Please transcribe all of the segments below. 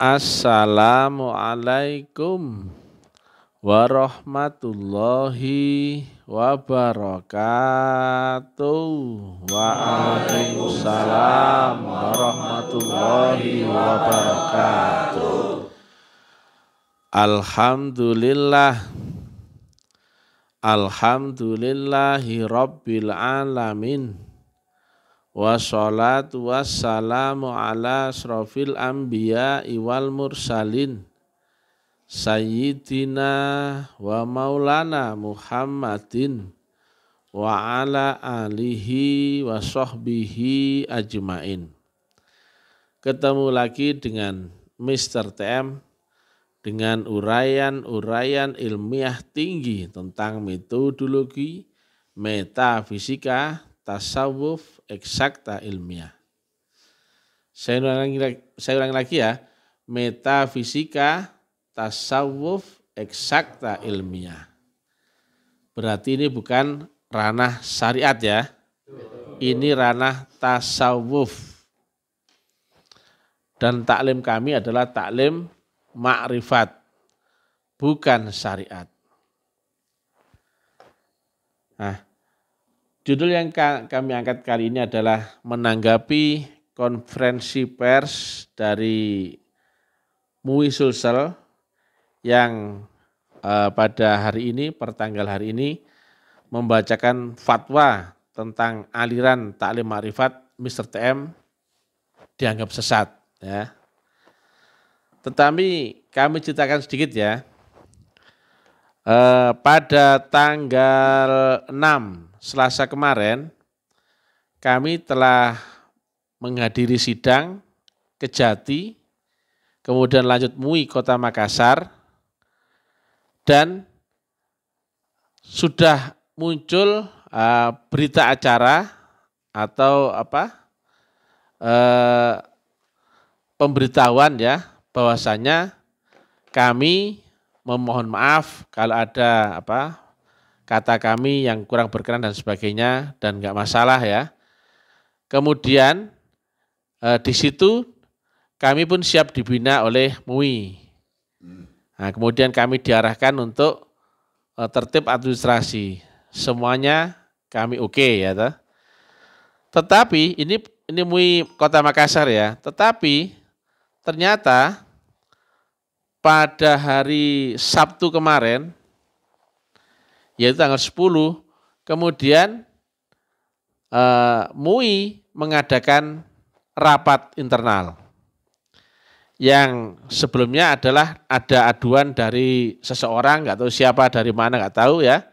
Assalamualaikum warahmatullahi wabarakatuh. Waalaikumsalam warahmatullahi wabarakatuh. Alhamdulillah. Alhamdulillahi rabbil alamin wassalatu wassalamu ala asrafil anbiya iwal mursalin sayyidina wa maulana muhammadin wa ala alihi wa sahbihi ajmain ketemu lagi dengan Mr. TM dengan uraian-uraian ilmiah tinggi tentang metodologi, metafisika, tasawuf, eksakta ilmiah. Saya ulangi lagi, saya ulangi lagi ya, metafisika tasawuf eksakta ilmiah. Berarti ini bukan ranah syariat ya. Ini ranah tasawuf. Dan taklim kami adalah taklim makrifat, bukan syariat. Nah, Judul yang kami angkat kali ini adalah menanggapi konferensi pers dari MUI Sulsel yang eh, pada hari ini, pertanggal hari ini, membacakan fatwa tentang aliran taklim ma'rifat Mr. TM dianggap sesat. Ya. Tetapi kami ceritakan sedikit ya, eh, pada tanggal 6 Selasa kemarin kami telah menghadiri sidang Kejati, kemudian lanjut MUI Kota Makassar, dan sudah muncul uh, berita acara atau apa uh, pemberitahuan ya bahwasanya kami memohon maaf kalau ada apa kata kami yang kurang berkenan dan sebagainya dan nggak masalah ya. Kemudian eh, di situ kami pun siap dibina oleh MUI. Nah, kemudian kami diarahkan untuk eh, tertib administrasi. Semuanya kami oke okay, ya. Toh. Tetapi ini ini MUI Kota Makassar ya. Tetapi ternyata pada hari Sabtu kemarin yaitu tanggal 10. Kemudian eh, MUI mengadakan rapat internal yang sebelumnya adalah ada aduan dari seseorang, nggak tahu siapa, dari mana, nggak tahu ya.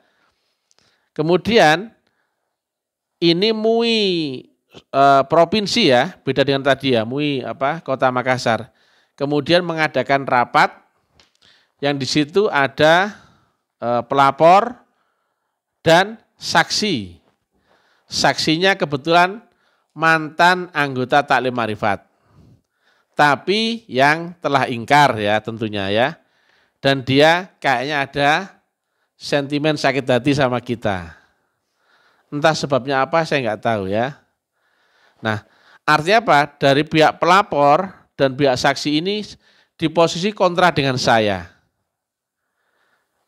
Kemudian ini MUI e, eh, provinsi ya, beda dengan tadi ya, MUI apa Kota Makassar. Kemudian mengadakan rapat yang di situ ada e, pelapor, dan saksi. Saksinya kebetulan mantan anggota taklim marifat. Tapi yang telah ingkar ya tentunya ya. Dan dia kayaknya ada sentimen sakit hati sama kita. Entah sebabnya apa saya nggak tahu ya. Nah artinya apa? Dari pihak pelapor dan pihak saksi ini di posisi kontra dengan saya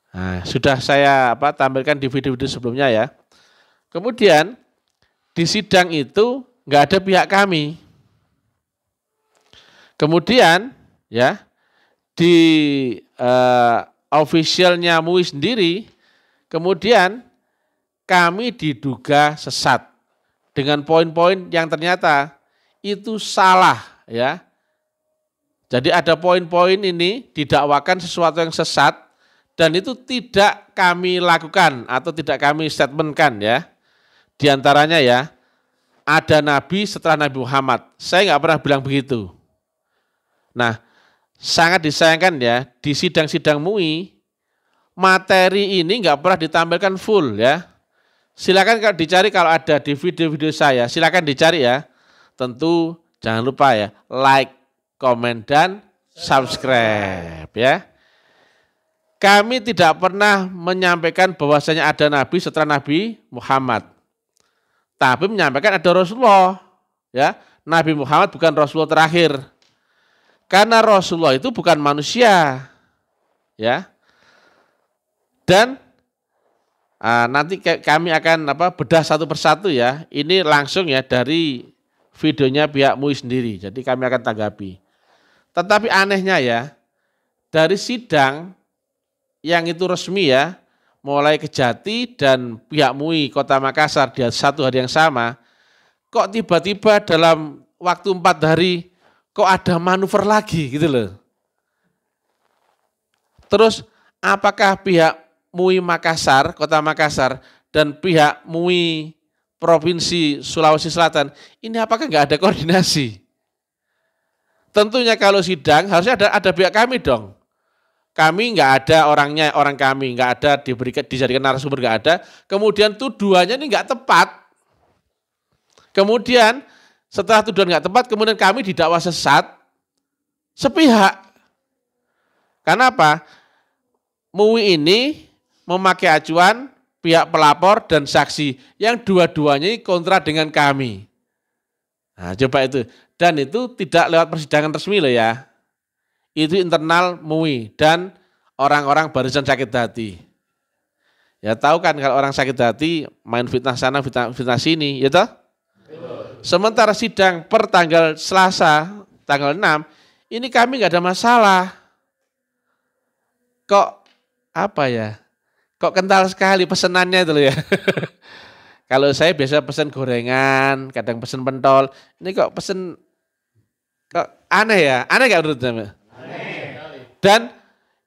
Nah, sudah saya apa tampilkan di video-video sebelumnya ya. Kemudian di sidang itu nggak ada pihak kami. Kemudian ya di uh, eh, officialnya MUI sendiri, kemudian kami diduga sesat dengan poin-poin yang ternyata itu salah ya. Jadi ada poin-poin ini didakwakan sesuatu yang sesat dan itu tidak kami lakukan atau tidak kami statementkan ya. Di antaranya ya, ada nabi setelah Nabi Muhammad. Saya nggak pernah bilang begitu. Nah, sangat disayangkan ya, di sidang-sidang MUI, materi ini nggak pernah ditampilkan full ya. Silakan kalau dicari kalau ada di video-video saya, silakan dicari ya. Tentu jangan lupa ya, like, komen, dan subscribe ya kami tidak pernah menyampaikan bahwasanya ada nabi setelah Nabi Muhammad. Tapi menyampaikan ada Rasulullah, ya. Nabi Muhammad bukan Rasulullah terakhir. Karena Rasulullah itu bukan manusia. Ya. Dan uh, nanti kami akan apa bedah satu persatu ya. Ini langsung ya dari videonya pihak MUI sendiri. Jadi kami akan tanggapi. Tetapi anehnya ya, dari sidang yang itu resmi ya, mulai Kejati dan pihak MUI Kota Makassar di satu hari yang sama, kok tiba-tiba dalam waktu empat hari kok ada manuver lagi gitu loh. Terus apakah pihak MUI Makassar, Kota Makassar dan pihak MUI Provinsi Sulawesi Selatan ini apakah nggak ada koordinasi? Tentunya kalau sidang harusnya ada ada pihak kami dong kami nggak ada orangnya orang kami nggak ada diberikan dijadikan narasumber nggak ada kemudian tuduhannya ini nggak tepat kemudian setelah tuduhan nggak tepat kemudian kami didakwa sesat sepihak karena apa MUI ini memakai acuan pihak pelapor dan saksi yang dua-duanya kontra dengan kami nah coba itu dan itu tidak lewat persidangan resmi loh ya itu internal MUI dan orang-orang barisan sakit hati. Ya tahu kan kalau orang sakit hati main fitnah sana fitnah, fitnah sini, ya toh? Sementara sidang per tanggal Selasa tanggal 6 ini kami nggak ada masalah. Kok apa ya? Kok kental sekali pesenannya itu ya. kalau saya biasa pesen gorengan, kadang pesen pentol. Ini kok pesen kok aneh ya? Aneh gak menurut dan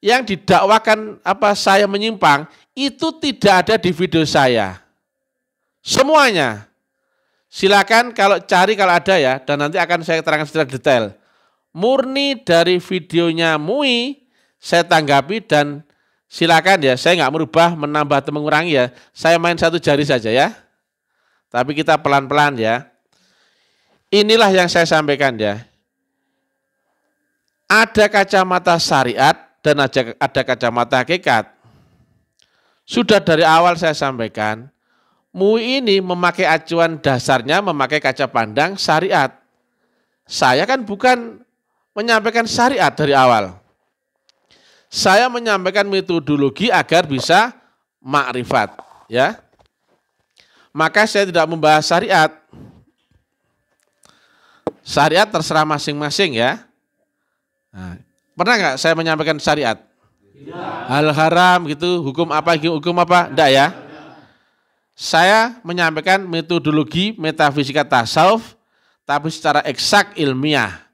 yang didakwakan apa saya menyimpang itu tidak ada di video saya. Semuanya. Silakan kalau cari kalau ada ya dan nanti akan saya terangkan secara detail. Murni dari videonya MUI saya tanggapi dan silakan ya saya nggak merubah menambah atau mengurangi ya. Saya main satu jari saja ya. Tapi kita pelan-pelan ya. Inilah yang saya sampaikan ya. Ada kacamata syariat dan ada kacamata hakikat. Sudah dari awal saya sampaikan, MUI ini memakai acuan dasarnya memakai kaca pandang syariat. Saya kan bukan menyampaikan syariat dari awal. Saya menyampaikan metodologi agar bisa makrifat, ya. Maka saya tidak membahas syariat. Syariat terserah masing-masing ya. Nah. pernah nggak saya menyampaikan syariat? Hal haram gitu, hukum apa, hukum apa? Tidak ya. Saya menyampaikan metodologi metafisika tasawuf, tapi secara eksak ilmiah.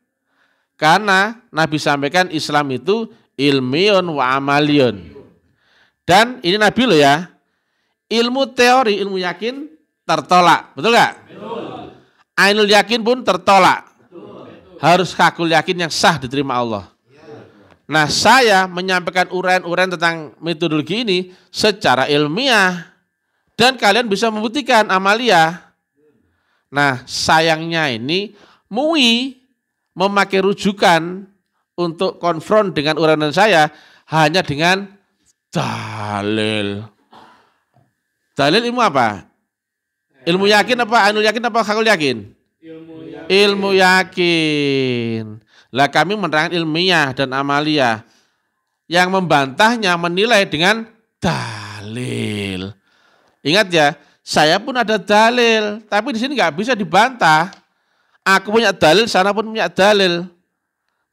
Karena Nabi sampaikan Islam itu ilmion wa amalion. Dan ini Nabi loh ya, ilmu teori, ilmu yakin tertolak. Betul nggak? Ainul yakin pun tertolak harus hakul yakin yang sah diterima Allah. Nah, saya menyampaikan uraian-uraian tentang metodologi ini secara ilmiah dan kalian bisa membuktikan amalia. Nah, sayangnya ini MUI memakai rujukan untuk konfront dengan uraian saya hanya dengan dalil. Dalil ilmu apa? Ilmu yakin apa? Anul yakin apa? Hakul yakin? Ilmu ilmu yakin. Lah kami menerangkan ilmiah dan amalia. Yang membantahnya menilai dengan dalil. Ingat ya, saya pun ada dalil, tapi di sini nggak bisa dibantah. Aku punya dalil, sana pun punya dalil.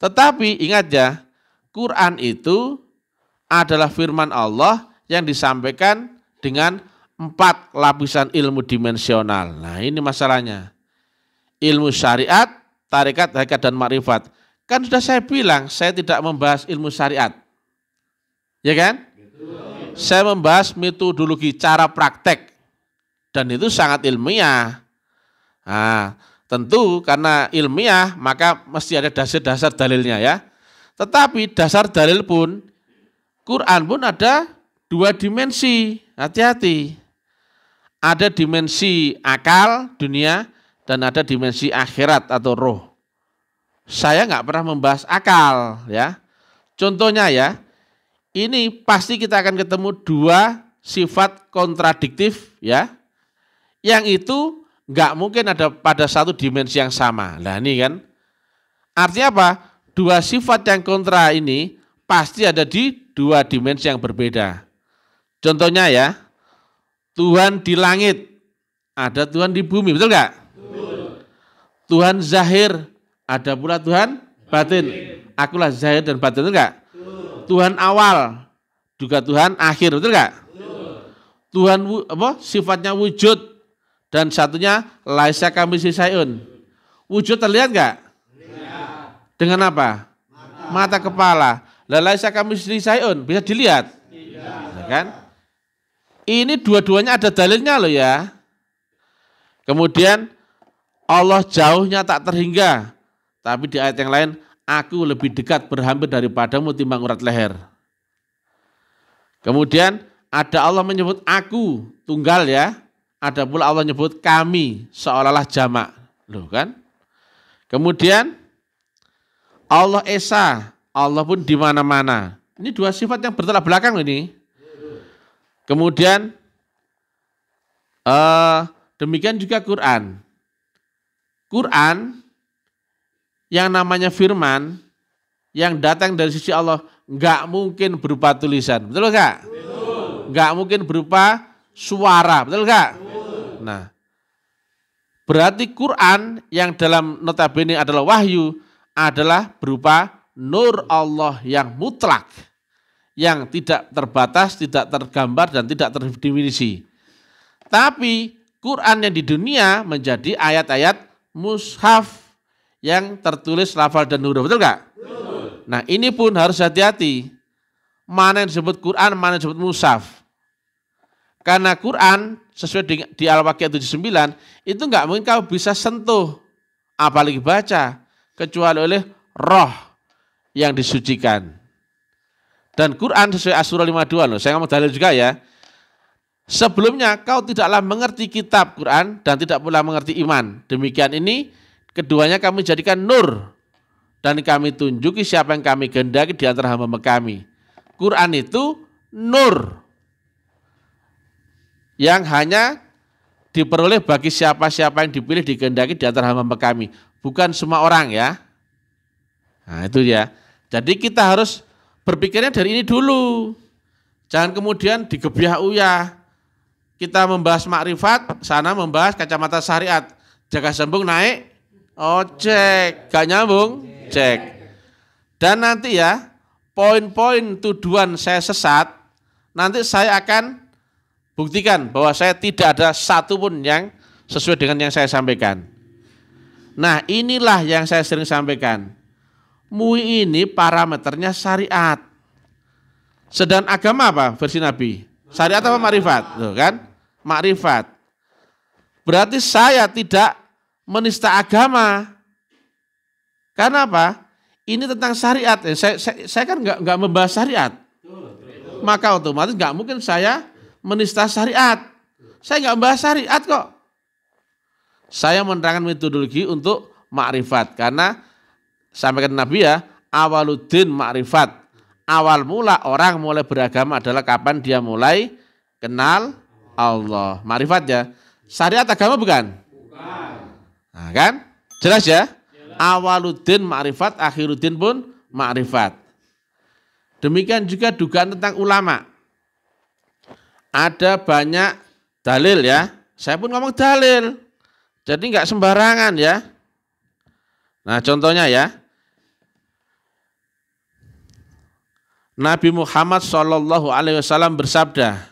Tetapi ingat ya, Quran itu adalah firman Allah yang disampaikan dengan empat lapisan ilmu dimensional. Nah ini masalahnya ilmu syariat, tarekat, hakikat dan makrifat. Kan sudah saya bilang, saya tidak membahas ilmu syariat. Ya kan? Betul. Saya membahas metodologi cara praktek. Dan itu sangat ilmiah. Nah, tentu karena ilmiah maka mesti ada dasar-dasar dalilnya ya. Tetapi dasar dalil pun Quran pun ada dua dimensi. Hati-hati. Ada dimensi akal dunia, dan ada dimensi akhirat atau roh. Saya nggak pernah membahas akal ya. Contohnya ya, ini pasti kita akan ketemu dua sifat kontradiktif ya. Yang itu nggak mungkin ada pada satu dimensi yang sama. Nah ini kan, artinya apa? Dua sifat yang kontra ini pasti ada di dua dimensi yang berbeda. Contohnya ya, Tuhan di langit, ada Tuhan di bumi, betul nggak? Tuhan zahir, ada pula Tuhan batin. Akulah zahir dan batin, betul enggak? Tuhan awal, juga Tuhan akhir, betul enggak? Tuhan apa, sifatnya wujud dan satunya laisa kami sisayun. Wujud terlihat enggak? Dengan apa? Mata, kepala. laisa kami sisayun, bisa dilihat? Ya kan? Ini dua-duanya ada dalilnya loh ya. Kemudian Allah jauhnya tak terhingga. Tapi di ayat yang lain, aku lebih dekat berhampir daripadamu timbang urat leher. Kemudian ada Allah menyebut aku tunggal ya, ada pula Allah menyebut kami seolah-olah jamak. Loh kan? Kemudian Allah Esa, Allah pun di mana-mana. Ini dua sifat yang bertolak belakang ini. Kemudian uh, demikian juga Quran. Quran yang namanya firman yang datang dari sisi Allah nggak mungkin berupa tulisan. Betul nggak? Nggak mungkin berupa suara. Betul nggak? Nah, berarti Quran yang dalam notabene adalah wahyu adalah berupa nur Allah yang mutlak yang tidak terbatas, tidak tergambar dan tidak terdefinisi. Tapi Quran yang di dunia menjadi ayat-ayat mushaf yang tertulis lafal dan huruf. Betul nggak? Nah ini pun harus hati-hati. Mana yang disebut Quran, mana yang disebut mushaf. Karena Quran sesuai di, di Al-Waqi'ah 79, itu nggak mungkin kau bisa sentuh, apalagi baca, kecuali oleh roh yang disucikan. Dan Quran sesuai Asura 52 loh, saya mau dalil juga ya, Sebelumnya kau tidaklah mengerti kitab Quran dan tidak pula mengerti iman. Demikian ini keduanya kami jadikan nur dan kami tunjuki siapa yang kami gendaki di antara hamba kami. Quran itu nur yang hanya diperoleh bagi siapa-siapa yang dipilih digendaki di antara hamba kami, bukan semua orang ya. Nah, itu ya. Jadi kita harus berpikirnya dari ini dulu. Jangan kemudian digebiah uyah kita membahas makrifat, sana membahas kacamata syariat. Jaga sembung naik, ojek. Oh, Gak nyambung, cek. Dan nanti ya, poin-poin tuduhan saya sesat, nanti saya akan buktikan bahwa saya tidak ada satu pun yang sesuai dengan yang saya sampaikan. Nah inilah yang saya sering sampaikan. MUI ini parameternya syariat. Sedang agama apa versi Nabi? Syariat apa makrifat, Tuh kan? Makrifat. Berarti saya tidak menista agama. Karena apa? Ini tentang syariat. Eh, saya, saya, saya kan nggak nggak membahas syariat. Maka otomatis nggak mungkin saya menista syariat. Saya nggak membahas syariat kok. Saya menerangkan metodologi untuk makrifat karena sampaikan Nabi ya awaludin makrifat awal mula orang mulai beragama adalah kapan dia mulai kenal Allah. Marifat ya. Syariat agama bukan? Bukan. Nah, kan? Jelas ya? Awal Awaluddin ma'rifat, akhiruddin pun ma'rifat. Demikian juga dugaan tentang ulama. Ada banyak dalil ya. Saya pun ngomong dalil. Jadi nggak sembarangan ya. Nah contohnya ya. Nabi Muhammad Shallallahu Alaihi Wasallam bersabda,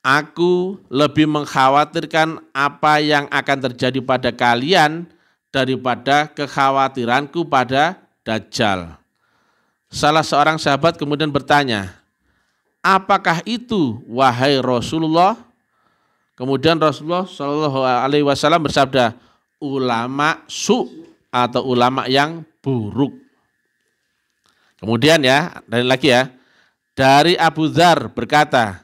Aku lebih mengkhawatirkan apa yang akan terjadi pada kalian daripada kekhawatiranku pada Dajjal. Salah seorang sahabat kemudian bertanya, apakah itu wahai Rasulullah? Kemudian Rasulullah Shallallahu Alaihi Wasallam bersabda, ulama su atau ulama yang buruk. Kemudian ya, dari lagi ya. Dari Abu Dhar berkata,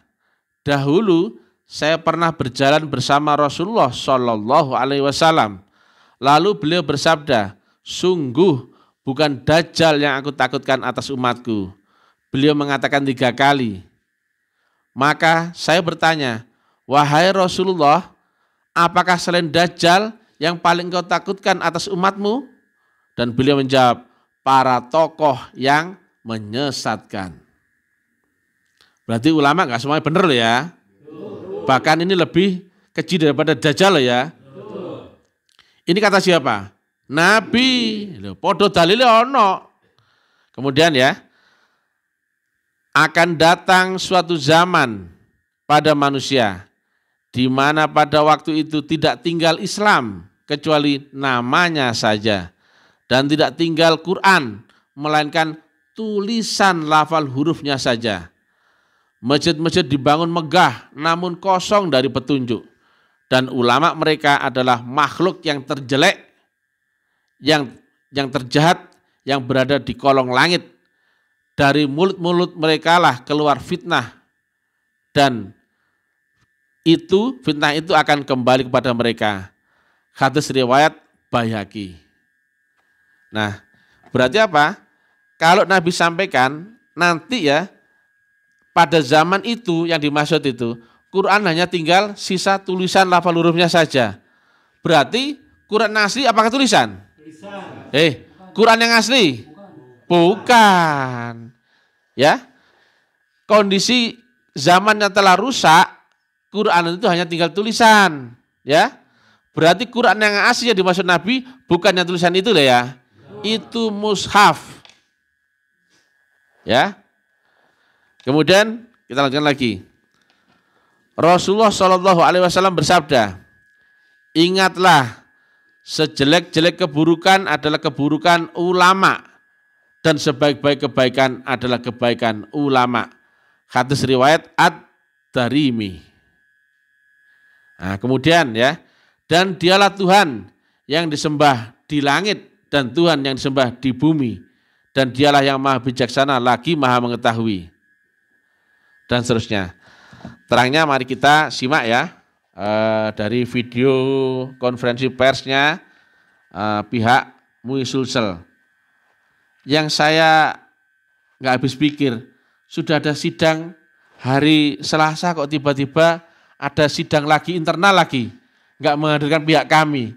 dahulu saya pernah berjalan bersama Rasulullah Shallallahu Alaihi Wasallam. Lalu beliau bersabda, sungguh bukan Dajjal yang aku takutkan atas umatku. Beliau mengatakan tiga kali. Maka saya bertanya, wahai Rasulullah, apakah selain Dajjal yang paling kau takutkan atas umatmu? Dan beliau menjawab, para tokoh yang menyesatkan. Berarti ulama nggak semuanya benar loh ya. Bahkan ini lebih kecil daripada dajjal loh ya. Ini kata siapa? Nabi. podo ono. Kemudian ya, akan datang suatu zaman pada manusia di mana pada waktu itu tidak tinggal Islam kecuali namanya saja dan tidak tinggal Quran, melainkan tulisan lafal hurufnya saja. Masjid-masjid dibangun megah namun kosong dari petunjuk. Dan ulama mereka adalah makhluk yang terjelek, yang yang terjahat, yang berada di kolong langit. Dari mulut-mulut mereka lah keluar fitnah. Dan itu fitnah itu akan kembali kepada mereka. Hadis riwayat Bayhaqi. Nah, berarti apa? Kalau Nabi sampaikan nanti ya pada zaman itu yang dimaksud itu Quran hanya tinggal sisa tulisan lafal hurufnya saja. Berarti Quran asli apakah tulisan? Tulisan. Eh, Quran yang asli? Bukan. Bukan. Ya. Kondisi zaman yang telah rusak, Quran itu hanya tinggal tulisan, ya. Berarti Quran yang asli yang dimaksud Nabi bukan yang tulisan itu lah ya itu mushaf. Ya. Kemudian kita lanjutkan lagi. Rasulullah Shallallahu Alaihi Wasallam bersabda, ingatlah sejelek-jelek keburukan adalah keburukan ulama dan sebaik-baik kebaikan adalah kebaikan ulama. Hadis riwayat Ad-Darimi. Nah, kemudian ya, dan dialah Tuhan yang disembah di langit dan Tuhan yang disembah di bumi dan dialah yang maha bijaksana lagi maha mengetahui dan seterusnya terangnya mari kita simak ya eh, dari video konferensi persnya eh, pihak MUI Sulsel yang saya nggak habis pikir sudah ada sidang hari Selasa kok tiba-tiba ada sidang lagi internal lagi nggak menghadirkan pihak kami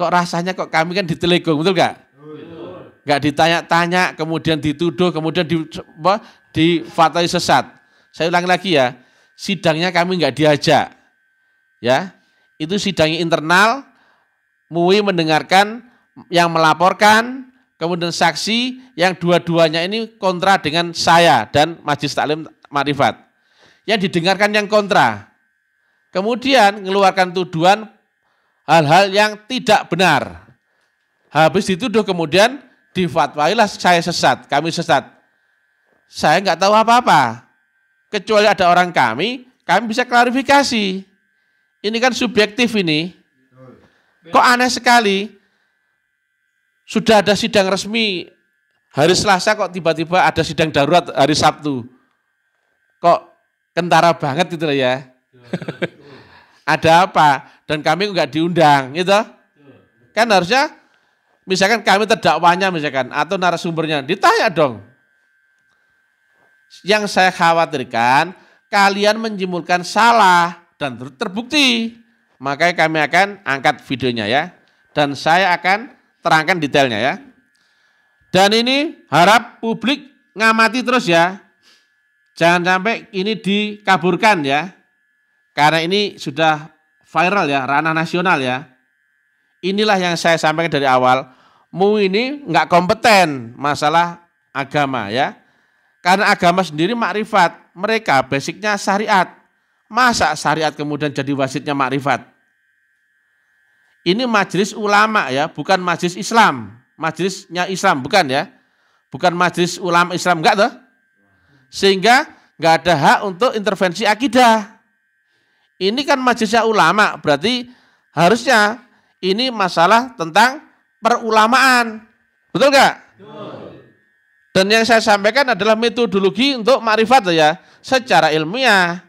kok rasanya kok kami kan ditelegong, betul gak? Betul. Gak ditanya-tanya, kemudian dituduh, kemudian di, apa, difatai sesat. Saya ulangi lagi ya, sidangnya kami gak diajak. Ya, itu sidangnya internal, MUI mendengarkan yang melaporkan, kemudian saksi yang dua-duanya ini kontra dengan saya dan Majlis Taklim Marifat. Yang didengarkan yang kontra. Kemudian mengeluarkan tuduhan hal-hal yang tidak benar. Habis dituduh kemudian difatwailah saya sesat, kami sesat. Saya nggak tahu apa-apa. Kecuali ada orang kami, kami bisa klarifikasi. Ini kan subjektif ini. Kok aneh sekali? Sudah ada sidang resmi hari Selasa kok tiba-tiba ada sidang darurat hari Sabtu. Kok kentara banget itu ya. Iya. ada apa? dan kami enggak diundang gitu. Kan harusnya misalkan kami terdakwanya misalkan atau narasumbernya ditanya dong. Yang saya khawatirkan kalian menjimulkan salah dan terbukti. Makanya kami akan angkat videonya ya dan saya akan terangkan detailnya ya. Dan ini harap publik ngamati terus ya. Jangan sampai ini dikaburkan ya. Karena ini sudah viral ya, ranah nasional ya. Inilah yang saya sampaikan dari awal. Mu ini nggak kompeten masalah agama ya. Karena agama sendiri makrifat, mereka basicnya syariat. Masa syariat kemudian jadi wasitnya makrifat? Ini majelis ulama ya, bukan majelis Islam. Majelisnya Islam bukan ya. Bukan majelis ulama Islam enggak tuh. Sehingga enggak ada hak untuk intervensi akidah. Ini kan majelisnya ulama, berarti harusnya ini masalah tentang perulamaan. Betul enggak? Dan yang saya sampaikan adalah metodologi untuk makrifat ya, secara ilmiah.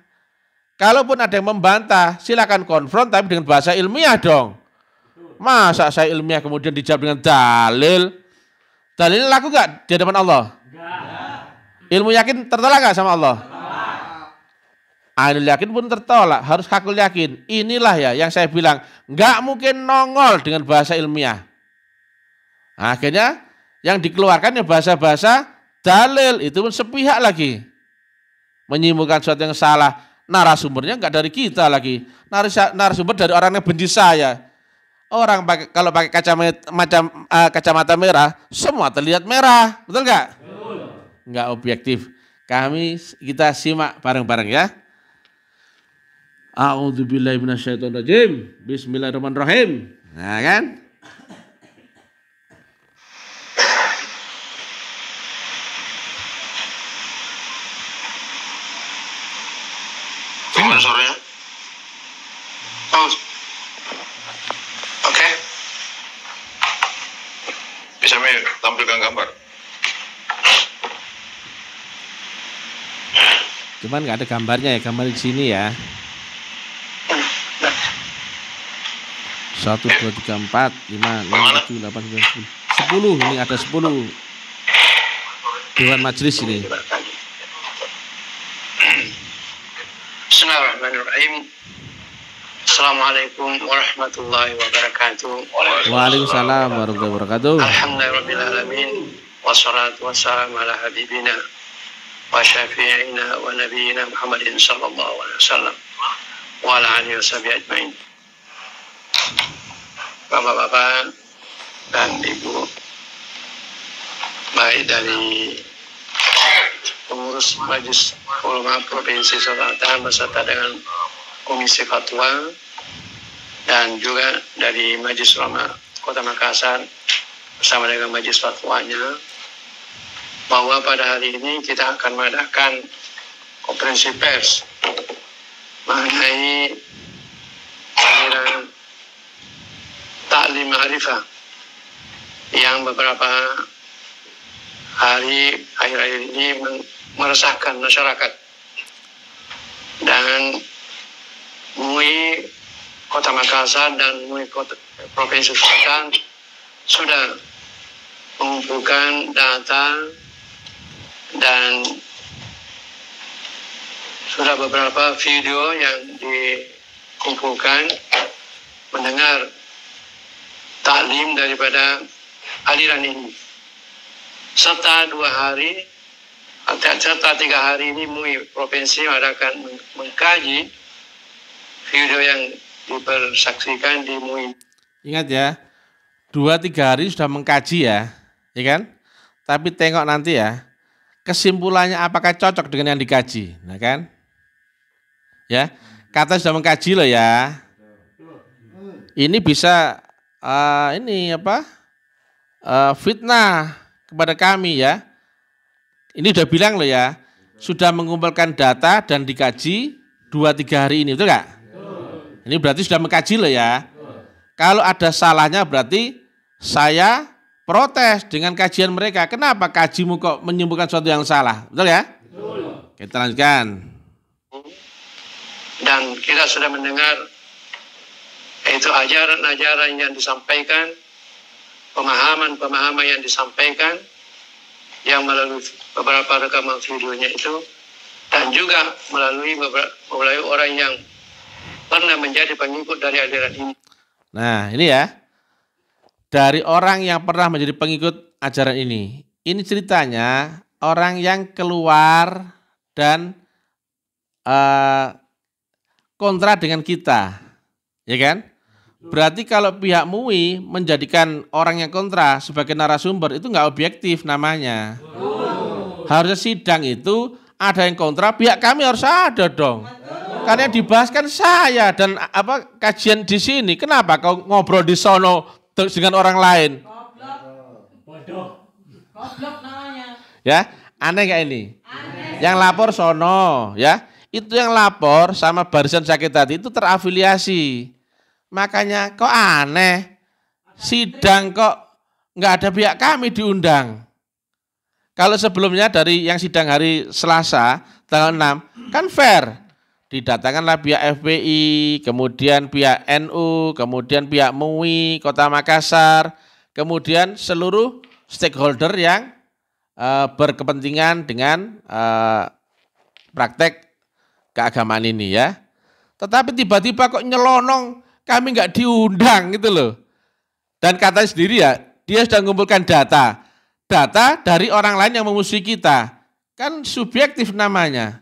Kalaupun ada yang membantah, silakan konfront tapi dengan bahasa ilmiah dong. Masa saya ilmiah kemudian dijawab dengan dalil? Dalil laku enggak di hadapan Allah? Enggak. Ilmu yakin tertolak enggak sama Allah? Tertolak. Ahlul yakin pun tertolak, harus hakul yakin. Inilah ya yang saya bilang, nggak mungkin nongol dengan bahasa ilmiah. akhirnya yang dikeluarkan ya bahasa-bahasa dalil, itu pun sepihak lagi. menyimpulkan sesuatu yang salah, narasumbernya nggak dari kita lagi. Narasumber dari orang yang benci saya. Orang pakai, kalau pakai kacamata, eh, kacamata merah, semua terlihat merah, betul nggak? Betul. Nggak objektif. Kami kita simak bareng-bareng ya. A'udzubillahi minasyaitonirrajim. Bismillahirrahmanirrahim. Nah kan? Gimana sore? Oh. Oke. Bisa me tampilkan gambar. Cuman nggak ada gambarnya ya, gambar di sini ya. satu dua tiga empat lima enam tujuh delapan sembilan sepuluh 10, ini ada sepuluh dewan majlis ini Bismillahirrahmanirrahim Assalamualaikum warahmatullahi wabarakatuh Waalaikumsalam warahmatullahi wabarakatuh Alhamdulillahirrahmanirrahim Wassalatu wassalamu ala habibina Wa syafi'ina wa nabiyina Muhammadin sallallahu alaihi wasallam Wa ala alihi wa sahbihi ajmain Bapak-bapak dan Ibu baik dari pengurus Majelis Ulama Provinsi Sulawesi beserta dengan Komisi Fatwa dan juga dari Majelis Ulama Kota Makassar bersama dengan Majelis Fatwanya bahwa pada hari ini kita akan mengadakan konferensi pers mengenai ma'rifah yang beberapa hari akhir-akhir ini meresahkan masyarakat dan MUI Kota Makassar dan MUI Kota, Provinsi Selatan sudah mengumpulkan data dan sudah beberapa video yang dikumpulkan mendengar taklim daripada aliran ini. Serta dua hari serta tiga hari ini MUI Provinsi akan mengkaji video yang dipersaksikan di MUI. Ingat ya, dua tiga hari sudah mengkaji ya, ya kan? Tapi tengok nanti ya, kesimpulannya apakah cocok dengan yang dikaji, nah kan? Ya, kata sudah mengkaji loh ya. Ini bisa uh, ini apa uh, fitnah kepada kami ya. Ini sudah bilang loh ya, sudah mengumpulkan data dan dikaji dua tiga hari ini, betul nggak? Ini berarti sudah mengkaji loh ya. Kalau ada salahnya berarti saya protes dengan kajian mereka. Kenapa kajimu kok menyembuhkan sesuatu yang salah? Betul ya? Betul. Kita lanjutkan. Dan kita sudah mendengar yaitu ajaran-ajaran yang disampaikan, pemahaman-pemahaman yang disampaikan, yang melalui beberapa rekaman videonya itu, dan juga melalui beberapa melalui orang yang pernah menjadi pengikut dari ajaran ini. Nah, ini ya. Dari orang yang pernah menjadi pengikut ajaran ini. Ini ceritanya orang yang keluar dan uh, kontra dengan kita, ya kan? Berarti kalau pihak MUI menjadikan orang yang kontra sebagai narasumber itu enggak objektif namanya. Harusnya sidang itu ada yang kontra, pihak kami harus ada dong. Oh. Karena dibahas kan saya dan apa kajian di sini. Kenapa kau ngobrol di sono dengan orang lain? Ya, aneh nggak ini? Aneh. Yang lapor sono, ya. Itu yang lapor sama barisan sakit tadi itu terafiliasi Makanya kok aneh, sidang kok nggak ada pihak kami diundang. Kalau sebelumnya dari yang sidang hari Selasa tanggal 6 kan fair. Didatangkanlah pihak FPI, kemudian pihak NU, kemudian pihak MUI, Kota Makassar, kemudian seluruh stakeholder yang uh, berkepentingan dengan uh, praktek keagamaan ini ya. Tetapi tiba-tiba kok nyelonong kami nggak diundang gitu loh. Dan katanya sendiri ya, dia sudah mengumpulkan data. Data dari orang lain yang memusuhi kita. Kan subjektif namanya.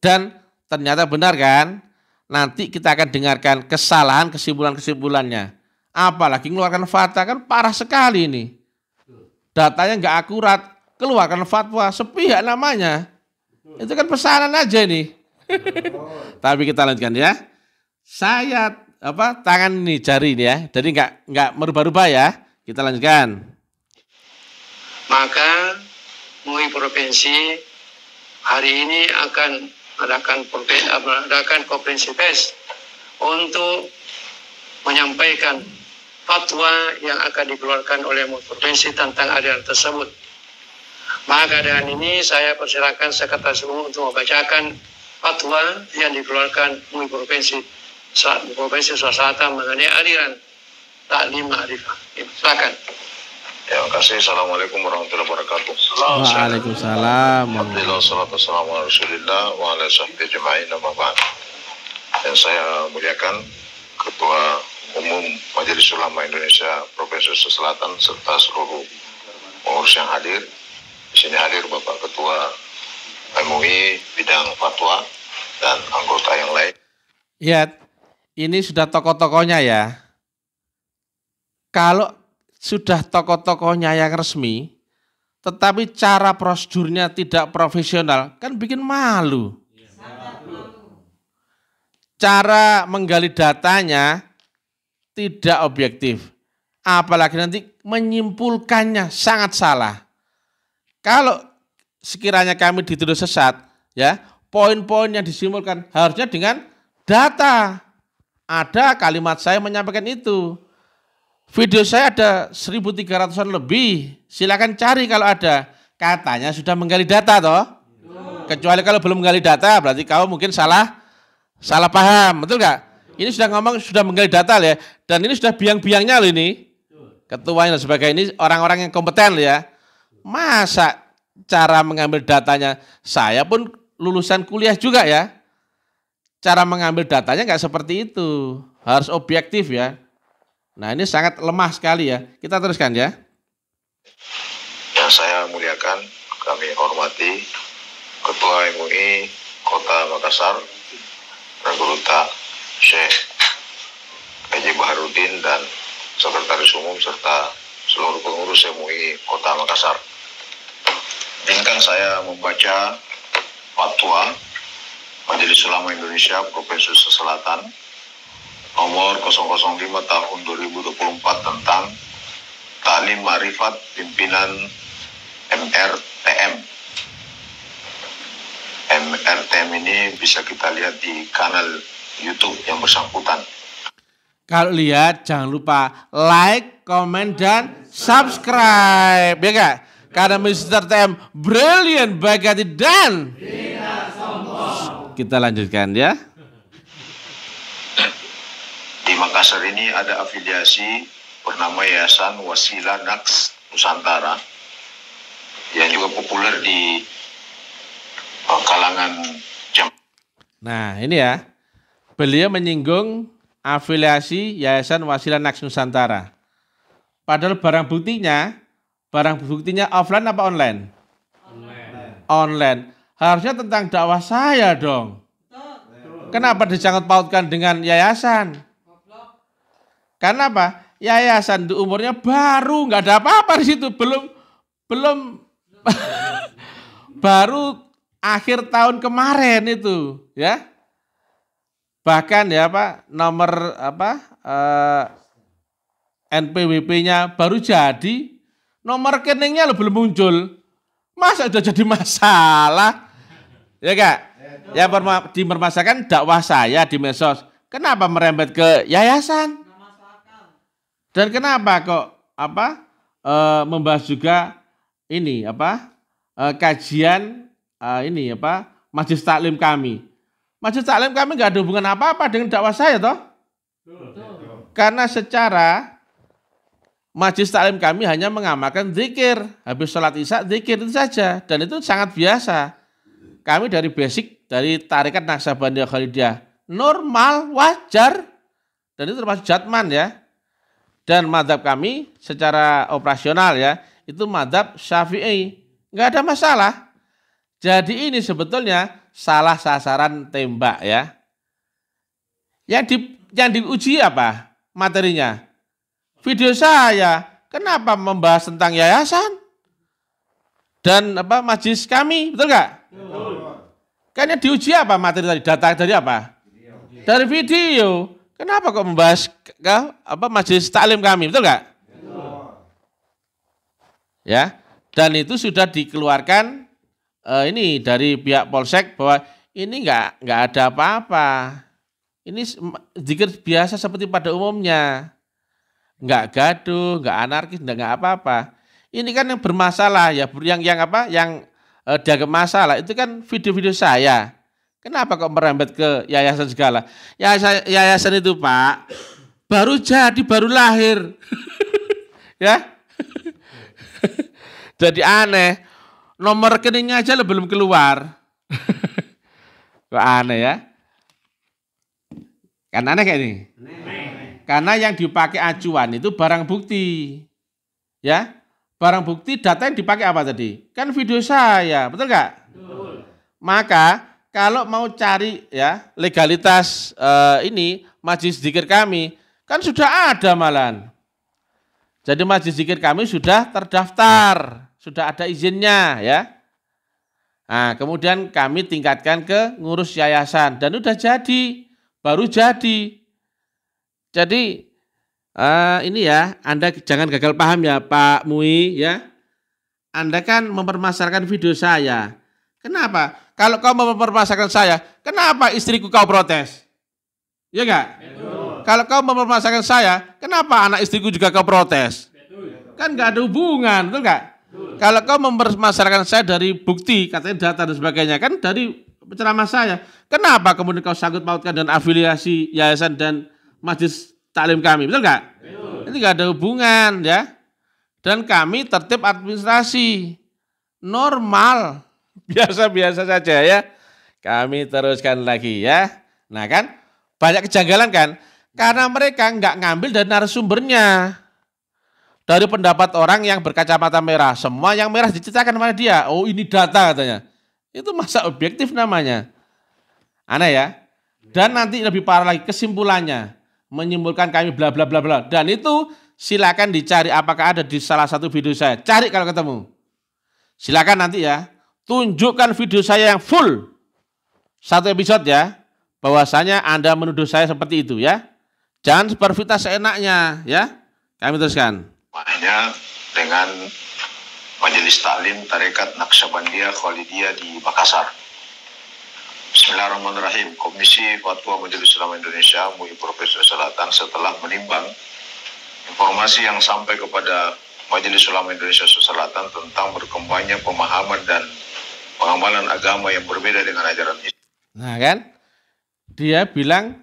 Dan ternyata benar kan? Nanti kita akan dengarkan kesalahan kesimpulan-kesimpulannya. Apalagi mengeluarkan fatwa kan parah sekali ini. Datanya nggak akurat, keluarkan fatwa sepihak namanya. Itu kan pesanan aja nih. Tapi kita lanjutkan ya saya apa tangan ini jari ini ya. Jadi nggak nggak merubah-rubah ya. Kita lanjutkan. Maka MUI provinsi hari ini akan melakukan adakan eh, konferensi pers untuk menyampaikan fatwa yang akan dikeluarkan oleh MUI provinsi tentang aliran tersebut. Maka dengan ini saya persilakan sekretaris umum untuk membacakan fatwa yang dikeluarkan MUI provinsi saat profesor swasta mengenai aliran taklim ma'rifah. Ya, silakan. Ya, terima kasih. Assalamualaikum warahmatullahi wabarakatuh. Waalaikumsalam. Alhamdulillah, salatu warahmatullahi wabarakatuh. rasulillah wa Yang saya muliakan Ketua Umum Majelis Ulama Indonesia Profesor Selatan serta seluruh pengurus yang hadir. Di sini hadir Bapak Ketua MUI bidang fatwa dan anggota yang lain. Ya, ini sudah tokoh-tokohnya ya. Kalau sudah tokoh-tokohnya yang resmi, tetapi cara prosedurnya tidak profesional, kan bikin malu. Cara menggali datanya tidak objektif. Apalagi nanti menyimpulkannya sangat salah. Kalau sekiranya kami dituduh sesat, ya poin-poin yang disimpulkan harusnya dengan data ada kalimat saya menyampaikan itu. Video saya ada 1.300-an lebih. Silakan cari kalau ada. Katanya sudah menggali data toh. Kecuali kalau belum menggali data berarti kau mungkin salah salah paham, betul nggak? Ini sudah ngomong sudah menggali data ya. Dan ini sudah biang-biangnya loh ini. Ketua dan sebagainya ini orang-orang yang kompeten ya. Masa cara mengambil datanya saya pun lulusan kuliah juga ya cara mengambil datanya nggak seperti itu. Harus objektif ya. Nah ini sangat lemah sekali ya. Kita teruskan ya. Ya saya muliakan, kami hormati Ketua MUI Kota Makassar, Raguluta Syekh Haji Baharudin dan Sekretaris Umum serta seluruh pengurus MUI Kota Makassar. Bintang saya membaca fatwa Majelis Ulama Indonesia Provinsi Selatan nomor 005 tahun 2024 tentang Taklim Marifat Pimpinan MRTM. MRTM ini bisa kita lihat di kanal YouTube yang bersangkutan. Kalau lihat jangan lupa like, komen, dan subscribe. Ya kak? Karena Mr. TM brilliant, bagati, dan... Bina kita lanjutkan ya. Di Makassar ini ada afiliasi bernama Yayasan Wasila Naks Nusantara yang juga populer di eh, kalangan jam. Nah ini ya, beliau menyinggung afiliasi Yayasan Wasila Naks Nusantara. Padahal barang buktinya, barang buktinya offline apa online? Online. Online. Harusnya tentang dakwah saya dong. Kenapa disangkut pautkan dengan yayasan? Karena apa? Yayasan di umurnya baru, nggak ada apa-apa di situ, belum belum baru akhir tahun kemarin itu, ya. Bahkan ya Pak, nomor apa? Eh, NPWP-nya baru jadi, nomor rekeningnya lo belum muncul. Masa udah jadi masalah? Ya enggak? Ya, yang dimermasakan dakwah saya di medsos. Kenapa merembet ke yayasan? Dan kenapa kok apa e, membahas juga ini apa e, kajian e, ini apa majelis taklim kami? Majelis taklim kami nggak ada hubungan apa-apa dengan dakwah saya toh? Karena secara majelis taklim kami hanya mengamalkan zikir, habis sholat isya zikir itu saja dan itu sangat biasa. Kami dari basic dari tarikat naksabandia Khalidiyah normal, wajar dan itu termasuk jatman ya. Dan madhab kami secara operasional ya itu madhab syafi'i nggak ada masalah. Jadi ini sebetulnya salah sasaran tembak ya. Yang di yang diuji apa materinya? Video saya. Kenapa membahas tentang yayasan? Dan apa majlis kami, betul nggak? Betul kayaknya diuji apa materi tadi? Data dari apa? Video. Dari video. Kenapa kok membahas ke, apa majelis taklim kami? Betul nggak? Ya. Dan itu sudah dikeluarkan uh, ini dari pihak Polsek bahwa ini nggak nggak ada apa-apa. Ini zikir biasa seperti pada umumnya. Nggak gaduh, nggak anarkis, nggak apa-apa. Ini kan yang bermasalah ya, yang yang apa? Yang eh, dianggap masalah itu kan video-video saya. Kenapa kok merembet ke yayasan segala? Yayasan, yayasan itu Pak baru jadi baru lahir, ya. jadi aneh. Nomor rekeningnya aja lo belum keluar. kok aneh ya? Kan aneh kayak ini. Karena yang dipakai acuan itu barang bukti, ya. Barang bukti data yang dipakai apa tadi? Kan video saya, betul nggak? Maka kalau mau cari ya legalitas eh, ini majlis zikir kami kan sudah ada malan. Jadi majlis zikir kami sudah terdaftar, sudah ada izinnya ya. Nah, kemudian kami tingkatkan ke ngurus yayasan dan sudah jadi, baru jadi. Jadi uh, ini ya, Anda jangan gagal paham ya Pak Mui ya. Anda kan mempermasalahkan video saya. Kenapa? Kalau kau mempermasalahkan saya, kenapa istriku kau protes? Ya enggak? Kalau kau mempermasalahkan saya, kenapa anak istriku juga kau protes? Betul. Ya. Kan enggak ada hubungan, betul enggak? Kalau kau mempermasalahkan saya dari bukti, katanya data dan sebagainya, kan dari ceramah saya. Kenapa kemudian kau sanggup pautkan dan afiliasi yayasan dan majlis? taklim kami, betul nggak? Ini nggak ada hubungan ya. Dan kami tertib administrasi normal, biasa-biasa saja ya. Kami teruskan lagi ya. Nah kan banyak kejanggalan kan? Karena mereka nggak ngambil dari narasumbernya. Dari pendapat orang yang berkacamata merah, semua yang merah diceritakan oleh dia. Oh ini data katanya. Itu masa objektif namanya. Aneh ya. Dan nanti lebih parah lagi kesimpulannya menyimpulkan kami bla bla bla bla. Dan itu silakan dicari apakah ada di salah satu video saya. Cari kalau ketemu. Silakan nanti ya. Tunjukkan video saya yang full. Satu episode ya. Bahwasanya Anda menuduh saya seperti itu ya. Jangan berfitnah seenaknya ya. Kami teruskan. Makanya dengan Majelis Taklim Tarekat Naksabandia Khalidiyah di Makassar. Bismillahirrahmanirrahim. Komisi Fatwa Majelis Ulama Indonesia MUI Profesor Selatan setelah menimbang informasi yang sampai kepada Majelis Ulama Indonesia Selatan tentang berkembangnya pemahaman dan pengamalan agama yang berbeda dengan ajaran Islam. Nah kan, dia bilang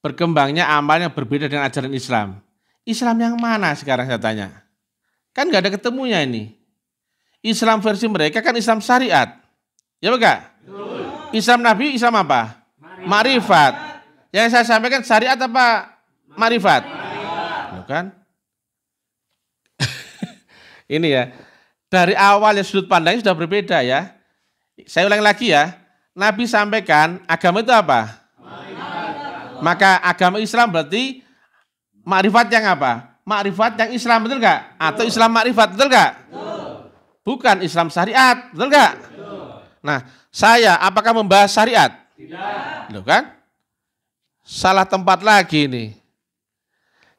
berkembangnya amal yang berbeda dengan ajaran Islam. Islam yang mana sekarang saya tanya? Kan nggak ada ketemunya ini. Islam versi mereka kan Islam syariat. Ya enggak? Islam Nabi Islam apa? Marifat. Yang saya sampaikan syariat apa? Marifat. Bukan? Ini ya. Dari awal ya sudut pandangnya sudah berbeda ya. Saya ulang lagi ya. Nabi sampaikan agama itu apa? Maka agama Islam berarti marifat yang apa? Marifat yang Islam betul enggak? Atau Islam marifat betul enggak? Bukan Islam syariat betul enggak? Nah, saya apakah membahas syariat? Tidak. Loh kan? Salah tempat lagi ini.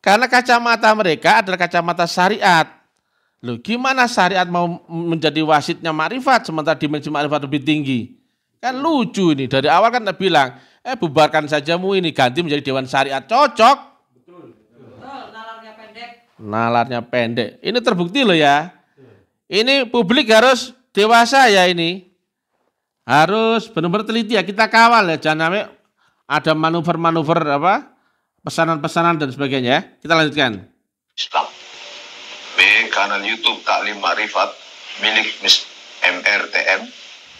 Karena kacamata mereka adalah kacamata syariat. Loh, gimana syariat mau menjadi wasitnya marifat sementara dimensi marifat lebih tinggi? Kan lucu ini. Dari awal kan bilang, eh bubarkan saja mu ini ganti menjadi dewan syariat cocok. Betul. Nalarnya pendek. Nalarnya pendek. Ini terbukti loh ya. Ini publik harus dewasa ya ini. Harus benar-benar teliti ya, kita kawal ya, jangan sampai ada manuver-manuver apa, pesanan-pesanan dan sebagainya ya. Kita lanjutkan. Islam. B. Kanal YouTube Taklim Marifat milik Miss MRTM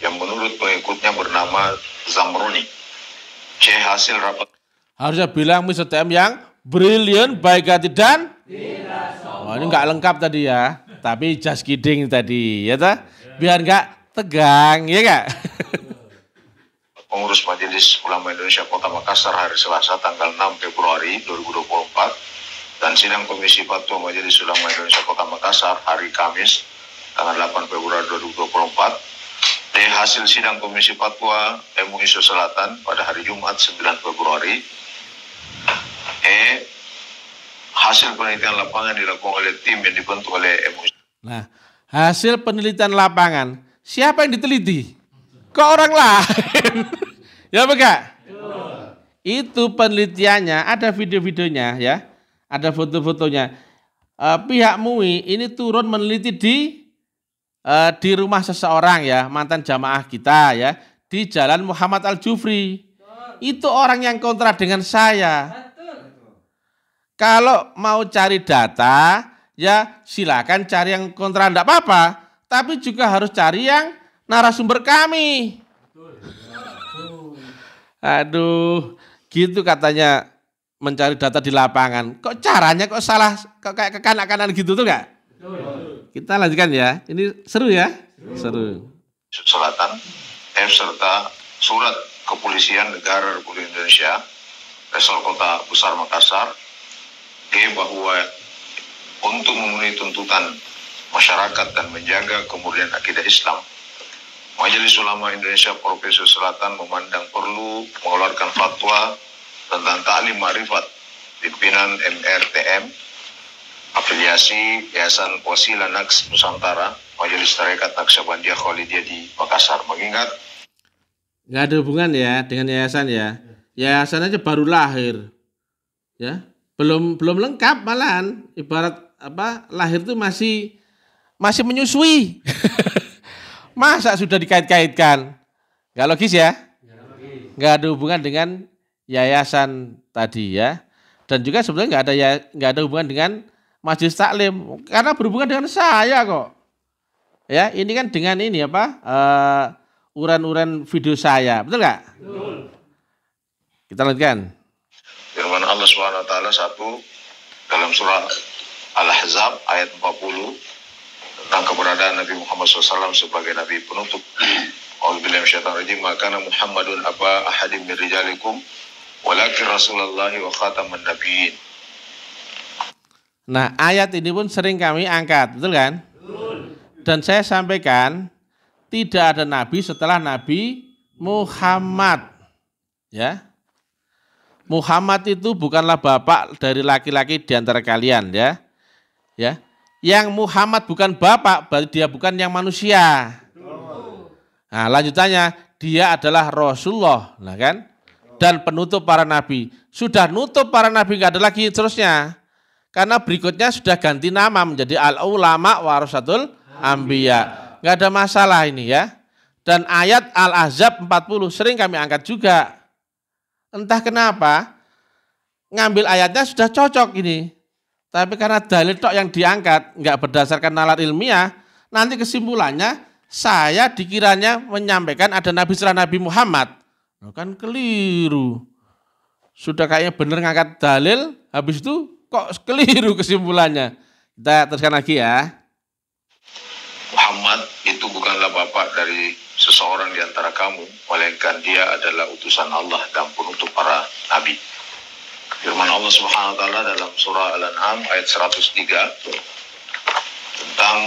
yang menurut pengikutnya bernama Zamroni. C. Hasil rapat. Harusnya bilang Miss MRTM yang brilliant, baik hati dan... Tidak Oh, ini nggak lengkap tadi ya. Tapi just kidding tadi, ya ta? Biar nggak tegang, ya kak? Pengurus Majelis Ulama Indonesia Kota Makassar hari Selasa tanggal 6 Februari 2024 dan sidang Komisi Fatwa Majelis Ulama Indonesia Kota Makassar hari Kamis tanggal 8 Februari 2024 dari hasil sidang Komisi Fatwa MUI Selatan pada hari Jumat 9 Februari E hasil penelitian lapangan dilakukan oleh tim yang dibentuk oleh MUI. Nah, hasil penelitian lapangan Siapa yang diteliti? Kok orang lain? ya bukan? Itu penelitiannya, ada video-videonya ya, ada foto-fotonya. Uh, pihak MUI ini turun meneliti di uh, di rumah seseorang ya, mantan jamaah kita ya, di Jalan Muhammad Al Jufri. Itu orang yang kontra dengan saya. Kalau mau cari data, ya silakan cari yang kontra, enggak apa-apa tapi juga harus cari yang narasumber kami. Aduh, gitu katanya mencari data di lapangan. Kok caranya kok salah, kok kayak ke kanan gitu tuh nggak? Kita lanjutkan ya. Ini seru ya? Seru. Selatan F serta surat kepolisian negara Republik Indonesia resol Kota Besar Makassar G bahwa untuk memenuhi tuntutan masyarakat dan menjaga kemudian akidah Islam, Majelis Ulama Indonesia Provinsi Selatan memandang perlu mengeluarkan fatwa tentang taklim ma'rifat pimpinan MRTM afiliasi Yayasan Wasila Naks Nusantara Majelis Tarekat Naksabandia Khalidiyah di Makassar mengingat nggak ada hubungan ya dengan yayasan ya yayasan aja baru lahir ya belum belum lengkap malahan ibarat apa lahir tuh masih masih menyusui. Masa sudah dikait-kaitkan? Gak logis ya? Gak ada hubungan dengan yayasan tadi ya. Dan juga sebenarnya nggak ada ya, nggak ada hubungan dengan majelis taklim karena berhubungan dengan saya kok. Ya, ini kan dengan ini apa? Uh, uran-uran video saya, betul nggak? Betul. Kita lanjutkan. Firman Allah Subhanahu wa taala satu dalam surah Al-Ahzab ayat 40 tentang keberadaan Nabi Muhammad SAW sebagai Nabi penutup. Alhamdulillah syaitan rajim, maka Muhammadun apa ahadim min rijalikum, walakin Rasulullah wa khataman nabiyin. Nah ayat ini pun sering kami angkat, betul kan? Dan saya sampaikan, tidak ada Nabi setelah Nabi Muhammad. Ya, Muhammad itu bukanlah bapak dari laki-laki di antara kalian ya. Ya yang Muhammad bukan bapak, berarti dia bukan yang manusia. Nah, lanjutannya dia adalah Rasulullah, nah kan? Dan penutup para nabi. Sudah nutup para nabi enggak ada lagi terusnya. Karena berikutnya sudah ganti nama menjadi al-ulama warasatul ambiya. Enggak ada masalah ini ya. Dan ayat al azab 40 sering kami angkat juga. Entah kenapa ngambil ayatnya sudah cocok ini. Tapi karena dalil tok yang diangkat nggak berdasarkan nalar ilmiah, nanti kesimpulannya saya dikiranya menyampaikan ada Nabi setelah Nabi Muhammad. Loh kan keliru. Sudah kayaknya benar ngangkat dalil, habis itu kok keliru kesimpulannya. Kita teruskan lagi ya. Muhammad itu bukanlah bapak dari seseorang di antara kamu, melainkan dia adalah utusan Allah dan penutup para nabi firman Allah Subhanahu wa taala dalam surah Al-An'am ayat 103 tentang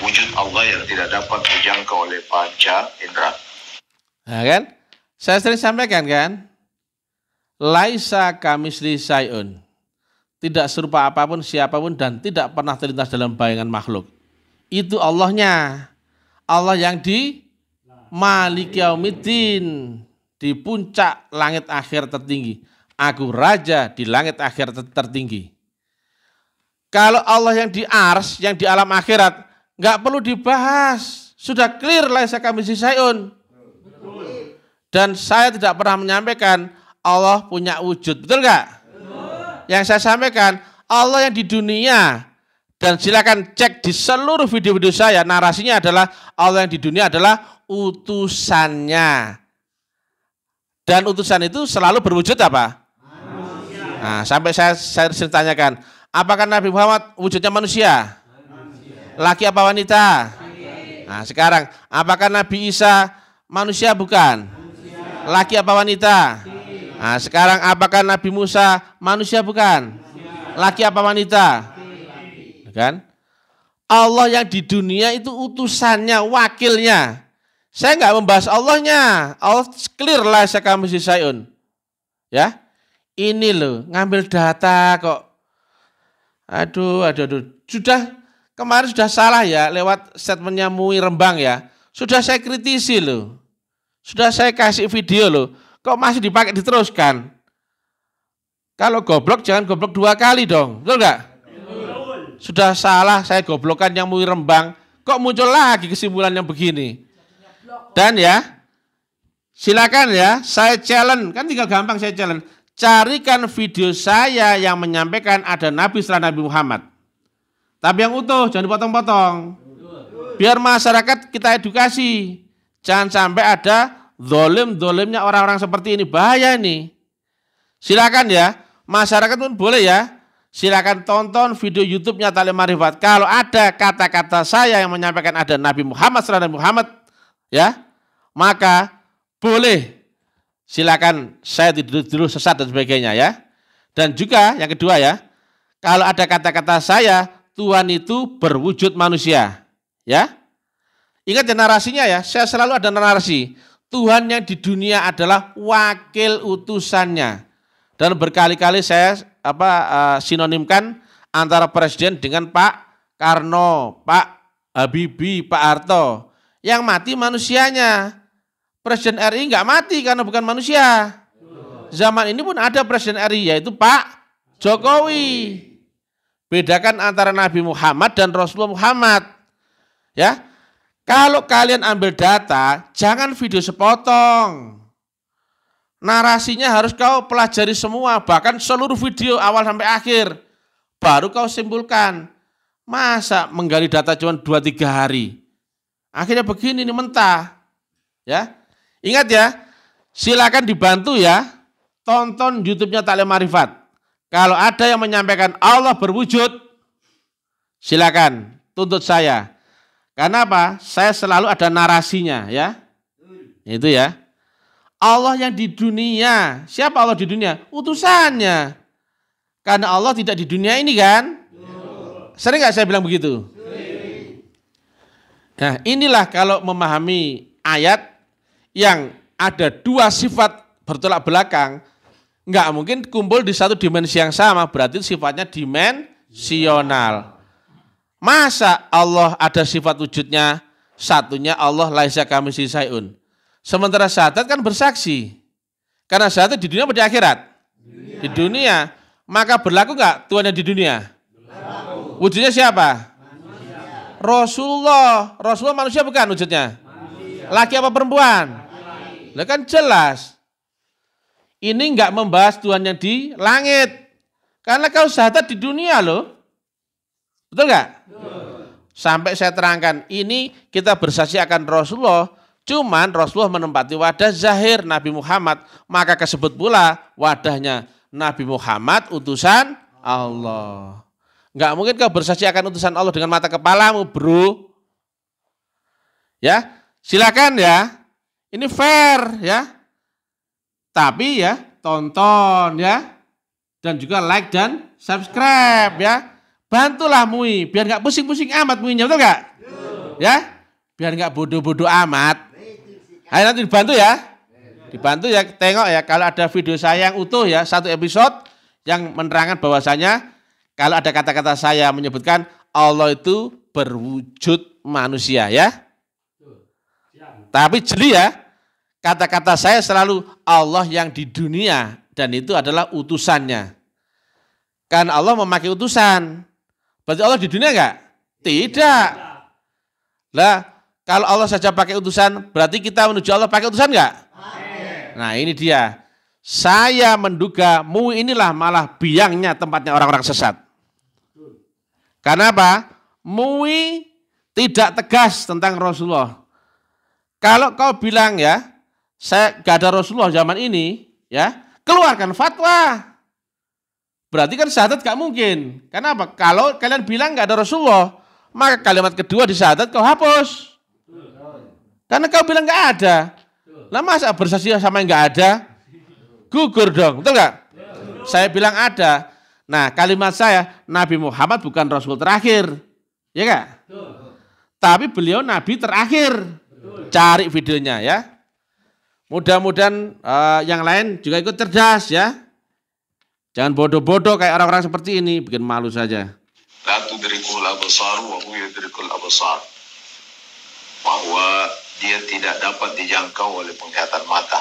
wujud Allah yang tidak dapat dijangkau oleh panca indera. Nah, kan? Saya sering sampaikan kan? Laisa kamisri sayun. Tidak serupa apapun siapapun dan tidak pernah terlintas dalam bayangan makhluk. Itu Allahnya. Allah yang di Malik Yaumiddin di puncak langit akhir tertinggi Aku raja di langit akhirat tertinggi. Kalau Allah yang di ars, yang di alam akhirat, nggak perlu dibahas. Sudah clear lah saya kami Sayun. Dan saya tidak pernah menyampaikan Allah punya wujud. Betul nggak? Yang saya sampaikan, Allah yang di dunia dan silakan cek di seluruh video-video saya narasinya adalah Allah yang di dunia adalah utusannya dan utusan itu selalu berwujud apa Nah, sampai saya, saya ceritakan, apakah Nabi Muhammad wujudnya manusia? manusia. Laki apa wanita? Nah, sekarang, apakah Nabi Isa manusia bukan? Manusia. Laki apa wanita? Nah, sekarang apakah Nabi Musa manusia bukan? Manusia. Laki apa wanita? Laki. Nah, kan? Allah yang di dunia itu utusannya, wakilnya. Saya nggak membahas Allahnya. Allah clear lah saya kamu Ya ini loh, ngambil data kok. Aduh, aduh, aduh. Sudah kemarin sudah salah ya lewat statementnya MUI Rembang ya. Sudah saya kritisi loh. Sudah saya kasih video loh. Kok masih dipakai diteruskan? Kalau goblok jangan goblok dua kali dong. Betul nggak? Sudah salah saya goblokan yang MUI Rembang. Kok muncul lagi kesimpulan yang begini? Dan ya, silakan ya, saya challenge. Kan tinggal gampang saya challenge carikan video saya yang menyampaikan ada Nabi setelah Nabi Muhammad. Tapi yang utuh, jangan dipotong-potong. Biar masyarakat kita edukasi. Jangan sampai ada dolim-dolimnya orang-orang seperti ini. Bahaya ini. Silakan ya, masyarakat pun boleh ya. Silakan tonton video YouTube-nya Talim Marifat. Kalau ada kata-kata saya yang menyampaikan ada Nabi Muhammad Nabi Muhammad, ya, maka boleh silakan saya tidur dulu sesat dan sebagainya ya. Dan juga yang kedua ya, kalau ada kata-kata saya, Tuhan itu berwujud manusia. Ya. Ingat ya narasinya ya, saya selalu ada narasi. Tuhan yang di dunia adalah wakil utusannya. Dan berkali-kali saya apa uh, sinonimkan antara presiden dengan Pak Karno, Pak Habibie, Pak Arto Yang mati manusianya, Presiden RI nggak mati karena bukan manusia. Zaman ini pun ada Presiden RI yaitu Pak Jokowi. Bedakan antara Nabi Muhammad dan Rasulullah Muhammad. Ya, kalau kalian ambil data, jangan video sepotong. Narasinya harus kau pelajari semua, bahkan seluruh video awal sampai akhir. Baru kau simpulkan. Masa menggali data cuma 2-3 hari? Akhirnya begini, ini mentah. Ya, Ingat ya, silakan dibantu ya. Tonton YouTube-nya Taklim Marifat. Kalau ada yang menyampaikan Allah berwujud, silakan tuntut saya. Karena apa? Saya selalu ada narasinya ya. Itu ya. Allah yang di dunia. Siapa Allah di dunia? Utusannya. Karena Allah tidak di dunia ini kan? Sering nggak saya bilang begitu? Nah inilah kalau memahami ayat yang ada dua sifat bertolak belakang, nggak mungkin kumpul di satu dimensi yang sama, berarti sifatnya dimensional. Masa Allah ada sifat wujudnya, satunya Allah laisa kami sisaun. Sementara syahadat kan bersaksi. Karena syahadat di dunia atau di akhirat? Dunia. Di dunia. Maka berlaku nggak tuannya di dunia? Wujudnya siapa? Rasulullah. Rasulullah manusia bukan wujudnya? Manusia. Laki apa perempuan? Lah kan jelas. Ini nggak membahas Tuhan yang di langit. Karena kau sahaja di dunia loh. Betul nggak? Sampai saya terangkan, ini kita bersaksi akan Rasulullah, cuman Rasulullah menempati wadah zahir Nabi Muhammad, maka kesebut pula wadahnya Nabi Muhammad utusan Allah. Nggak mungkin kau bersaksi akan utusan Allah dengan mata kepalamu, bro. Ya, silakan ya. Ini fair ya. Tapi ya tonton ya. Dan juga like dan subscribe ya. Bantulah MUI biar nggak pusing-pusing amat MUI-nya betul nggak? Ya. Biar nggak bodoh-bodoh amat. Ayo nanti dibantu ya. Dibantu ya, tengok ya kalau ada video saya yang utuh ya, satu episode yang menerangkan bahwasanya kalau ada kata-kata saya menyebutkan Allah itu berwujud manusia ya. Tapi jeli ya, kata-kata saya selalu Allah yang di dunia dan itu adalah utusannya. Kan Allah memakai utusan. Berarti Allah di dunia enggak? Tidak. Lah, kalau Allah saja pakai utusan, berarti kita menuju Allah pakai utusan enggak? Nah, ini dia. Saya menduga mu inilah malah biangnya tempatnya orang-orang sesat. Karena apa? Mui tidak tegas tentang Rasulullah. Kalau kau bilang ya, saya gak ada Rasulullah zaman ini, ya keluarkan fatwa. Berarti kan syahadat gak mungkin. Kenapa? Kalau kalian bilang gak ada Rasulullah, maka kalimat kedua di syahadat kau hapus. Karena kau bilang gak ada. Lah masa bersaksi sama yang gak ada? Gugur dong, betul gak? Saya bilang ada. Nah kalimat saya, Nabi Muhammad bukan Rasul terakhir. Ya gak? Tapi beliau Nabi terakhir. Cari videonya ya. Mudah-mudahan uh, yang lain juga ikut cerdas ya. Jangan bodoh-bodoh kayak orang-orang seperti ini, bikin malu saja. Bahwa dia tidak dapat dijangkau oleh penglihatan mata.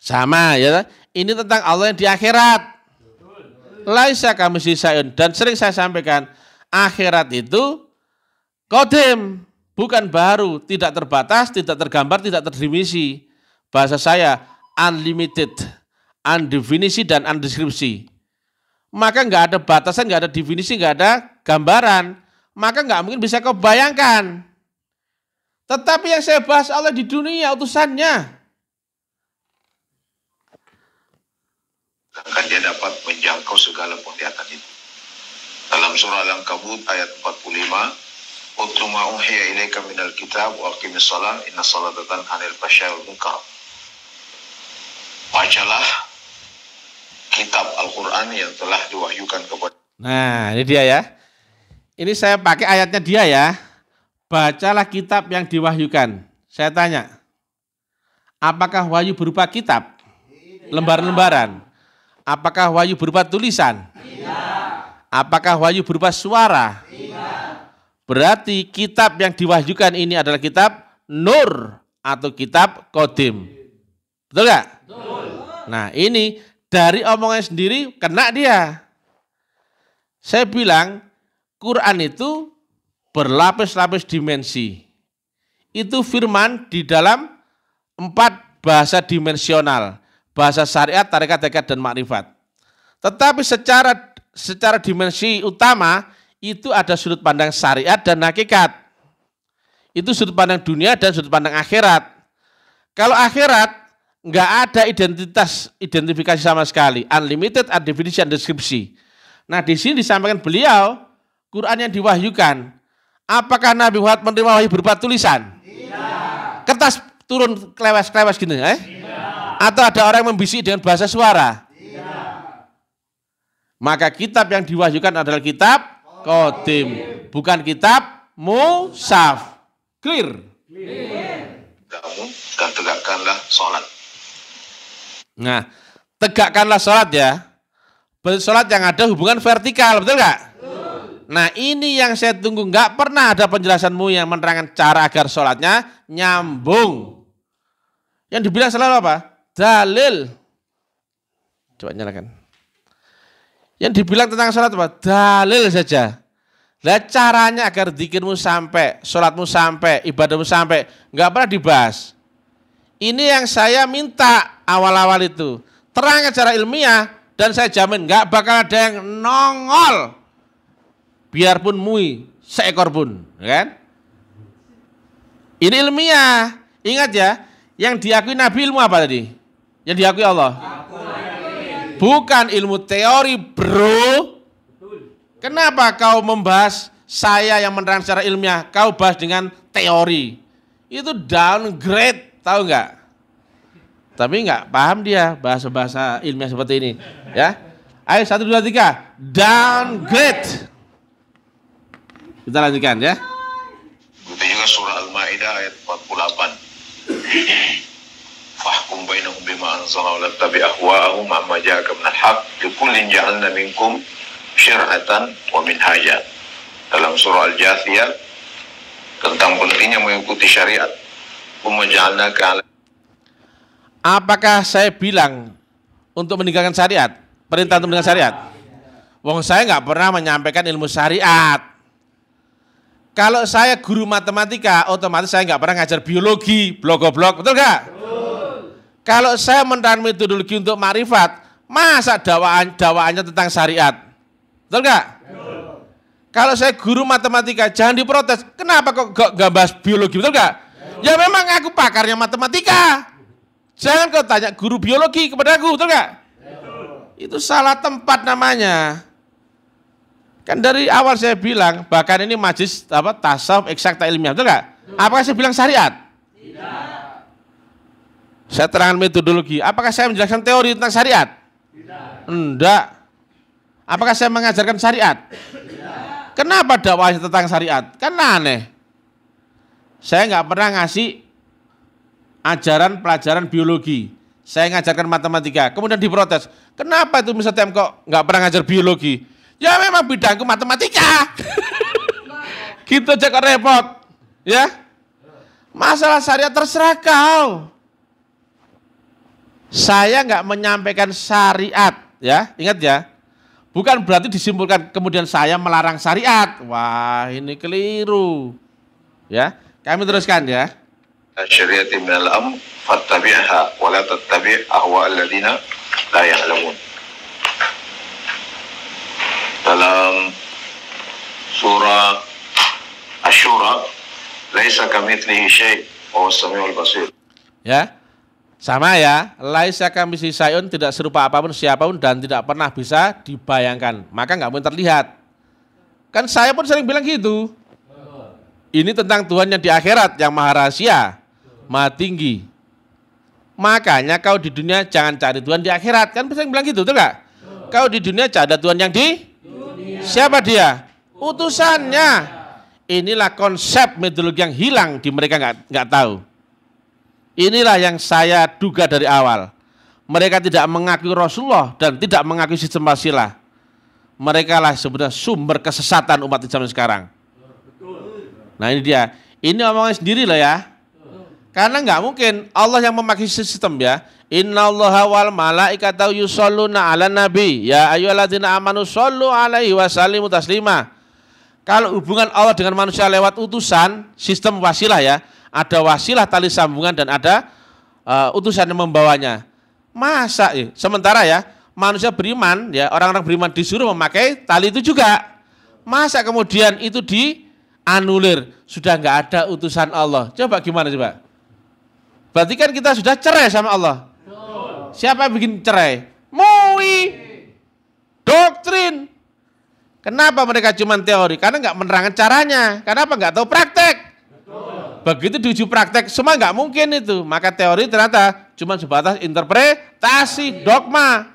Sama ya. Ini tentang Allah yang di akhirat. Laisa kami sisain dan sering saya sampaikan akhirat itu kodim Bukan baru, tidak terbatas, tidak tergambar, tidak terdefinisi. Bahasa saya, unlimited, undefinisi dan undeskripsi. Maka nggak ada batasan, nggak ada definisi, nggak ada gambaran. Maka nggak mungkin bisa kau bayangkan. Tetapi yang saya bahas Allah di dunia, utusannya. Akan dia dapat menjangkau segala penglihatan itu. Dalam surah Al-Ankabut ayat 45, Utlu ma ilaika minal kitab wa aqimis inna salatatan anil fasyai munkar. Bacalah kitab Al-Qur'an yang telah diwahyukan kepada Nah, ini dia ya. Ini saya pakai ayatnya dia ya. Bacalah kitab yang diwahyukan. Saya tanya, apakah wahyu berupa kitab? Lembaran-lembaran. Apakah wahyu berupa tulisan? Tidak. Apakah wahyu berupa suara? Tidak. Berarti kitab yang diwahyukan ini adalah kitab Nur atau kitab Kodim. Betul gak? Nah ini dari omongan sendiri kena dia. Saya bilang Quran itu berlapis-lapis dimensi. Itu firman di dalam empat bahasa dimensional. Bahasa syariat, tarekat, tarekat, dan makrifat. Tetapi secara secara dimensi utama itu ada sudut pandang syariat dan hakikat. Itu sudut pandang dunia dan sudut pandang akhirat. Kalau akhirat enggak ada identitas identifikasi sama sekali, unlimited definition deskripsi. Nah di sini disampaikan beliau Quran yang diwahyukan. Apakah Nabi Muhammad menerima wahyu berupa tulisan? Tidak. Kertas turun kelewas-kelewas gini, gitu eh? Ya? Tidak. Atau ada orang yang membisik dengan bahasa suara? Tidak. Maka kitab yang diwahyukan adalah kitab Kodim. Bukan kitab Musaf. Clear? Clear. tegakkanlah sholat. Nah, tegakkanlah sholat ya. sholat yang ada hubungan vertikal, betul nggak? Nah ini yang saya tunggu, nggak pernah ada penjelasanmu yang menerangkan cara agar sholatnya nyambung. Yang dibilang selalu apa? Dalil. Coba nyalakan. Yang dibilang tentang sholat apa? Dalil saja. Nah caranya agar dikirmu sampai, sholatmu sampai, ibadahmu sampai, nggak pernah dibahas. Ini yang saya minta awal-awal itu. Terang secara ilmiah dan saya jamin nggak bakal ada yang nongol. Biarpun mui, seekor pun, ya kan? Ini ilmiah. Ingat ya, yang diakui Nabi ilmu apa tadi? Yang diakui Allah. Aku Bukan ilmu teori, bro. Kenapa kau membahas saya yang menerang secara ilmiah, kau bahas dengan teori. Itu downgrade, tahu nggak? Tapi nggak paham dia bahasa-bahasa ilmiah seperti ini, ya. Ayo satu dua tiga, downgrade. Kita lanjutkan ya. Itu juga surah Al-Maidah ayat 48. ما أنزل tabi تبع أهواءهم عما جاءك من haq likullin ja'alna minkum syir'atan wa minhaja dalam surah Al-Jathiyah tentang pentingnya mengikuti syariat Apakah saya bilang untuk meninggalkan syariat? Perintah untuk meninggalkan syariat? Wong saya nggak pernah menyampaikan ilmu syariat. Kalau saya guru matematika, otomatis saya nggak pernah ngajar biologi, blogo blog betul nggak? Kalau saya menerapkan metodologi untuk marifat, masa dawaan dawaannya tentang syariat? Betul nggak? Kalau saya guru matematika, jangan diprotes. Kenapa kok gak, bahas biologi, betul nggak? Ya memang aku pakarnya matematika. Jangan kau tanya guru biologi kepada aku, betul nggak? Itu salah tempat namanya. Kan dari awal saya bilang, bahkan ini majlis apa tasawuf eksakta ilmiah, betul nggak? Apakah saya bilang syariat? Tidak. Saya terangkan metodologi. Apakah saya menjelaskan teori tentang syariat? Tidak. Tidak. Apakah saya mengajarkan syariat? Tidak. Kenapa dakwahnya tentang syariat? Kan aneh. Saya nggak pernah ngasih ajaran pelajaran biologi. Saya ngajarkan matematika. Kemudian diprotes. Kenapa itu Mr. Tem kok nggak pernah ngajar biologi? Ya memang bidangku matematika. gitu aja repot. Ya. Masalah syariat terserah kau. Saya nggak menyampaikan syariat, ya ingat ya. Bukan berarti disimpulkan kemudian saya melarang syariat. Wah ini keliru, ya. Kami teruskan ya. Syariat minal am fattabi'ha wa la tattabi' ahwa alladziina la ya'lamun. Dalam surah Ashura, laisa kamitslihi syai' wa huwas samiul basir. Ya. Sama ya, laisa kamisi sayun tidak serupa apapun siapapun dan tidak pernah bisa dibayangkan. Maka nggak mungkin terlihat. Kan saya pun sering bilang gitu. Ini tentang Tuhan yang di akhirat, yang maha rahasia, maha tinggi. Makanya kau di dunia jangan cari Tuhan di akhirat. Kan sering bilang gitu, betul nggak? Kau di dunia cari Tuhan yang di? Dunia. Siapa dia? Utusannya. Inilah konsep metodologi yang hilang di mereka nggak nggak tahu. Inilah yang saya duga dari awal. Mereka tidak mengakui Rasulullah dan tidak mengakui sistem wasilah. Mereka lah sebenarnya sumber kesesatan umat Islam sekarang. Nah ini dia. Ini omongan sendiri loh ya. Karena nggak mungkin Allah yang memakai sistem ya. Inna Allah wal malaikata yusalluna ala nabi. Ya dina amanu sallu alaihi wa sallimu taslima. Kalau hubungan Allah dengan manusia lewat utusan, sistem wasilah ya, ada wasilah tali sambungan dan ada uh, utusan yang membawanya. Masa ya? Sementara ya manusia beriman ya orang-orang beriman disuruh memakai tali itu juga. Masa kemudian itu dianulir sudah enggak ada utusan Allah. Coba gimana coba? Berarti kan kita sudah cerai sama Allah. Siapa yang bikin cerai? MUI, doktrin. Kenapa mereka cuma teori? Karena enggak menerangkan caranya. Kenapa enggak tahu praktek? Betul. Begitu diuji praktek, semua nggak mungkin itu. Maka teori ternyata cuma sebatas interpretasi iya. dogma.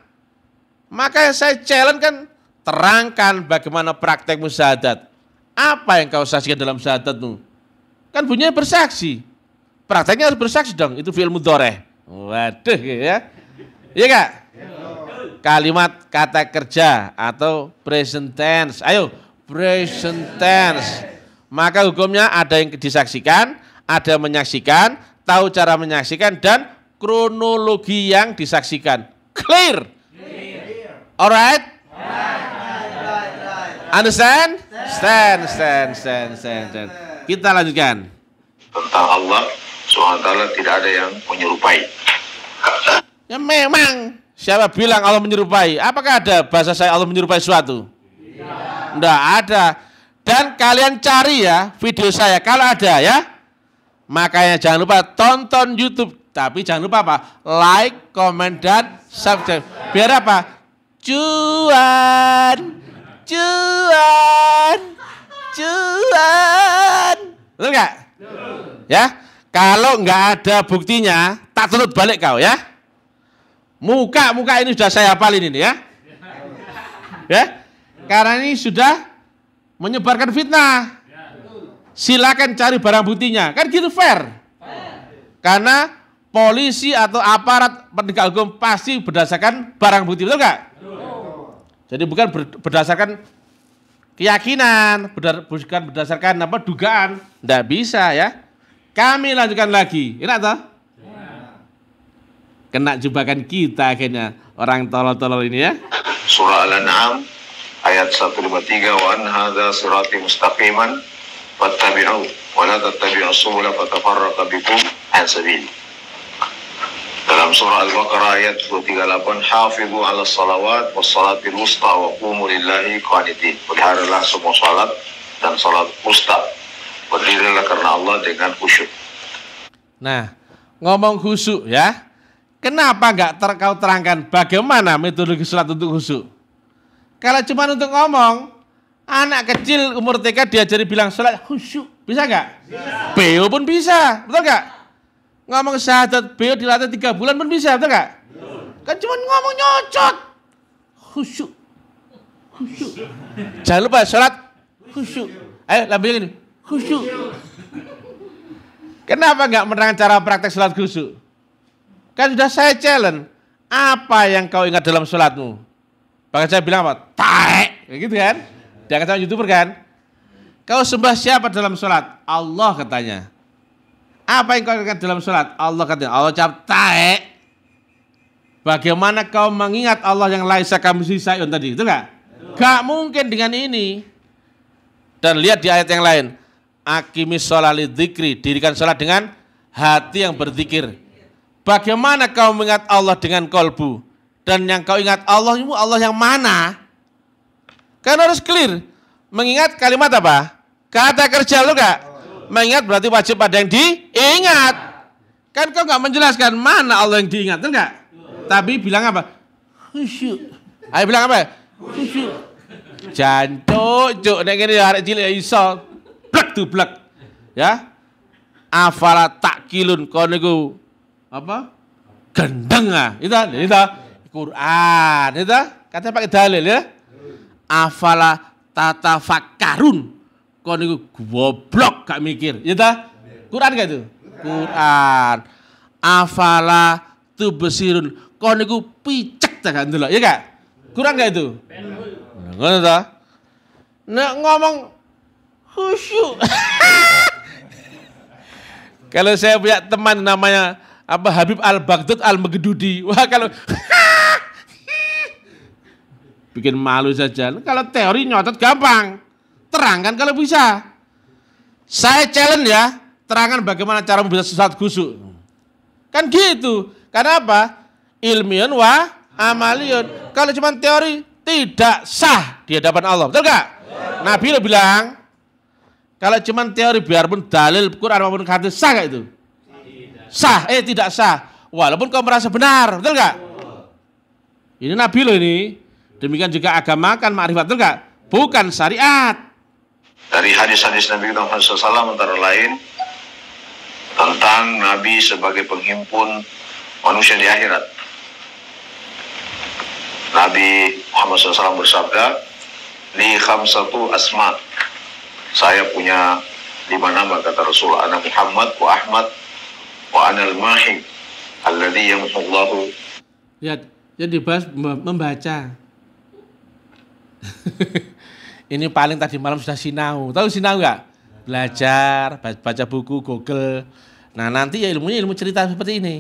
Maka saya challenge kan terangkan bagaimana praktek musyahadat. Apa yang kau saksikan dalam syahadatmu? Kan bunyinya bersaksi. Prakteknya harus bersaksi dong, itu film mudoreh. Waduh ya. Iya kak? Kalimat kata kerja atau present tense. Ayo, present tense maka hukumnya ada yang disaksikan, ada yang menyaksikan, tahu cara menyaksikan dan kronologi yang disaksikan. Clear. Clear. Alright? Understand? Stand, stand, stand, stand, stand. Kita lanjutkan. Tentang Allah SWT tidak ada yang menyerupai. Ya memang. Siapa bilang Allah menyerupai? Apakah ada bahasa saya Allah menyerupai suatu? Tidak. Tidak ada dan kalian cari ya video saya kalau ada ya. Makanya jangan lupa tonton YouTube. Tapi jangan lupa apa? Like, comment, dan subscribe. Biar apa? Cuan, cuan, cuan. Betul nggak? Ya. Kalau nggak ada buktinya, tak tuntut balik kau ya. Muka-muka ini sudah saya paling ini ya. Ya. Karena ini sudah menyebarkan fitnah. Silakan cari barang buktinya. Kan gitu fair. Karena polisi atau aparat penegak hukum pasti berdasarkan barang bukti, betul nggak? Jadi bukan berdasarkan keyakinan, bukan berdasarkan apa dugaan, tidak bisa ya. Kami lanjutkan lagi, ini toh? Kena jebakan kita akhirnya orang tolol-tolol ini ya. Surah Al-An'am ayat 153 wa an hadza surati mustaqiman fattabi'u wa la tattabi'u subula fatafarraqu bikum an sabil dalam surah Al-Baqarah ayat 238 hafizu ala salawat was salati musta wa qumu lillahi qanitin peliharalah semua salat dan salat musta berdirilah karena Allah dengan khusyuk nah ngomong khusyuk ya kenapa enggak terkau terangkan bagaimana metode salat untuk khusyuk kalau cuma untuk ngomong, anak kecil umur TK diajari bilang sholat khusyuk, bisa nggak? Bisa. Beo pun bisa, betul nggak? Ngomong syahadat beo dilatih tiga bulan pun bisa, betul nggak? Kan cuma ngomong nyocot, khusyuk, khusyuk. Jangan lupa sholat khusyuk. Ayo, lambil ini khusyuk. Kenapa nggak menerangkan cara praktek sholat khusyuk? Kan sudah saya challenge. Apa yang kau ingat dalam sholatmu? Bahkan saya bilang apa? Taek. Gitu kan? Diangkat sama youtuber kan? Kau sembah siapa dalam sholat? Allah katanya. Apa yang kau ingat dalam sholat? Allah katanya. Allah cap taek. Bagaimana kau mengingat Allah yang laisa kamu sisayon tadi? Itu gak? Gak mungkin dengan ini. Dan lihat di ayat yang lain. Akimis sholali dzikri. Dirikan sholat dengan hati yang berzikir. Bagaimana kau mengingat Allah dengan kolbu? dan yang kau ingat Allah itu Allah yang mana? Kan harus clear. Mengingat kalimat apa? Kata kerja lu gak? Mengingat berarti wajib pada yang diingat. Kan kau nggak menjelaskan mana Allah yang diingat, enggak? Tapi bilang apa? Khusyuk. Ayo bilang apa? Khusyuk. Jancuk, cuk, nek ngene ya, arek cilik ya iso. Blek tu blek. Ya. Afala takilun kon niku apa? Gendeng ah. Itu, itu. Quran, itu ya katanya pakai dalil ya. Afala tata fakarun, kau niku goblok gak mikir, ya ta? Quran gak itu? Quran. Afala besirun kau niku picek tak kan dulu, ya gak? Quran gak itu? Ngono ta? nak ngomong khusyuk. Kalau saya punya teman namanya apa Habib Al Baghdad Al Megedudi. Wah kalau bikin malu saja. Kalau teori nyotot gampang, terangkan kalau bisa. Saya challenge ya, terangkan bagaimana cara membuat sesat gusuk. Kan gitu. Karena apa? Ilmiun wa amaliun. Kalau cuma teori, tidak sah di hadapan Allah. Betul gak? Ya. Nabi lo bilang, kalau cuma teori biarpun dalil Quran maupun hadis sah gak itu? Tidak. Sah, eh tidak sah. Walaupun kau merasa benar, betul gak? Ini Nabi lo ini. Demikian juga agama kan ma'rifatul enggak? bukan syariat. Dari hadis-hadis Nabi Muhammad SAW antara lain tentang Nabi sebagai penghimpun manusia di akhirat. Nabi Muhammad SAW bersabda, Li khamsatu asma. Saya punya lima nama kata Rasulullah anak Muhammad wa Ahmad wa Anal Mahi alladhi yamhullahu. Ya, jadi bahas membaca ini paling tadi malam sudah sinau. Tahu sinau nggak? Belajar, baca buku, Google. Nah nanti ya ilmunya ilmu cerita seperti ini.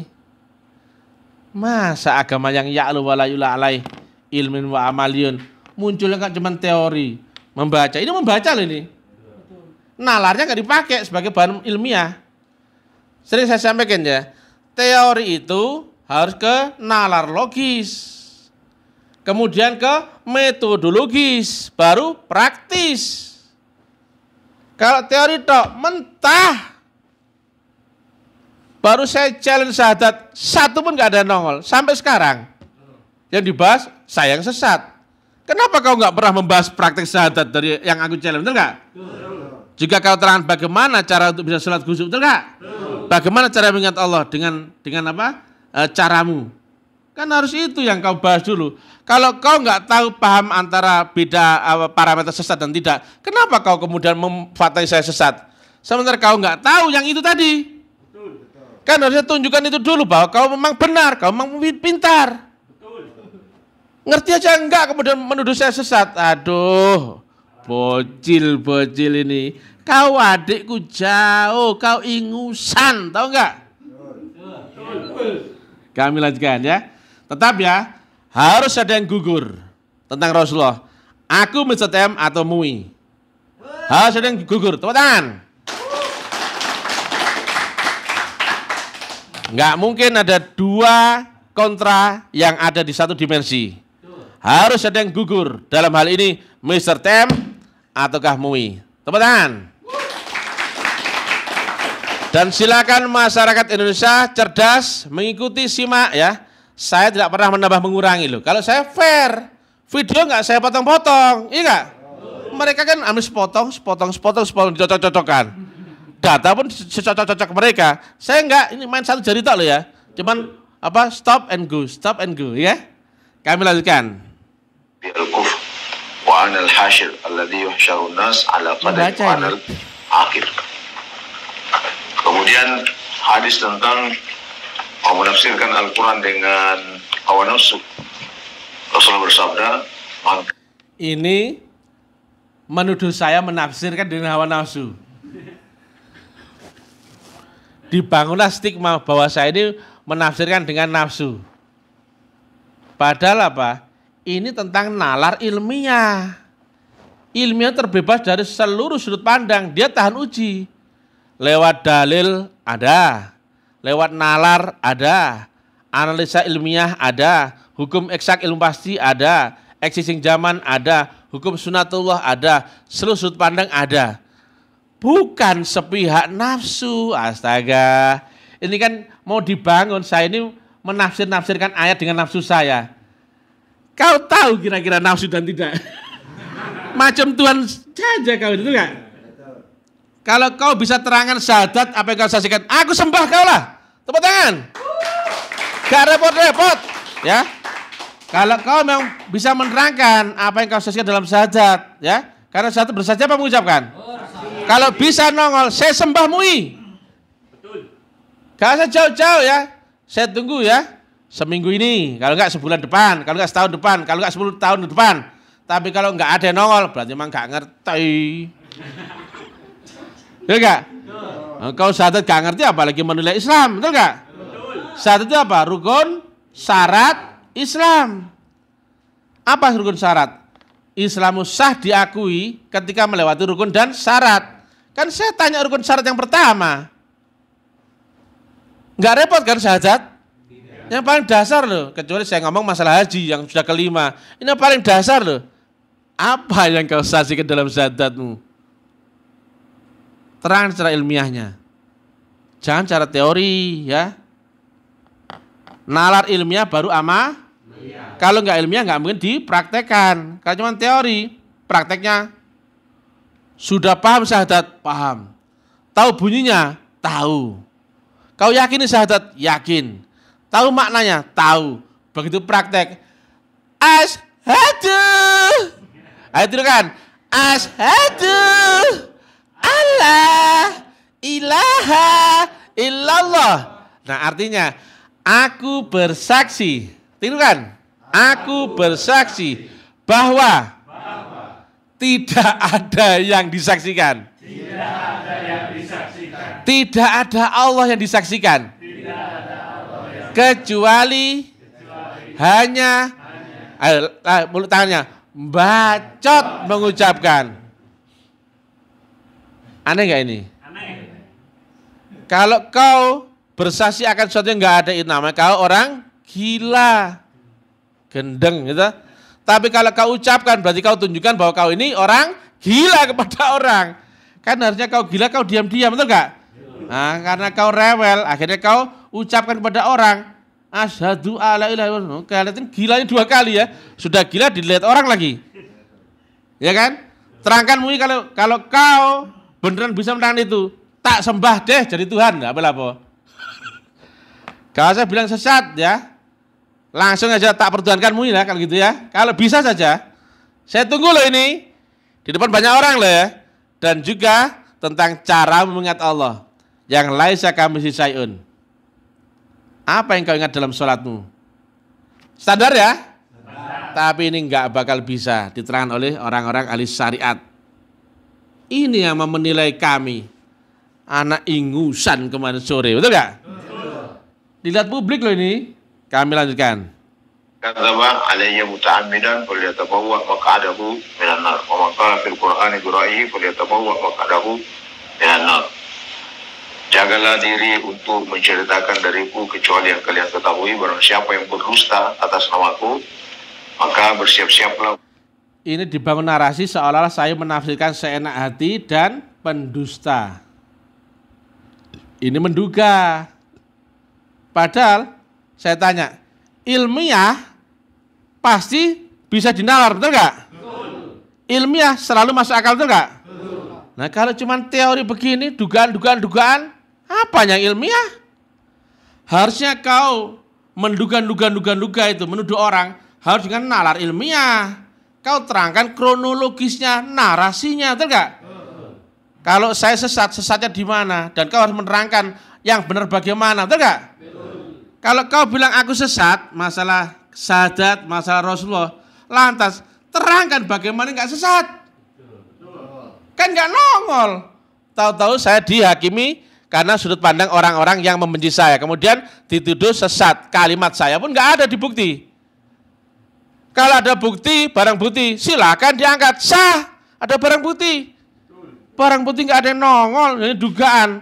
Masa agama yang ya'lu wa layula alaih ilmin wa amaliun munculnya kan cuma teori membaca ini membaca loh ini nalarnya nggak dipakai sebagai bahan ilmiah sering saya sampaikan ya teori itu harus ke nalar logis kemudian ke metodologis, baru praktis. Kalau teori tok mentah, baru saya challenge sahadat, satu pun nggak ada nongol sampai sekarang. Yang dibahas sayang sesat. Kenapa kau nggak pernah membahas praktik sahadat dari yang aku challenge, betul nggak? Juga kau terangkan bagaimana cara untuk bisa sholat khusyuk, betul nggak? Bagaimana cara mengingat Allah dengan dengan apa? E, caramu. Kan harus itu yang kau bahas dulu. Kalau kau nggak tahu paham antara beda eh, parameter sesat dan tidak, kenapa kau kemudian memfatai saya sesat? Sementara kau nggak tahu yang itu tadi. Kan harusnya tunjukkan itu dulu bahwa kau memang benar, kau memang pintar. Ngerti aja enggak kemudian menuduh saya sesat. Aduh, bocil-bocil ini. Kau adikku jauh, kau ingusan, tahu enggak? Kami lanjutkan ya. Tetap ya, harus ada yang gugur tentang Rasulullah. Aku Tem atau MUI. Harus ada yang gugur. Tepuk tangan. Nggak mungkin ada dua kontra yang ada di satu dimensi. Harus ada yang gugur. Dalam hal ini Mr. Tem ataukah MUI. Tepuk tangan. Dan silakan masyarakat Indonesia cerdas mengikuti simak ya saya tidak pernah menambah mengurangi loh. Kalau saya fair, video nggak saya potong-potong, iya nggak? Mereka kan ambil anu sepotong, sepotong, sepotong, sepotong, dicocok-cocokkan. Data pun dicocok-cocok mereka. Saya nggak, ini main satu jari tak loh ya. Cuman apa stop and go, stop and go ya. Kami lanjutkan. Kemudian hadis tentang mau menafsirkan Al-Quran dengan hawa nafsu. Rasulullah bersabda, ini menuduh saya menafsirkan dengan hawa nafsu. Dibangunlah stigma bahwa saya ini menafsirkan dengan nafsu. Padahal apa? Ini tentang nalar ilmiah. Ilmiah terbebas dari seluruh sudut pandang. Dia tahan uji. Lewat dalil ada lewat nalar ada, analisa ilmiah ada, hukum eksak ilmu pasti ada, eksising zaman ada, hukum sunatullah ada, seluruh sudut pandang ada. Bukan sepihak nafsu, astaga. Ini kan mau dibangun, saya ini menafsir-nafsirkan ayat dengan nafsu saya. Kau tahu kira-kira nafsu dan tidak? Macam Tuhan saja kau itu enggak? Kalau kau bisa terangkan syahadat, apa yang kau saksikan? Aku sembah kau lah. Tepuk tangan. Gak repot-repot. Ya. Kalau kau memang bisa menerangkan apa yang kau saksikan dalam sajat, ya. Karena satu bersajat apa mengucapkan? Kalau bisa nongol, saya sembah MUI. Betul. Gak usah jauh-jauh ya. Saya tunggu ya seminggu ini, kalau enggak sebulan depan, kalau enggak setahun depan, kalau enggak sepuluh tahun depan. Tapi kalau enggak ada nongol, berarti memang enggak ngerti. Ya enggak? Eh, kalau syahadat gak ngerti apalagi menilai Islam, betul gak? Syahadat itu apa? Rukun syarat Islam. Apa rukun syarat? Islam sah diakui ketika melewati rukun dan syarat. Kan saya tanya rukun syarat yang pertama. Enggak repot kan syahadat? Yang paling dasar loh, kecuali saya ngomong masalah haji yang sudah kelima. Ini yang paling dasar loh. Apa yang kau saksikan dalam syahadatmu? terang secara ilmiahnya. Jangan cara teori ya. Nalar ilmiah baru ama. Ya. Kalau nggak ilmiah nggak mungkin dipraktekkan. Kalau cuma teori, prakteknya sudah paham syahadat, paham. Tahu bunyinya, tahu. Kau yakin syahadat, yakin. Tahu maknanya, tahu. Begitu praktek, ashadu. Itu kan, ashadu la ilaha, illallah. Nah artinya, aku bersaksi, tirukan, aku bersaksi bahwa, tidak ada yang disaksikan. Tidak ada yang disaksikan. Tidak ada Allah yang disaksikan. kecuali, hanya, eh, mulut tangannya bacot mengucapkan. Aneh nggak ini? Aneh. Kalau kau bersaksi akan sesuatu yang nggak ada itu namanya kau orang gila, gendeng gitu. Tapi kalau kau ucapkan berarti kau tunjukkan bahwa kau ini orang gila kepada orang. Kan harusnya kau gila kau diam-diam betul nggak? Nah, karena kau rewel akhirnya kau ucapkan kepada orang asyhadu alla ilaha illallah. Kalian gilanya dua kali ya. Sudah gila dilihat orang lagi. Ya kan? Terangkan mungkin kalau kalau kau beneran bisa menahan itu. Tak sembah deh jadi Tuhan, nggak apa-apa. Kalau saya bilang sesat ya, langsung aja tak mu ya kalau gitu ya. Kalau bisa saja, saya tunggu loh ini di depan banyak orang loh ya. Dan juga tentang cara mengingat Allah. Yang laisa kami sisaiun. Apa yang kau ingat dalam sholatmu? Standar ya? Tapi ini nggak bakal bisa diterangkan oleh orang-orang ahli syariat ini yang menilai kami. Anak ingusan kemarin sore, betul gak? Betul. Dilihat publik loh ini. Kami lanjutkan. Kadzaba alayya muta'ammidan falyatabawwa maq'adahu minan nar. Wa man qala fil Qur'ani guraihi falyatabawwa maq'adahu minan nar. Jagalah diri untuk menceritakan dariku kecuali yang kalian ketahui barang siapa yang berdusta atas namaku maka bersiap-siaplah ini dibangun narasi seolah-olah saya menafsirkan seenak hati dan pendusta. Ini menduga. Padahal saya tanya, ilmiah pasti bisa dinalar, betul nggak? Ilmiah selalu masuk akal, betul nggak? Nah kalau cuma teori begini, dugaan-dugaan-dugaan, apa yang ilmiah? Harusnya kau menduga-duga-duga-duga itu menuduh orang harus dengan nalar ilmiah kau terangkan kronologisnya, narasinya, betul gak? Kalau saya sesat, sesatnya di mana? Dan kau harus menerangkan yang benar bagaimana, betul gak? Kalau kau bilang aku sesat, masalah sadat, masalah Rasulullah, lantas terangkan bagaimana nggak sesat. Kan nggak nongol. Tahu-tahu saya dihakimi karena sudut pandang orang-orang yang membenci saya. Kemudian dituduh sesat. Kalimat saya pun nggak ada dibukti. Kalau ada bukti, barang bukti, silakan diangkat. Sah, ada barang bukti. Barang bukti nggak ada yang nongol, ini dugaan.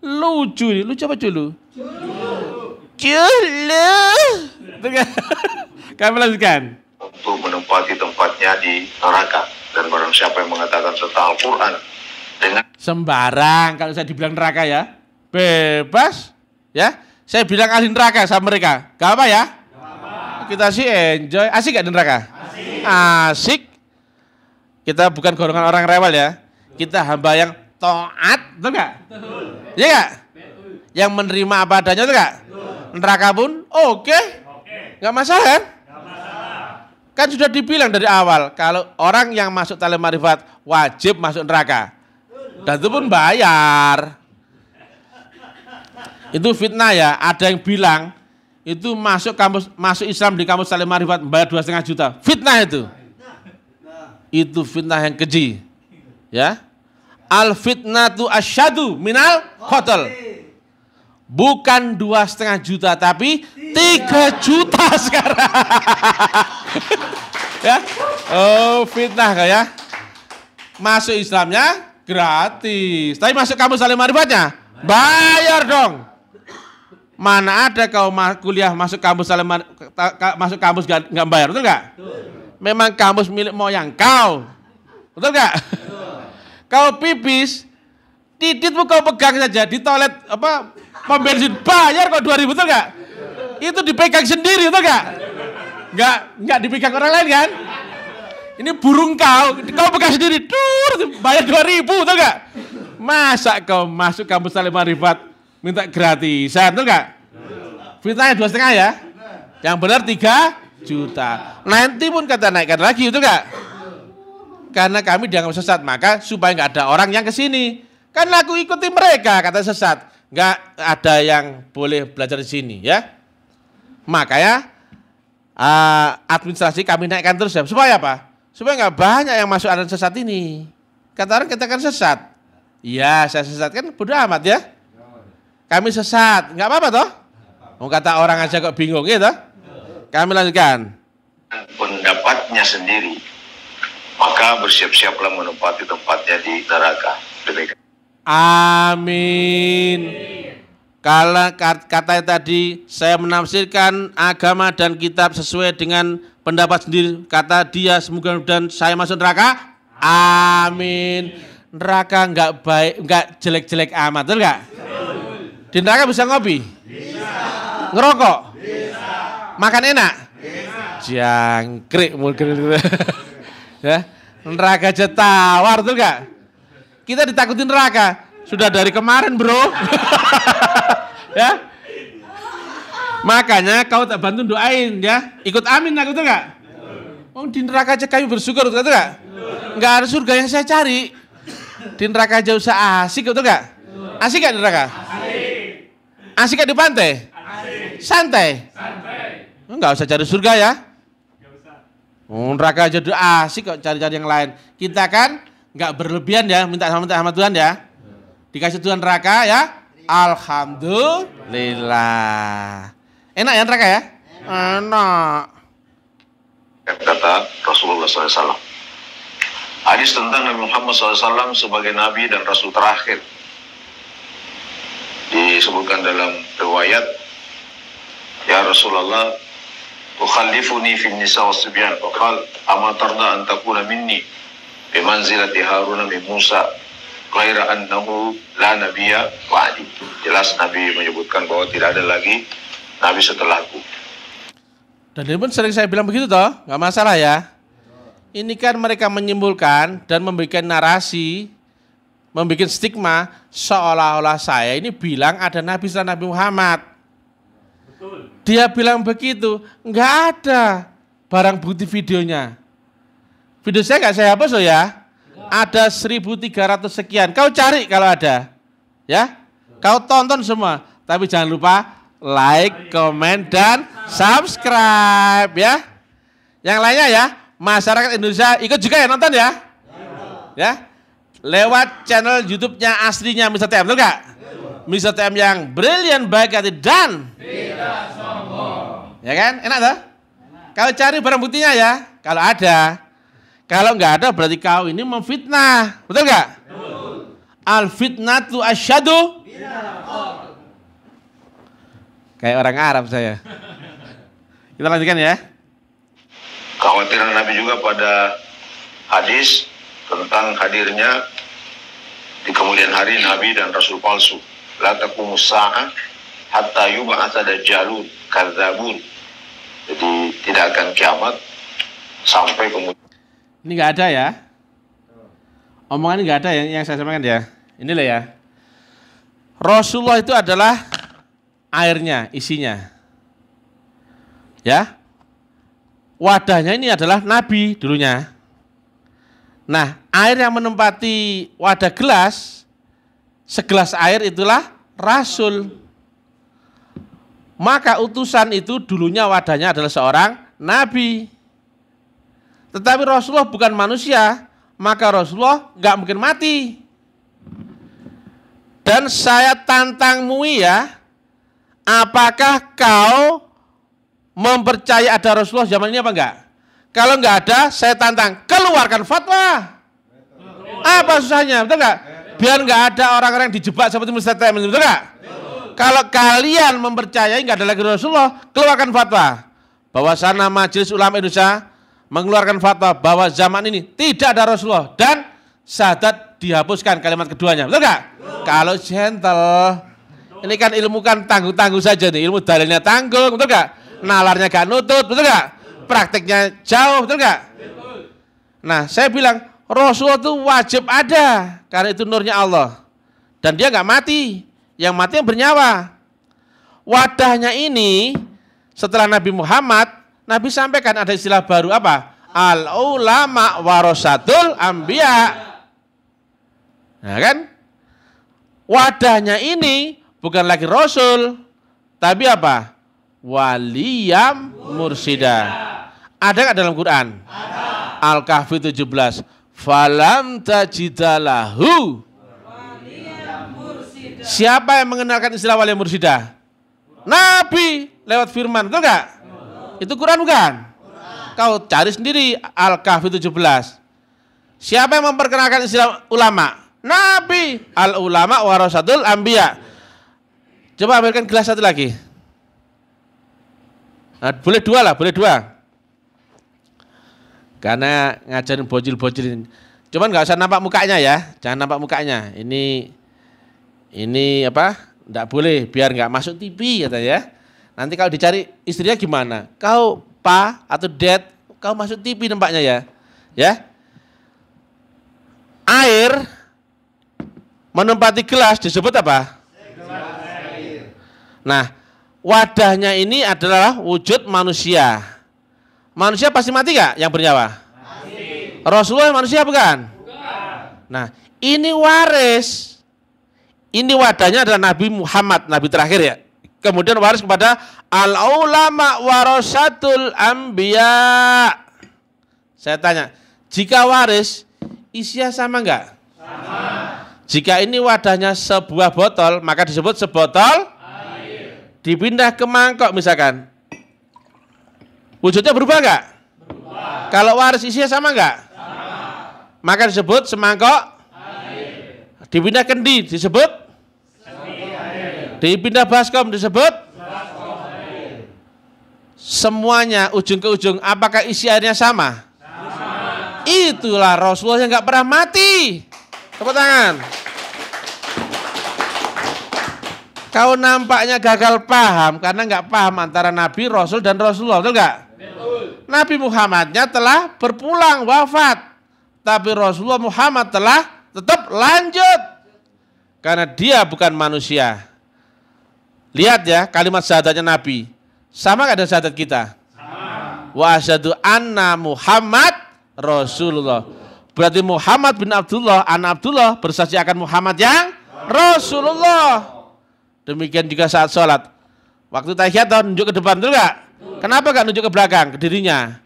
Lucu, lucu apa dulu? Culu. Kami lanjutkan. Itu menempati tempatnya di neraka. Dan barang siapa yang mengatakan serta Al-Quran dengan... Sembarang, kalau saya dibilang neraka ya. Bebas, ya. Saya bilang ahli neraka sama mereka. Gak apa ya? Kita sih enjoy. Asik gak neraka? Asik. Asik. Kita bukan golongan orang rewel ya. Kita hamba yang toat, betul gak? Betul. Iya gak? Betul. Yang menerima apa adanya itu gak? Betul. Neraka pun oke. Okay. Oke. Gak masalah kan? Kan sudah dibilang dari awal kalau orang yang masuk talim marifat wajib masuk neraka. Dan itu pun bayar. Itu fitnah ya, ada yang bilang itu masuk kampus masuk Islam di kampus Salim Marifat bayar dua setengah juta fitnah itu itu fitnah yang keji ya al fitnatu asyadu minal kotel bukan dua setengah juta tapi tiga juta sekarang ya oh fitnah kayak masuk Islamnya gratis tapi masuk kampus Salim Marifatnya bayar dong Mana ada kau kuliah masuk kampus masuk kampus gak, gak bayar, betul gak? Memang kampus milik moyang kau. Betul gak? kau pipis, titikmu kau pegang saja di toilet apa pom bensin bayar kok ribu betul gak? Itu dipegang sendiri, betul gak? Enggak, enggak dipegang orang lain kan? Ini burung kau, kau pegang sendiri, tur bayar dua ribu betul gak? Masa kau masuk kampus Salim Rifat minta gratisan, betul nggak? Fitnahnya dua setengah ya? Yang benar tiga juta. Nanti pun kata naikkan lagi, betul nggak? Karena kami dianggap sesat, maka supaya nggak ada orang yang kesini. kan aku ikuti mereka, kata sesat. Nggak ada yang boleh belajar di sini, ya. maka ya eh, administrasi kami naikkan terus ya. Supaya apa? Supaya nggak banyak yang masuk aliran sesat ini. Kata orang kita kan sesat. Iya, saya sesat kan bodoh amat ya. Kami sesat. Enggak apa-apa toh? Mau kata orang aja kok bingung ya toh? Kami lanjutkan. Pendapatnya sendiri maka bersiap-siaplah menempati tempatnya di neraka. Demikian. Amin. Kalau kata tadi saya menafsirkan agama dan kitab sesuai dengan pendapat sendiri. Kata dia semoga dan saya masuk neraka. Amin. Neraka nggak baik, nggak jelek-jelek amat, betul di neraka bisa ngopi? Bisa. Ngerokok? Bisa. Makan enak? Bisa. Jangkrik mungkin gitu. ya. Neraka aja tawar tuh enggak? Kita ditakutin neraka. Sudah dari kemarin bro. ya. Makanya kau tak bantu doain ya. Ikut amin aku tuh gak? Oh di neraka aja kami bersyukur tuh enggak? Gak ada surga yang saya cari. Di neraka aja usah asik tuh enggak? Asik enggak neraka? Asik. Asik kan di pantai? Asik. Santai? Santai. Enggak usah cari surga ya. usah. Oh, neraka aja udah asik kok cari-cari yang lain. Kita kan enggak berlebihan ya, minta sama minta sama Tuhan ya. Dikasih Tuhan neraka ya. Alhamdulillah. Enak ya neraka ya? Enak. Kata Rasulullah SAW. Hadis tentang Nabi Muhammad SAW sebagai Nabi dan Rasul terakhir disebutkan dalam riwayat ya Rasulullah tukhalifuni fi nisa wa qal ama tarda an takuna minni bi manzilati haruna bi musa ghaira annahu la nabiyya ba'di jelas nabi menyebutkan bahwa tidak ada lagi nabi setelahku dan ini pun sering saya bilang begitu toh nggak masalah ya ini kan mereka menyimpulkan dan memberikan narasi membuat stigma seolah-olah saya ini bilang ada Nabi selain Nabi Muhammad. Betul. Dia bilang begitu, nggak ada barang bukti videonya. Video saya nggak saya hapus loh ya. Ada 1.300 sekian. Kau cari kalau ada. Ya. Kau tonton semua. Tapi jangan lupa like, comment, dan subscribe ya. Yang lainnya ya, masyarakat Indonesia ikut juga ya nonton Ya. ya lewat channel YouTube-nya aslinya Mr. TM, betul gak? Mr. TM yang brilliant baik hati dan tidak sombong. Ya kan? Enak tuh? Kalau cari barang buktinya ya, kalau ada. Kalau enggak ada berarti kau ini memfitnah, betul gak? Betul. Al fitnatu asyadu. Kayak orang Arab saya. Kita lanjutkan ya. Kekhawatiran Nabi juga pada hadis tentang hadirnya di kemudian hari Nabi dan Rasul palsu. La taqumus hatta yub'atsa dajjalun kadzabun. Jadi tidak akan kiamat sampai kemudian. Ini enggak ada ya? Omongan enggak ada yang, yang saya sampaikan ya. inilah ya. Rasulullah itu adalah airnya, isinya. Ya. Wadahnya ini adalah nabi dulunya. Nah, air yang menempati wadah gelas, segelas air itulah rasul. Maka utusan itu dulunya wadahnya adalah seorang nabi. Tetapi Rasulullah bukan manusia, maka Rasulullah nggak mungkin mati. Dan saya tantangmu ya, apakah kau mempercayai ada Rasulullah zaman ini apa enggak? Kalau nggak ada, saya tantang. Keluarkan fatwa. Apa susahnya? Betul nggak? Biar nggak ada orang-orang yang dijebak seperti Mustafa Betul nggak? Kalau kalian mempercayai nggak ada lagi Rasulullah, keluarkan fatwa. Bahwa sana Majelis Ulama Indonesia mengeluarkan fatwa bahwa zaman ini tidak ada Rasulullah dan syahadat dihapuskan kalimat keduanya. Betul nggak? Kalau gentle, ini kan ilmu kan tangguh-tangguh saja nih. Ilmu dalilnya tangguh, betul nggak? Nalarnya gak nutut, betul nggak? prakteknya jauh, betul nggak? Nah, saya bilang Rasul itu wajib ada karena itu nurnya Allah. Dan dia nggak mati, yang mati yang bernyawa. Wadahnya ini setelah Nabi Muhammad, Nabi sampaikan ada istilah baru apa? Al ulama warasatul ambia. Nah kan? Wadahnya ini bukan lagi rasul, tapi apa? Waliyam mursida. Ada nggak dalam Quran? Ada. Al-Kahfi 17. Falam tajidalahu. Siapa yang mengenalkan istilah wali mursida? Nabi lewat firman, betul nggak? Itu Quran bukan? Kau cari sendiri Al-Kahfi 17. Siapa yang memperkenalkan istilah ulama? Nabi. Al-ulama warasatul Ambiya. Coba ambilkan gelas satu lagi. Nah, boleh dua lah, boleh dua. Karena ngajarin bocil-bocil. Cuman nggak usah nampak mukanya ya, jangan nampak mukanya. Ini ini apa? Nggak boleh, biar nggak masuk TV kata ya. Nanti kalau dicari istrinya gimana? Kau pa atau dad, kau masuk TV tempatnya ya. Ya. Air menempati gelas disebut apa? Nah, wadahnya ini adalah wujud manusia. Manusia pasti mati gak yang bernyawa? Mati. Rasulullah manusia bukan? Bukan. Nah, ini waris. Ini wadahnya adalah Nabi Muhammad, Nabi terakhir ya. Kemudian waris kepada al-ulama warasatul anbiya. Saya tanya, jika waris, isinya sama enggak? Sama. Jika ini wadahnya sebuah botol, maka disebut sebotol air. Dipindah ke mangkok misalkan. Wujudnya berubah enggak? Berubah. Kalau waris isinya sama enggak? Sama. Maka disebut semangkok air. Dipindah kendi disebut air. Dipindah baskom disebut baskom Semuanya ujung ke ujung apakah isi airnya sama? Sama. Itulah Rasulullah yang nggak pernah mati. Tepuk tangan. Kau nampaknya gagal paham karena nggak paham antara Nabi, Rasul, dan Rasulullah, betul nggak? Nabi Muhammadnya telah berpulang wafat. Tapi Rasulullah Muhammad telah tetap lanjut. Karena dia bukan manusia. Lihat ya kalimat syahadatnya Nabi. Sama gak dengan syahadat kita? Sama. Wa asyhadu anna Muhammad Rasulullah. Berarti Muhammad bin Abdullah, anak Abdullah bersaksi akan Muhammad yang Rasulullah. Demikian juga saat sholat. Waktu tahiyat tunjuk ke depan, juga. enggak? Kenapa gak nunjuk ke belakang, ke dirinya?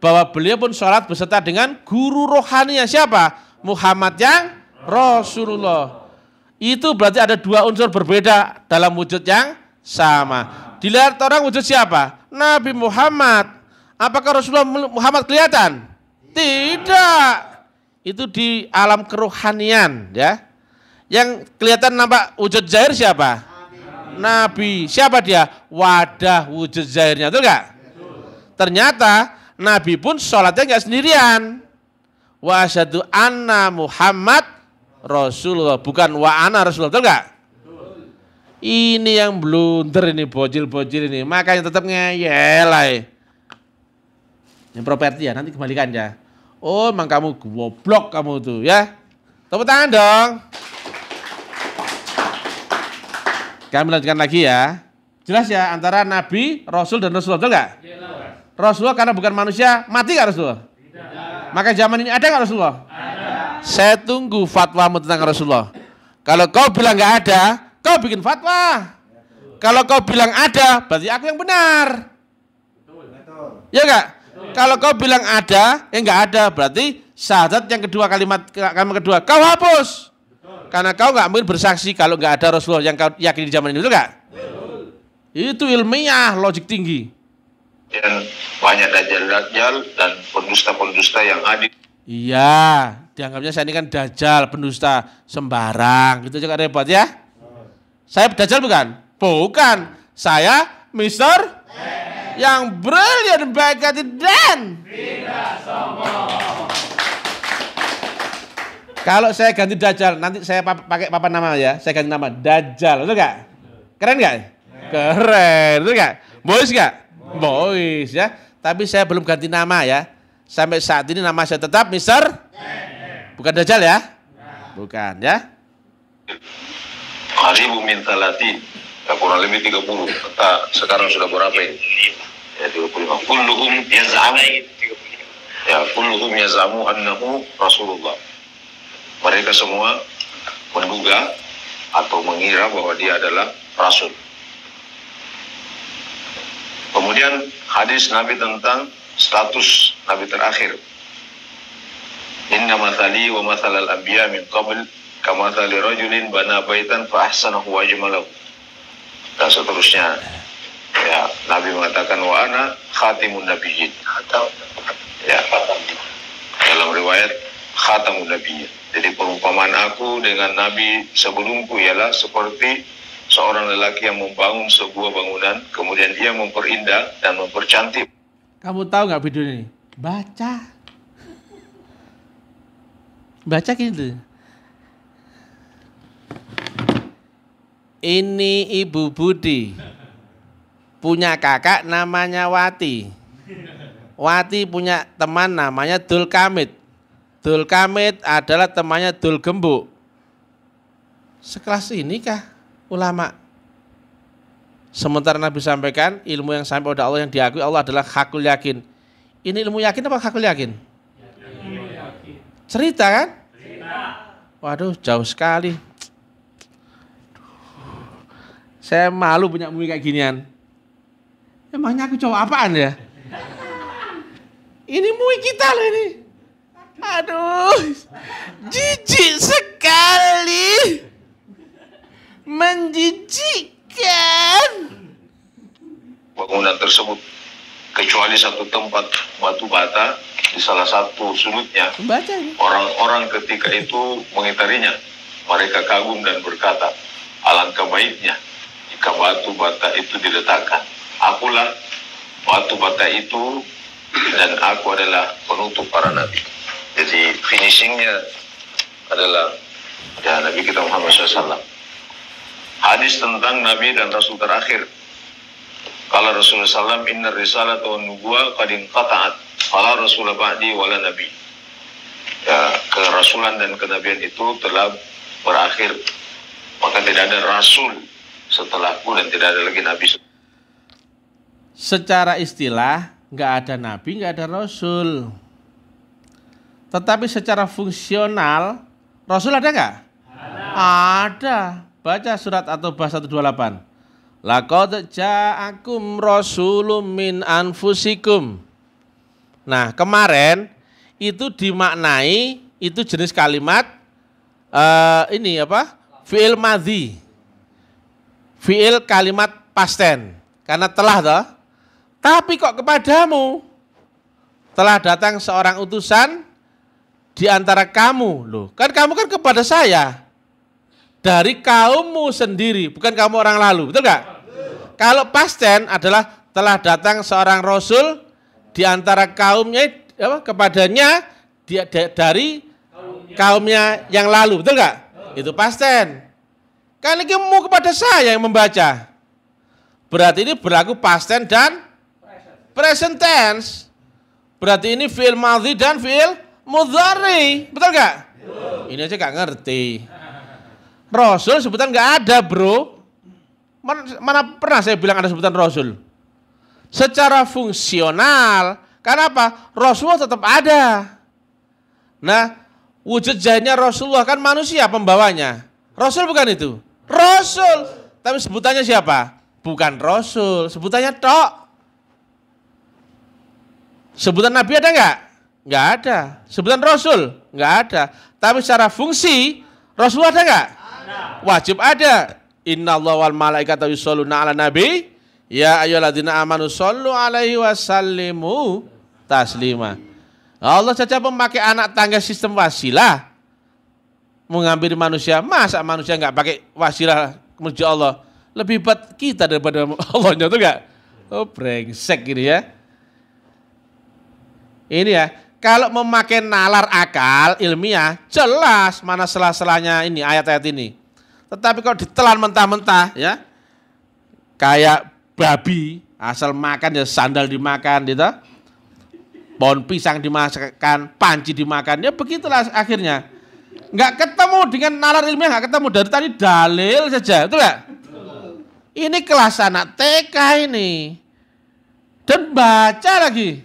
Bahwa beliau pun sholat beserta dengan guru rohaninya siapa? Muhammad yang Rasulullah. Itu berarti ada dua unsur berbeda dalam wujud yang sama. Dilihat orang wujud siapa? Nabi Muhammad. Apakah Rasulullah Muhammad kelihatan? Tidak. Itu di alam kerohanian ya. Yang kelihatan nampak wujud jahir siapa? Nabi. Siapa dia? Wadah wujud zahirnya, betul enggak? Ternyata Nabi pun sholatnya enggak sendirian. Wa satu anna Muhammad Rasulullah, bukan wa ana Rasulullah, betul enggak? Ini yang blunder ini bocil-bocil ini, makanya tetap ngeyelai. Yang Ini properti ya, nanti kembalikan ya. Oh, emang kamu goblok kamu tuh ya. Tepuk tangan dong. Kami lanjutkan lagi ya. Jelas ya antara Nabi, Rasul dan Rasulullah, betul nggak? Iya, Rasulullah karena bukan manusia mati nggak Rasulullah? Tidak. Maka zaman ini ada nggak Rasulullah? Ada. Saya tunggu fatwa tentang Rasulullah. Kalau kau bilang nggak ada, kau bikin fatwa. Kalau kau bilang ada, berarti aku yang benar. Iya enggak? nggak? Kalau kau bilang ada, yang eh, nggak ada, berarti syahadat yang kedua kalimat kalimat kedua kau hapus. Karena kau nggak mungkin bersaksi kalau nggak ada Rasulullah yang kau yakini di zaman ini, betul nggak? Itu ilmiah, logik tinggi. Dan ya, banyak dajjal-dajjal dan pendusta-pendusta yang hadir. Iya, dianggapnya saya ini kan dajjal, pendusta, sembarang. Gitu juga repot ya. Saya dajjal bukan? Bukan. Saya Mister yang brilliant, baik hati dan tidak sombong. Kalau saya ganti Dajjal, nanti saya pakai papan nama ya. Saya ganti nama Dajjal, itu gak? Keren gak? Keren, itu gak? Boys gak? Boys ya. Tapi saya belum ganti nama ya. Sampai saat ini nama saya tetap Mister Bukan Dajjal ya? Bukan ya. Hari bu minta talati ya, kurang lebih 30. Entah sekarang sudah berapa ini? Ya 35. Kulluhum yazamu. ya kulluhum yaz'amu annahu Rasulullah mereka semua menduga atau mengira bahwa dia adalah rasul. Kemudian hadis Nabi tentang status Nabi terakhir. Inna matali wa matal al-anbiya min qabl kamathali rajulin bana baitan fa ahsanahu wa ajmalahu. Dan seterusnya. Ya, Nabi mengatakan wa ana khatimun nabiyyin. Ya. Dalam riwayat khatamun nabi. Jadi perumpamaan aku dengan nabi sebelumku ialah seperti seorang lelaki yang membangun sebuah bangunan, kemudian dia memperindah dan mempercantik. Kamu tahu nggak video ini? Baca. Baca gitu. Ini Ibu Budi punya kakak namanya Wati. Wati punya teman namanya Dul Kamit. Dul Kamit adalah temannya Dul Gembuk. Sekelas ini kah ulama? Sementara Nabi sampaikan ilmu yang sampai pada Allah yang diakui Allah adalah hakul yakin. Ini ilmu yakin apa hakul yakin? Cerita kan? Cerita. Waduh, jauh sekali. Saya malu punya mumi kayak ginian. Emangnya aku cowok apaan ya? Ini mui kita loh ini. Aduh, jijik sekali. Menjijikkan. Bangunan tersebut kecuali satu tempat batu bata di salah satu sudutnya. Orang-orang ketika itu mengitarinya. Mereka kagum dan berkata, alangkah baiknya jika batu bata itu diletakkan. Akulah batu bata itu dan aku adalah penutup para nabi. Jadi finishingnya adalah ya Nabi kita Muhammad SAW. Hadis tentang Nabi dan Rasul terakhir. Kalau Rasulullah SAW, inna risalah tahun nubuwa kadin kata'at. kalau Rasulullah ba'di wala Nabi. Ya, kerasulan dan kenabian itu telah berakhir. Maka tidak ada Rasul setelahku dan tidak ada lagi Nabi. Secara istilah, nggak ada Nabi, nggak ada Rasul tetapi secara fungsional Rasul ada nggak? Ada. ada. Baca surat bahasa taubah 128. Laqad ja'akum rasulum min anfusikum. Nah, kemarin itu dimaknai itu jenis kalimat uh, ini apa? fiil madhi. Fiil kalimat pasten karena telah toh. Tapi kok kepadamu telah datang seorang utusan di antara kamu loh. Kan kamu kan kepada saya dari kaummu sendiri, bukan kamu orang lalu, betul nggak? Kalau pasten adalah telah datang seorang rasul di antara kaumnya apa, kepadanya dia dari kaumnya. yang lalu, betul nggak? Itu pasten. Kan ini mau kepada saya yang membaca. Berarti ini berlaku pasten dan present tense. Berarti ini fiil madhi dan fiil mudhari. Betul gak? Ini aja gak ngerti. Rasul sebutan gak ada bro. Mana, pernah saya bilang ada sebutan Rasul? Secara fungsional. Karena apa? Rasulullah tetap ada. Nah, wujud jahnya Rasulullah kan manusia pembawanya. Rasul bukan itu. Rasul. Tapi sebutannya siapa? Bukan Rasul. Sebutannya tok. Sebutan Nabi ada nggak? Enggak ada. Sebutan Rasul? Enggak ada. Tapi secara fungsi, Rasul ada enggak? nggak? Wajib ada. Inna Allah wal malaikata yusalluna ala nabi. Ya ayyuhalladzina amanu sallu alaihi wasallimu taslima. Allah saja memakai anak tangga sistem wasilah mengambil manusia. Masa manusia enggak pakai wasilah menuju Allah? Lebih hebat kita daripada Allahnya tuh nggak? Oh brengsek gini ya. Ini ya, kalau memakai nalar akal ilmiah, jelas mana sela-selanya ini ayat-ayat ini. Tetapi kalau ditelan mentah-mentah ya, kayak babi asal makan ya sandal dimakan gitu. Pohon pisang dimakan, panci dimakan, ya begitulah akhirnya. Nggak ketemu dengan nalar ilmiah, nggak ketemu dari tadi dalil saja, betul ya. Ini kelas anak TK ini. Dan baca lagi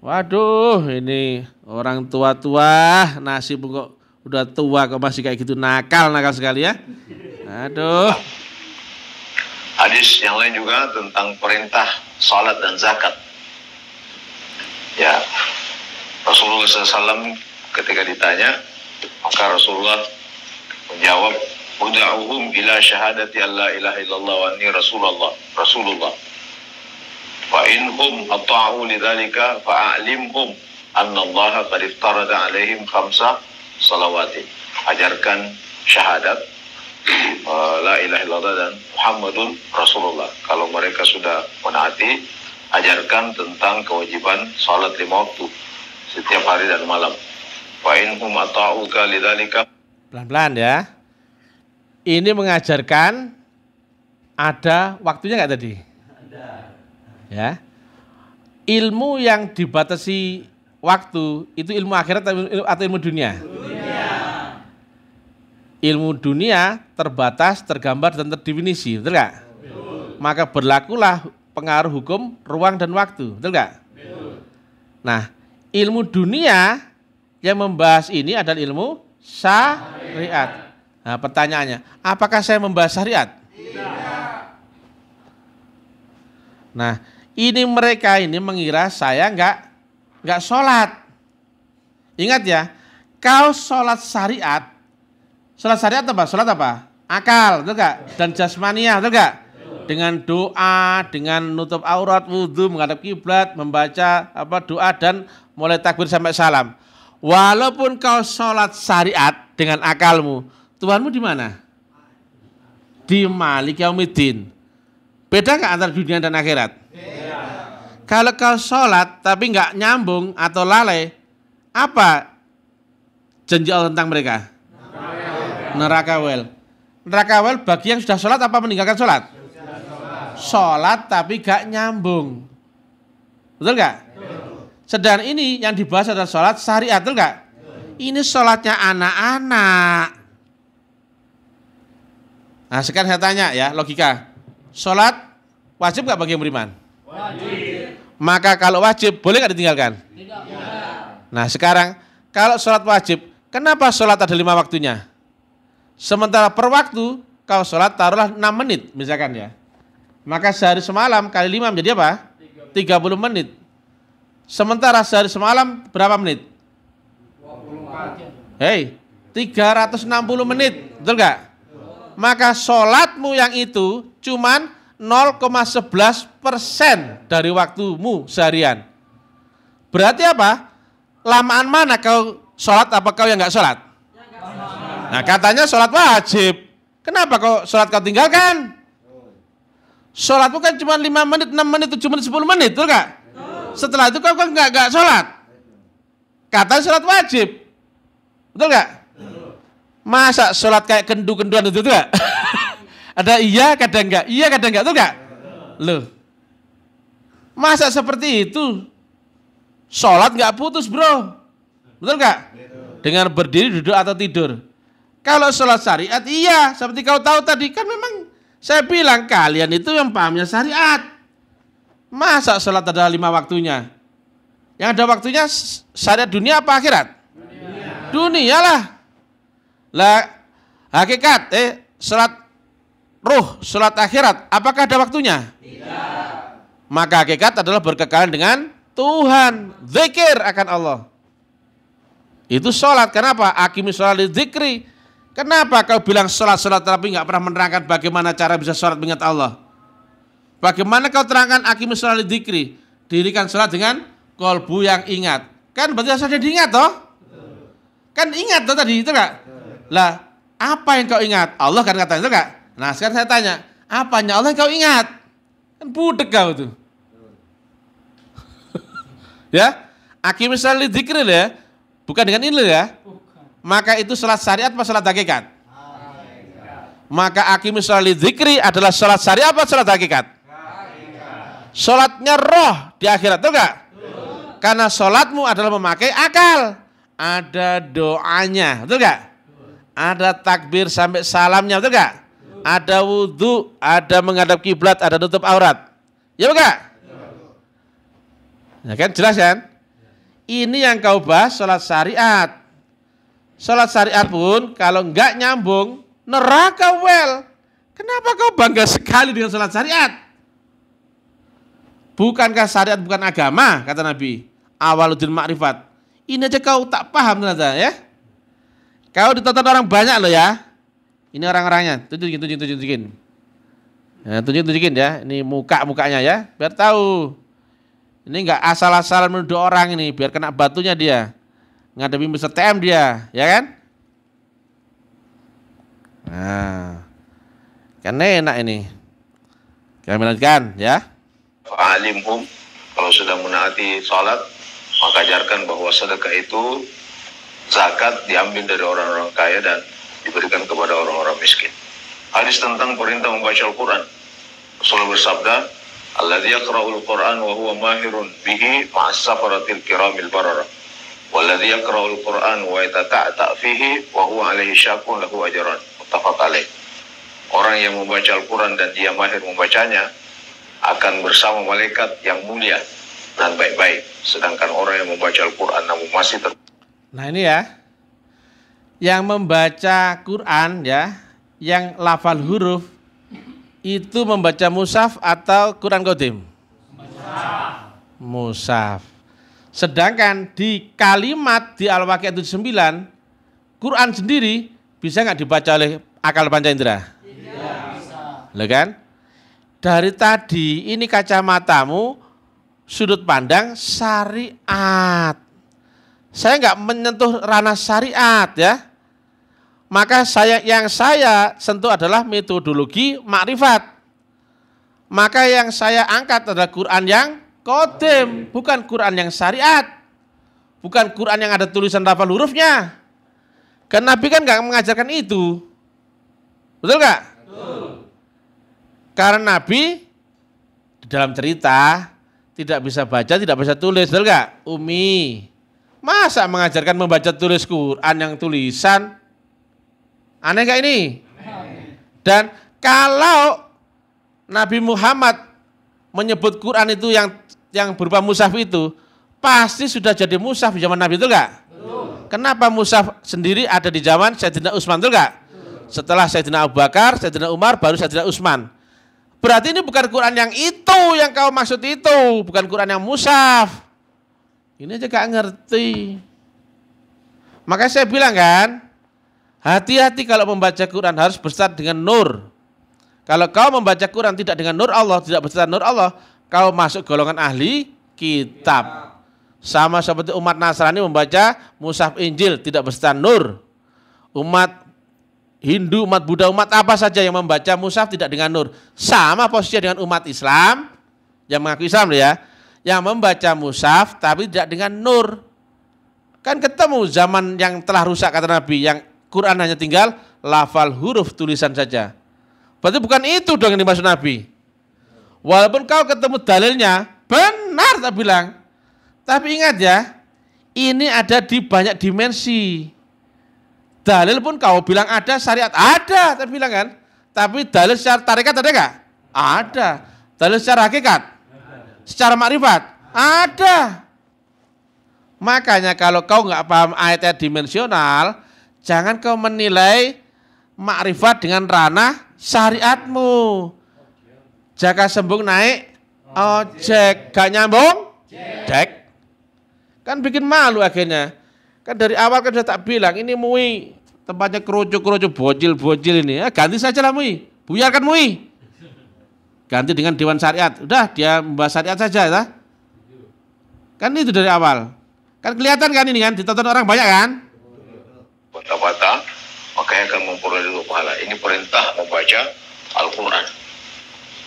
Waduh, ini orang tua-tua nasib kok udah tua kok masih kayak gitu nakal nakal sekali ya. Aduh. Hadis yang lain juga tentang perintah salat dan zakat. Ya, Rasulullah SAW ketika ditanya, maka Rasulullah menjawab, "Ud'uhum ila syahadati alla ilaha illallah wa anni Rasulullah." Rasulullah Fa inhum ata'u lidzalika fa'alimhum annallaha qad iftarada 'alaihim khamsa salawati. Ajarkan syahadat eh, la ilaha illallah dan Muhammadun Rasulullah. Kalau mereka sudah menaati, ajarkan tentang kewajiban salat lima waktu setiap hari dan malam. Fa inhum ata'uka Pelan-pelan ya. Ini mengajarkan ada waktunya nggak tadi? ya ilmu yang dibatasi waktu itu ilmu akhirat atau ilmu dunia? dunia. Ilmu dunia terbatas, tergambar dan terdefinisi, betul Maka berlakulah pengaruh hukum ruang dan waktu, betul nggak? Nah, ilmu dunia yang membahas ini adalah ilmu syariat. Nah, pertanyaannya, apakah saya membahas syariat? Tidak. Nah, ini mereka ini mengira saya nggak nggak sholat. Ingat ya, kau sholat syariat, sholat syariat apa? Sholat apa? Akal, betul gak? Dan jasmania, betul gak? Dengan doa, dengan nutup aurat, wudhu, menghadap kiblat, membaca apa doa dan mulai takbir sampai salam. Walaupun kau sholat syariat dengan akalmu, Tuhanmu di mana? Di Malik Yaumidin. Beda nggak antara dunia dan akhirat? Kalau kau sholat tapi nggak nyambung atau lalai, apa janji Allah tentang mereka? Neraka wel. Neraka wel bagi yang sudah sholat apa meninggalkan sholat? Sholat, tapi gak nyambung. Betul gak? Sedang ini yang dibahas adalah sholat betul gak? Ini sholatnya anak-anak. Nah sekarang saya tanya ya logika. Sholat wajib gak bagi yang beriman? Wajib maka kalau wajib boleh nggak ditinggalkan? Tidak. Nah sekarang kalau sholat wajib, kenapa sholat ada lima waktunya? Sementara per waktu kalau sholat taruhlah enam menit misalkan ya. Maka sehari semalam kali lima menjadi apa? Tiga puluh menit. Sementara sehari semalam berapa menit? Hei, 360 menit, betul gak? Maka sholatmu yang itu cuman 0,11 persen dari waktumu seharian. Berarti apa? Lamaan mana kau sholat apa kau yang nggak sholat? Nah katanya sholat wajib. Kenapa kau sholat kau tinggalkan? Sholat bukan cuma 5 menit, 6 menit, 7 menit, 10 menit, betul kak? Setelah itu kau kan nggak sholat. Katanya sholat wajib, betul nggak? Masa sholat kayak kendu-kenduan itu, tuh gak? Ada iya, kadang enggak. Iya, kadang enggak. Tuh enggak? Loh. Masa seperti itu? Sholat enggak putus, bro. Betul enggak? Dengan berdiri, duduk, atau tidur. Kalau sholat syariat, iya. Seperti kau tahu tadi, kan memang saya bilang kalian itu yang pahamnya syariat. Masa sholat ada lima waktunya? Yang ada waktunya syariat dunia apa akhirat? Dunia, dunia lah. Lah, hakikat, eh, sholat ruh sholat akhirat, apakah ada waktunya? Tidak. Maka hakikat adalah berkekalan dengan Tuhan. Zikir akan Allah. Itu sholat. Kenapa? Akimi sholat zikri. Kenapa kau bilang sholat-sholat tapi nggak pernah menerangkan bagaimana cara bisa sholat mengingat Allah? Bagaimana kau terangkan akimi sholat zikri? Dirikan sholat dengan kolbu yang ingat. Kan berarti saja diingat toh? Kan ingat toh tadi itu enggak? Lah, apa yang kau ingat? Allah kan katanya itu enggak? Nah sekarang saya tanya, apa apanya Allah yang kau ingat? Kan budek kau itu. ya, akim misalnya dzikir ya, bukan dengan ini ya. Maka itu salat syariat apa salat hakikat? Maka akhir misalnya dzikri adalah salat syariat apa salat hakikat? Salatnya roh di akhirat, tuh gak? Karena salatmu adalah memakai akal. Ada doanya, betul gak? Ada takbir sampai salamnya, betul gak? ada wudhu, ada menghadap kiblat, ada tutup aurat. Ya enggak? Ya kan jelas kan? Ini yang kau bahas sholat syariat. Sholat syariat pun kalau enggak nyambung, neraka well. Kenapa kau bangga sekali dengan sholat syariat? Bukankah syariat bukan agama, kata Nabi. Awaludin makrifat. Ini aja kau tak paham ternyata ya. Kau ditonton orang banyak loh ya ini orang-orangnya. Tunjukin, tunjukin, tunjukin. Ya, tunjukin, tunjukin ya. Ini muka-mukanya ya, biar tahu. Ini enggak asal asal menuduh orang ini, biar kena batunya dia. Ngadepi Mr. TM dia, ya kan? Nah. kan enak ini. Kami lanjutkan ya. Alimhum kalau sudah menaati sholat, maka ajarkan bahwa sedekah itu zakat diambil dari orang-orang kaya dan diberikan kepada orang-orang miskin. Hadis tentang perintah membaca Al-Quran. Rasulullah bersabda, Alladhi yakra'ul Qur'an wa huwa mahirun bihi ma'asafaratil kiramil barara. Walladhi yakra'ul Qur'an wa yatata'ta fihi wa huwa alaihi syakun lahu ajaran. Mutafak alaih. Orang yang membaca Al-Quran dan dia mahir membacanya, akan bersama malaikat yang mulia dan baik-baik. Sedangkan orang yang membaca Al-Quran namun masih ter... Nah ini ya, yang membaca Quran ya, yang lafal huruf itu membaca musaf atau Quran Qadim? Musaf. Sedangkan di kalimat di Al-Waqi'ah 79, Quran sendiri bisa nggak dibaca oleh akal panca indera? Tidak bisa. Loh kan? Dari tadi ini kacamatamu sudut pandang syariat. Saya nggak menyentuh ranah syariat ya maka saya yang saya sentuh adalah metodologi makrifat. Maka yang saya angkat adalah Quran yang kodim, bukan Quran yang syariat. Bukan Quran yang ada tulisan lafal hurufnya. Karena Nabi kan nggak mengajarkan itu. Betul nggak? Karena Nabi di dalam cerita tidak bisa baca, tidak bisa tulis, betul nggak? Umi, masa mengajarkan membaca tulis Quran yang tulisan? Aneh gak ini? Dan kalau Nabi Muhammad menyebut Quran itu yang yang berupa musaf itu pasti sudah jadi musaf di zaman Nabi itu enggak? Kenapa musaf sendiri ada di zaman Sayyidina Utsman itu enggak? Setelah Sayyidina Abu Bakar, Sayyidina Umar, baru Sayyidina Utsman. Berarti ini bukan Quran yang itu yang kau maksud itu, bukan Quran yang musaf Ini aja gak ngerti. Makanya saya bilang kan, Hati-hati kalau membaca Quran harus besar dengan nur. Kalau kau membaca Quran tidak dengan nur Allah, tidak besar nur Allah, kau masuk golongan ahli kitab. Sama seperti umat Nasrani membaca Musaf Injil tidak besar nur. Umat Hindu, umat Buddha, umat apa saja yang membaca Musaf tidak dengan nur. Sama posisi dengan umat Islam yang mengaku Islam ya, yang membaca Musaf tapi tidak dengan nur. Kan ketemu zaman yang telah rusak kata Nabi, yang Quran hanya tinggal lafal huruf tulisan saja. Berarti bukan itu dong yang dimaksud Nabi. Walaupun kau ketemu dalilnya, benar tak bilang. Tapi ingat ya, ini ada di banyak dimensi. Dalil pun kau bilang ada, syariat ada, tak bilang kan? Tapi dalil secara tarikat ada enggak? Ada. Dalil secara hakikat? Secara makrifat? Ada. Makanya kalau kau nggak paham ayat-ayat dimensional, Jangan kau menilai makrifat dengan ranah syariatmu. Jaka sembung naik ojek, gak nyambung? Cek. Kan bikin malu akhirnya. Kan dari awal kan sudah tak bilang ini MUI tempatnya kerucuk-kerucuk bocil-bocil ini. Ya, ganti saja lah MUI. Buyarkan MUI. Ganti dengan Dewan Syariat. Udah dia membahas syariat saja ya. Kan itu dari awal. Kan kelihatan kan ini kan ditonton orang banyak kan? kota maka makanya akan memperoleh dua pahala. Ini perintah membaca Al-Quran.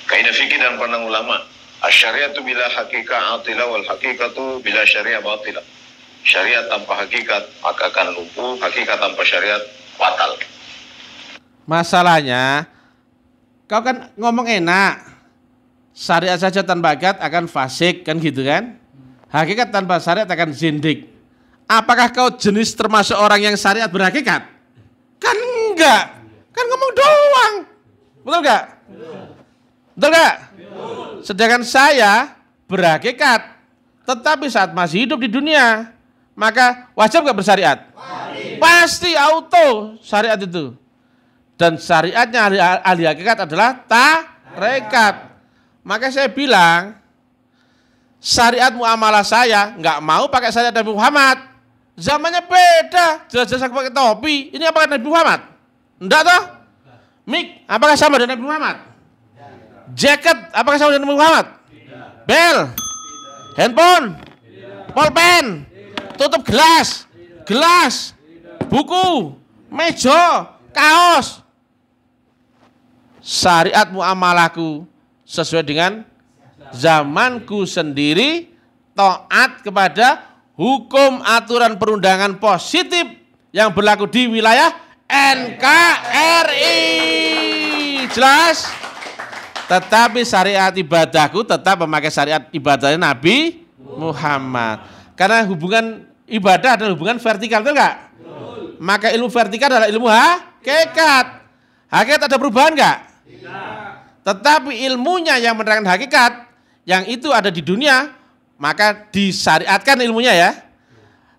Kaidah fikir dan pandang ulama. Asyariatu bila hakika atila wal hakikatu bila syariah batila. Syariat tanpa hakikat maka akan lumpuh, hakikat tanpa syariat batal. Masalahnya, kau kan ngomong enak, syariat saja tanpa hakikat akan fasik kan gitu kan? Hakikat tanpa syariat akan zindik. Apakah kau jenis termasuk orang yang syariat berhakikat? Kan enggak. Kan ngomong doang. Betul enggak? Betul enggak? Sedangkan saya berhakikat. Tetapi saat masih hidup di dunia, maka wajib enggak bersyariat? Pasti auto syariat itu. Dan syariatnya ahli, ahli hakikat adalah tarekat. Maka saya bilang, syariat muamalah saya nggak mau pakai syariat Nabi Muhammad. Zamannya beda, jelas-jelas aku pakai topi. Ini apakah Nabi Muhammad? Enggak toh? Mik, apakah sama dengan Nabi Muhammad? Jaket, apakah sama dengan Nabi Muhammad? Bell, Bel, handphone, pulpen, tutup gelas, gelas, buku, meja, kaos. Syariat muamalahku sesuai dengan zamanku sendiri, taat kepada hukum aturan perundangan positif yang berlaku di wilayah NKRI. Jelas? Tetapi syariat ibadahku tetap memakai syariat ibadahnya Nabi Muhammad. Karena hubungan ibadah adalah hubungan vertikal, betul enggak? Maka ilmu vertikal adalah ilmu hakikat. Hakikat ada perubahan enggak? Tidak. Tetapi ilmunya yang menerangkan hakikat, yang itu ada di dunia, maka disyariatkan ilmunya ya.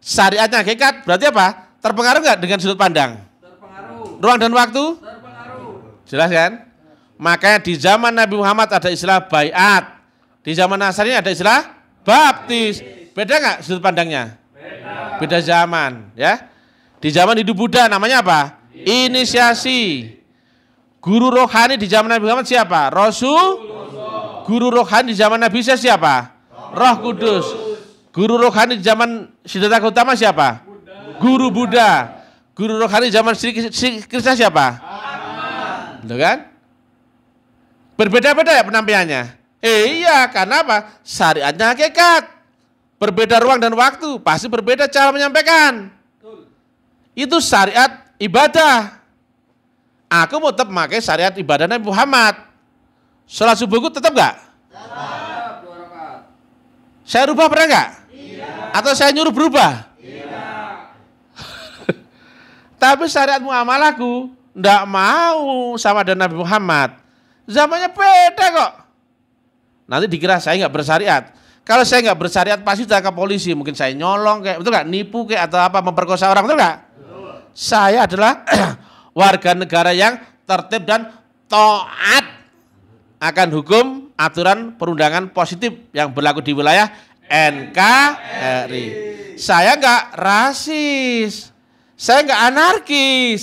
Syariatnya hakikat berarti apa? Terpengaruh nggak dengan sudut pandang? Terpengaruh. Ruang dan waktu? Terpengaruh. Jelas kan? Makanya di zaman Nabi Muhammad ada istilah bayat. Di zaman Nasrani ada istilah baptis. Beda nggak sudut pandangnya? Beda. Beda zaman, ya. Di zaman hidup Buddha namanya apa? Inisiasi. Guru rohani di zaman Nabi Muhammad siapa? Rasul. Guru rohani di zaman Nabi Isa siapa? Roh Kudus. Guru rohani zaman Siddhartha Gautama siapa? Buddha. Guru Buddha. Guru rohani zaman Sri Krishna siapa? Betul kan? Berbeda-beda ya penampilannya? Eh, iya, karena apa? Syariatnya hakikat. Berbeda ruang dan waktu, pasti berbeda cara menyampaikan. Itu syariat ibadah. Aku mau tetap pakai syariat ibadah Nabi Muhammad. Sholat subuhku tetap enggak? Tetap. Saya rubah pernah nggak? Tidak. Atau saya nyuruh berubah? Tidak. Tapi syariat muamalahku ndak mau sama dengan Nabi Muhammad. Zamannya beda kok. Nanti dikira saya enggak bersyariat. Kalau saya enggak bersyariat pasti ke polisi. Mungkin saya nyolong kayak betul enggak? Nipu kayak atau apa memperkosa orang betul nggak? Saya adalah warga negara yang tertib dan taat akan hukum aturan perundangan positif yang berlaku di wilayah NKRI. Saya nggak rasis, saya nggak anarkis,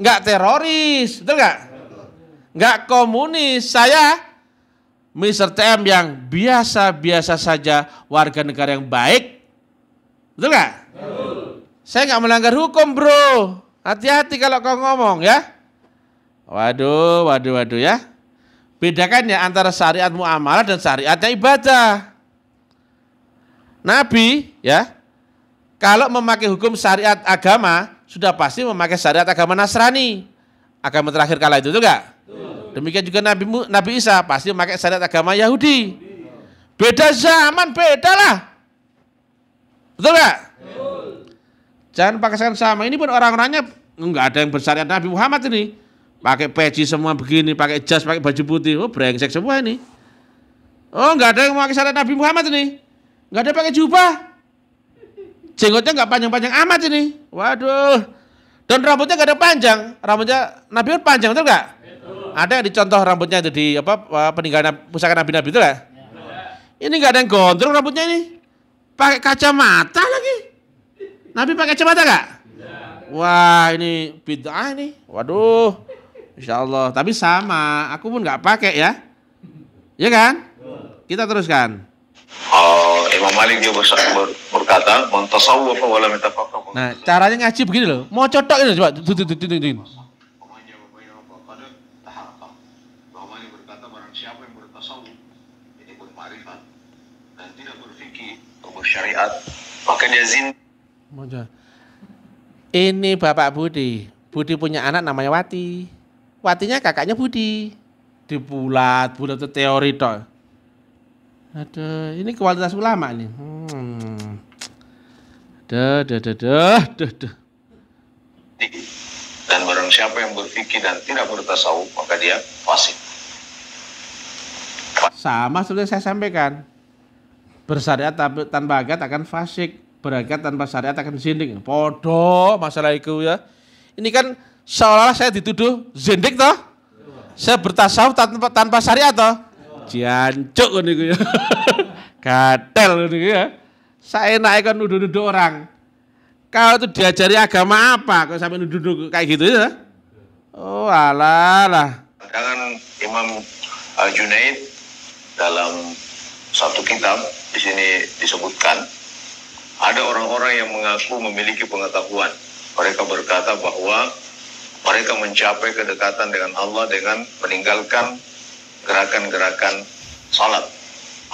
nggak teroris, betul nggak? Nggak komunis, saya Mr. TM yang biasa-biasa saja warga negara yang baik, betul nggak? Saya nggak melanggar hukum bro, hati-hati kalau kau ngomong ya. Waduh, waduh, waduh ya. Bedakan ya antara syariat muamalah dan syariatnya ibadah. Nabi ya, kalau memakai hukum syariat agama sudah pasti memakai syariat agama Nasrani. Agama terakhir kala itu juga. Demikian juga Nabi Nabi Isa pasti memakai syariat agama Yahudi. Beda zaman, bedalah, Betul enggak? Jangan pakai sama. Ini pun orang-orangnya enggak ada yang bersyariat Nabi Muhammad ini pakai peci semua begini, pakai jas, pakai baju putih. Oh, brengsek semua ini. Oh, nggak ada yang pakai syariat Nabi Muhammad ini. Nggak ada pakai jubah. Jenggotnya nggak panjang-panjang amat ini. Waduh. Dan rambutnya nggak ada panjang. Rambutnya Nabi Muhammad panjang, betul nggak? Ada yang dicontoh rambutnya itu di apa eh, peninggalan pusaka Nabi-Nabi itu lah. Ini nggak ada yang gondrong rambutnya ini. Pakai kacamata lagi. Nabi pakai kacamata nggak? Iya. Wah ini bid'ah ini. Waduh. Insya Allah. Tapi sama, aku pun nggak pakai ya. Ya kan? Kita teruskan. Oh, Imam Malik juga berkata, "Mentasawwuf wa lam yatafaqqa." Nah, caranya ngaji begini loh. Mau cocok ini coba. syariat maka dia zin ini Bapak Budi Budi punya anak namanya Wati patinya kakaknya Budi. Dibulat, bulat teori toh. ada ini kualitas ulama nih. deh deh deh deh deh, Dan barang siapa yang berpikir dan tidak bertasawuf, maka dia fasik. Sama seperti saya sampaikan. Bersyariat tanpa agat akan fasik. beragat tanpa syariat akan sindik. Podo masalah itu ya. Ini kan seolah-olah saya dituduh zendik toh? Saya bertasawuf tanpa, tanpa syariat toh? Jancuk kan gue Gatel ini ya. Saya naik kan nuduh-nuduh orang. Kau itu diajari agama apa? Kau sampai nuduh-nuduh kayak gitu ya? Oh alah Jangan Imam eh, Junaid dalam satu kitab di sini disebutkan ada orang-orang yang mengaku memiliki pengetahuan. Mereka berkata bahwa mereka mencapai kedekatan dengan Allah dengan meninggalkan gerakan-gerakan salat,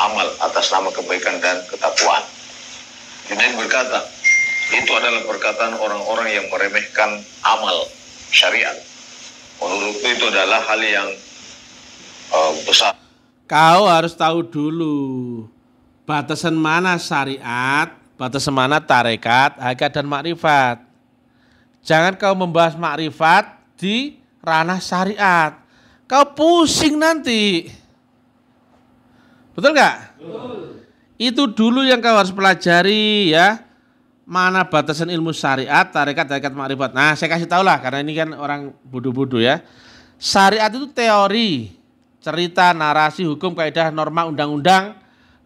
amal atas nama kebaikan dan ketakwaan. Junaid berkata, itu adalah perkataan orang-orang yang meremehkan amal syariat. Menurutku itu adalah hal yang uh, besar. Kau harus tahu dulu batasan mana syariat, batasan mana tarekat, hakikat dan makrifat. Jangan kau membahas makrifat di ranah syariat. Kau pusing nanti. Betul nggak? Itu dulu yang kau harus pelajari ya. Mana batasan ilmu syariat, tarekat, tarekat makrifat. Nah, saya kasih tahu lah karena ini kan orang bodoh-bodoh ya. Syariat itu teori, cerita, narasi, hukum, kaidah, norma, undang-undang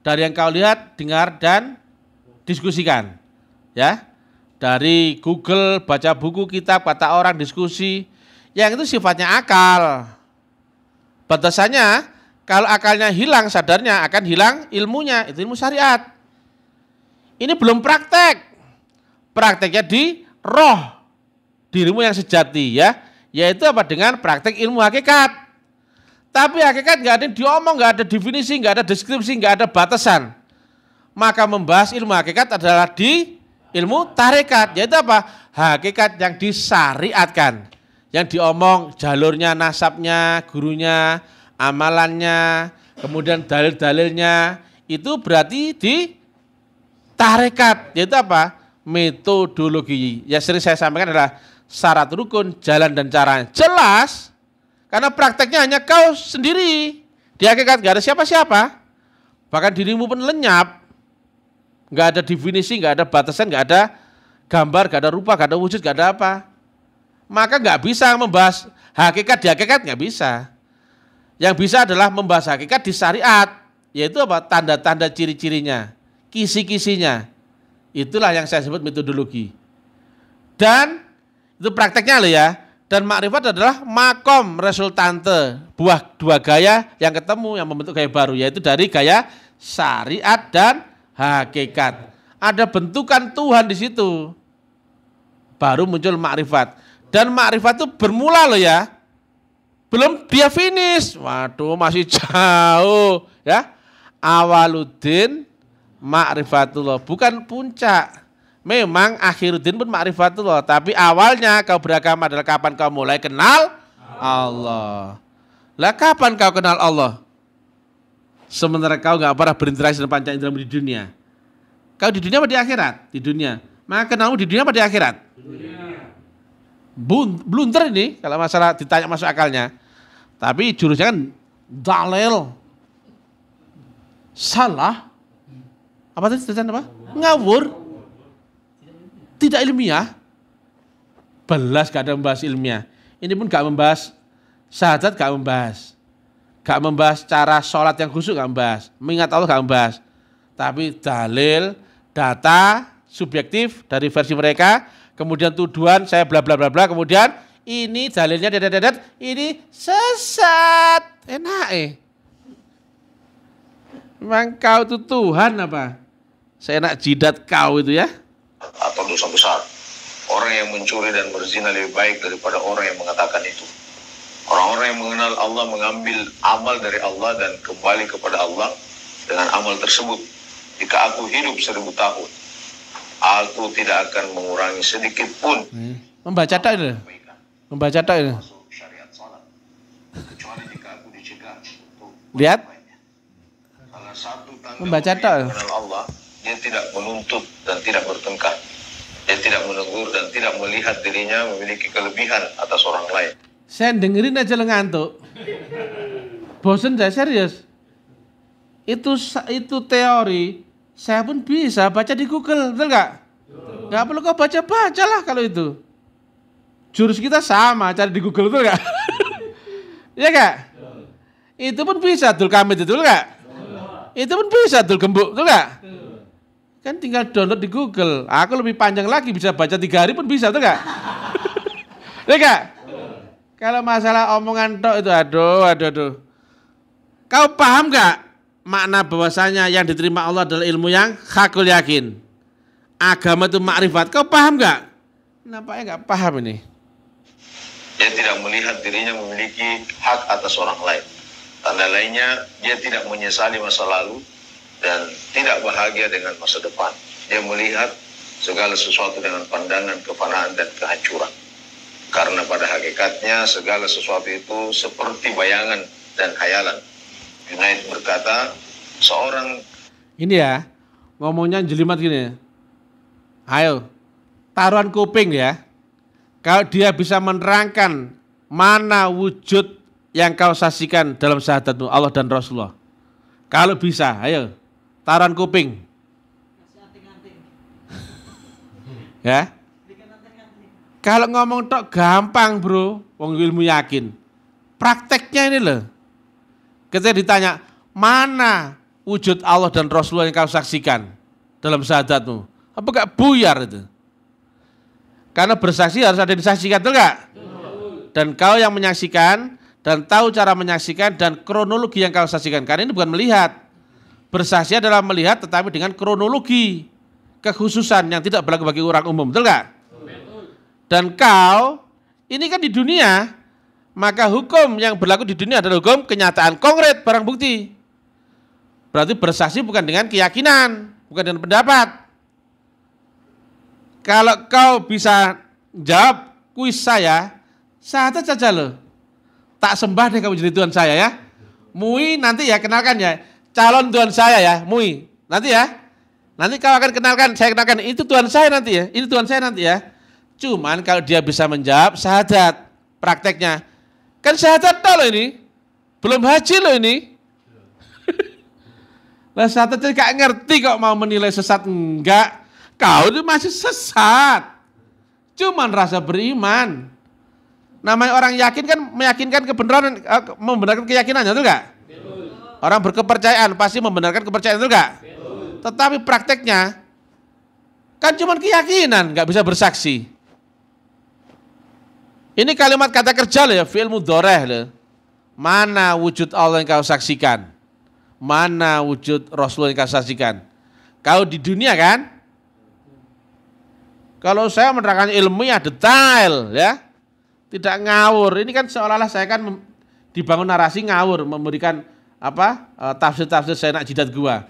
dari yang kau lihat, dengar dan diskusikan. Ya dari Google, baca buku, kita, kata orang, diskusi, yang itu sifatnya akal. Batasannya, kalau akalnya hilang, sadarnya akan hilang ilmunya, itu ilmu syariat. Ini belum praktek. Prakteknya di roh, dirimu yang sejati ya, yaitu apa dengan praktek ilmu hakikat. Tapi hakikat nggak ada diomong, nggak ada definisi, nggak ada deskripsi, nggak ada batasan. Maka membahas ilmu hakikat adalah di ilmu tarekat yaitu apa hakikat yang disyariatkan yang diomong jalurnya nasabnya gurunya amalannya kemudian dalil-dalilnya itu berarti di tarekat yaitu apa metodologi yang sering saya sampaikan adalah syarat rukun jalan dan caranya jelas karena prakteknya hanya kau sendiri di hakikat gak ada siapa-siapa bahkan dirimu pun lenyap nggak ada definisi, nggak ada batasan, nggak ada gambar, nggak ada rupa, nggak ada wujud, nggak ada apa. Maka nggak bisa membahas hakikat di hakikat nggak bisa. Yang bisa adalah membahas hakikat di syariat, yaitu apa tanda-tanda ciri-cirinya, kisi-kisinya. Itulah yang saya sebut metodologi. Dan itu prakteknya loh ya. Dan makrifat adalah makom resultante buah dua gaya yang ketemu yang membentuk gaya baru yaitu dari gaya syariat dan hakikat. Ada bentukan Tuhan di situ. Baru muncul makrifat. Dan makrifat itu bermula loh ya. Belum dia finish. Waduh, masih jauh ya. Awaluddin makrifatullah bukan puncak. Memang akhiruddin pun makrifatullah, tapi awalnya kau beragama adalah kapan kau mulai kenal Allah. Lah kapan kau kenal Allah? Sementara kau nggak pernah berinteraksi dengan panca indera di dunia. Kau di dunia apa di akhirat? Di dunia. Maka kenalmu di dunia apa di akhirat? Dunia. Blunter ini kalau masalah ditanya masuk akalnya. Tapi jurusnya kan dalil. Salah. Apa tadi tulisan apa? Ngawur. Tidak ilmiah. Belas gak ada membahas ilmiah. Ini pun gak membahas. Sahadat gak membahas Gak membahas cara sholat yang khusyuk gak membahas. Mengingat Allah gak membahas. Tapi dalil, data, subjektif dari versi mereka. Kemudian tuduhan saya bla bla bla bla. Kemudian ini dalilnya dedet dedet. Ini sesat. Enak eh. Memang kau itu Tuhan apa? Saya enak jidat kau itu ya. Atau dosa besar. Orang yang mencuri dan berzina lebih baik daripada orang yang mengatakan itu. Orang-orang yang mengenal Allah mengambil amal dari Allah dan kembali kepada Allah dengan amal tersebut. Jika aku hidup seribu tahun, aku tidak akan mengurangi sedikit pun. Hmm. Membaca tak itu? Membaca tak itu? Lihat. Membaca tak? Allah, dia tidak menuntut dan tidak bertengkar. Dia tidak menegur dan tidak melihat dirinya memiliki kelebihan atas orang lain. Saya dengerin aja ngantuk. Bosen saya serius. Itu itu teori. Saya pun bisa baca di Google, betul nggak? Nggak perlu kau baca bacalah kalau itu. Jurus kita sama, cari di Google betul nggak? ya kak Itu pun bisa kami itu betul nggak? Itu pun bisa tuh Gembuk betul nggak? kan tinggal download di Google. Aku lebih panjang lagi bisa baca tiga hari pun bisa, tuh gak? ya gak? Kalau masalah omongan tok itu aduh aduh aduh. Kau paham gak makna bahwasanya yang diterima Allah adalah ilmu yang hakul yakin. Agama itu makrifat. Kau paham gak? Nampaknya gak paham ini. Dia tidak melihat dirinya memiliki hak atas orang lain. Tanda lainnya, dia tidak menyesali masa lalu dan tidak bahagia dengan masa depan. Dia melihat segala sesuatu dengan pandangan kepanahan dan kehancuran. Karena pada hakikatnya segala sesuatu itu seperti bayangan dan khayalan. Junaid berkata, seorang... Ini ya, ngomongnya jelimat gini. Ayo, taruhan kuping ya. Kalau dia bisa menerangkan mana wujud yang kau saksikan dalam syahadatmu Allah dan Rasulullah. Kalau bisa, ayo, taruhan kuping. ya kalau ngomong tok gampang bro, wong ilmu yakin. Prakteknya ini loh. Ketika ditanya, mana wujud Allah dan Rasulullah yang kau saksikan dalam syahadatmu? Apa gak buyar itu? Karena bersaksi harus ada yang disaksikan, betul gak? Dan kau yang menyaksikan, dan tahu cara menyaksikan dan kronologi yang kau saksikan. Karena ini bukan melihat. Bersaksi adalah melihat tetapi dengan kronologi. Kekhususan yang tidak berlaku bagi orang umum, betul gak? Dan kau, ini kan di dunia, maka hukum yang berlaku di dunia adalah hukum kenyataan konkret barang bukti. Berarti bersaksi bukan dengan keyakinan, bukan dengan pendapat. Kalau kau bisa jawab kuis saya, satu saja loh. Tak sembah deh kamu jadi Tuhan saya ya. Mui nanti ya kenalkan ya. Calon Tuhan saya ya, Mui. Nanti ya. Nanti kau akan kenalkan, saya kenalkan. Itu Tuhan saya nanti ya. Ini Tuhan saya nanti ya. Cuman kalau dia bisa menjawab syahadat prakteknya. Kan syahadat tau loh ini. Belum haji loh ini. lah syahadat gak ngerti kok mau menilai sesat. Enggak. Kau itu masih sesat. Cuman rasa beriman. Namanya orang yakin kan meyakinkan kebenaran, eh, membenarkan keyakinannya itu enggak? Betul. Orang berkepercayaan pasti membenarkan kepercayaan itu enggak? Betul. Tetapi prakteknya kan cuman keyakinan, nggak bisa bersaksi. Ini kalimat kata kerja loh ya, fi'il mudoreh loh. Mana wujud Allah yang kau saksikan? Mana wujud Rasul yang kau saksikan? Kau di dunia kan? Kalau saya menerangkan ilmiah ya detail ya, tidak ngawur. Ini kan seolah-olah saya kan dibangun narasi ngawur, memberikan apa e, tafsir-tafsir saya nak jidat gua.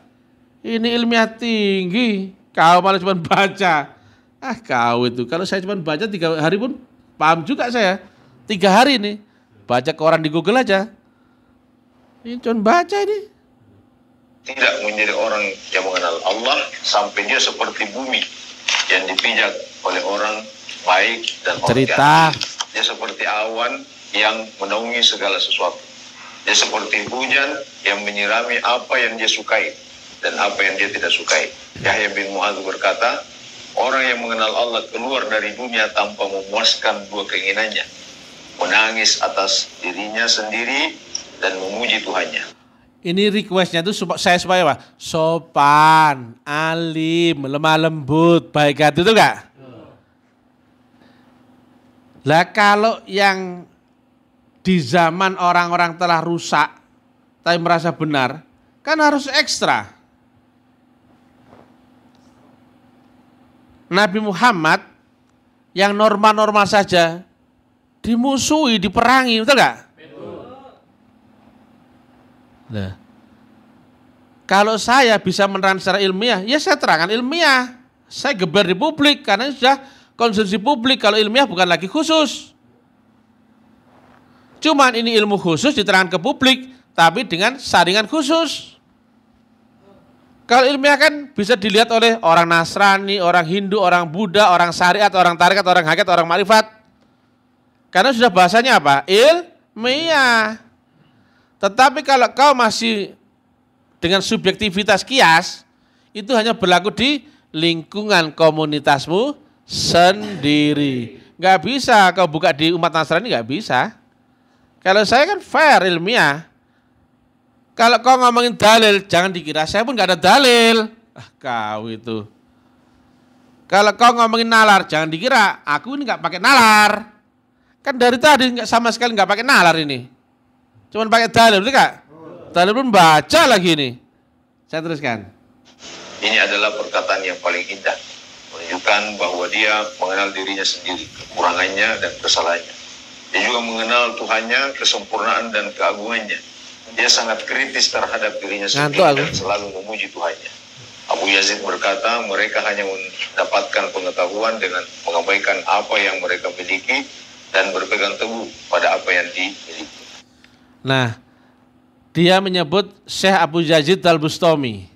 Ini ilmiah tinggi, kau malah cuma baca. Ah kau itu, kalau saya cuma baca tiga hari pun Paham juga saya. Tiga hari ini. Baca koran di Google aja. Ini cuma baca ini. Tidak menjadi orang yang mengenal Allah sampai dia seperti bumi yang dipijak oleh orang baik dan orang Cerita. Jahat. Dia seperti awan yang menaungi segala sesuatu. Dia seperti hujan yang menyirami apa yang dia sukai dan apa yang dia tidak sukai. Yahya bin Mu'adz berkata, Orang yang mengenal Allah keluar dari dunia tanpa memuaskan dua keinginannya, menangis atas dirinya sendiri dan memuji Tuhannya. Ini requestnya itu saya supaya apa? Sopan, alim, lemah lembut, baik hati itu enggak? Lah kalau yang di zaman orang-orang telah rusak tapi merasa benar, kan harus ekstra. Nabi Muhammad yang norma-norma saja dimusuhi, diperangi, betul nggak? Nah. Kalau saya bisa menerang secara ilmiah, ya saya terangkan ilmiah. Saya geber di publik karena sudah konsumsi publik. Kalau ilmiah bukan lagi khusus. Cuman ini ilmu khusus diterangkan ke publik, tapi dengan saringan khusus. Kalau ilmiah kan bisa dilihat oleh orang Nasrani, orang Hindu, orang Buddha, orang Syariat, orang Tarikat, orang Hakikat, orang Marifat. Karena sudah bahasanya apa? Ilmiah. Tetapi kalau kau masih dengan subjektivitas kias, itu hanya berlaku di lingkungan komunitasmu sendiri. Gak bisa kau buka di umat Nasrani, gak bisa. Kalau saya kan fair ilmiah, kalau kau ngomongin dalil, jangan dikira saya pun nggak ada dalil. Ah, kau itu. Kalau kau ngomongin nalar, jangan dikira aku ini nggak pakai nalar. Kan dari tadi nggak sama sekali nggak pakai nalar ini. Cuman pakai dalil, betul Dalil pun baca lagi ini. Saya teruskan. Ini adalah perkataan yang paling indah menunjukkan bahwa dia mengenal dirinya sendiri, kekurangannya dan kesalahannya. Dia juga mengenal Tuhannya, kesempurnaan dan keagungannya dia sangat kritis terhadap dirinya sendiri dan selalu memuji Tuhannya. Abu Yazid berkata, mereka hanya mendapatkan pengetahuan dengan mengabaikan apa yang mereka miliki dan berpegang teguh pada apa yang dimiliki. Nah, dia menyebut Syekh Abu Yazid Al-Bustami.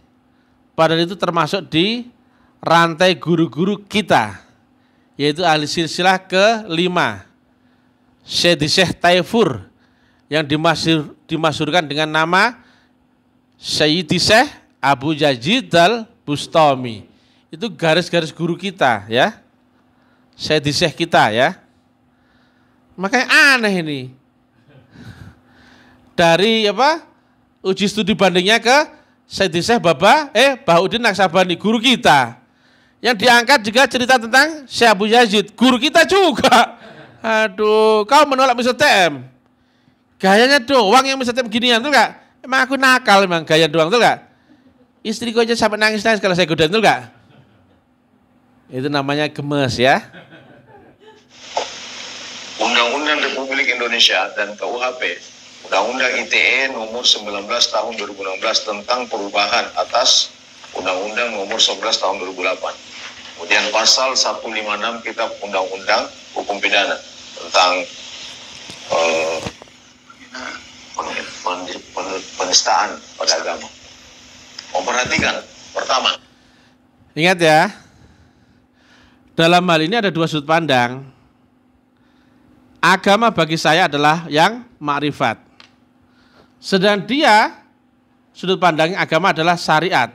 Padahal itu termasuk di rantai guru-guru kita, yaitu ahli silsilah ke-5. Syekh Syekh Taifur yang dimasyur, dimasyurkan dengan nama Sayyidi Syekh Abu Yazid al-Bustami. Itu garis-garis guru kita ya. Sayyidi Syekh kita ya. Makanya aneh ini. Dari apa? Uji studi bandingnya ke Sayyidi Syekh Baba eh Bahuddin Naksabandi guru kita. Yang diangkat juga cerita tentang Syekh Abu Yazid, guru kita juga. Aduh, kau menolak misal TM. Gayanya doang yang bisa beginian tuh gak? Emang aku nakal emang gaya doang tuh gak? Istriku aja sampai nangis-nangis kalau saya godain tuh gak? Itu namanya gemes ya. Undang-Undang Republik Indonesia dan KUHP Undang-Undang ITE nomor 19 tahun 2016 tentang perubahan atas Undang-Undang nomor 11 tahun 2008. Kemudian pasal 156 Kitab Undang-Undang Hukum Pidana tentang eh, penistaan pada agama. Memperhatikan pertama. Ingat ya, dalam hal ini ada dua sudut pandang. Agama bagi saya adalah yang makrifat. Sedang dia sudut pandangnya agama adalah syariat.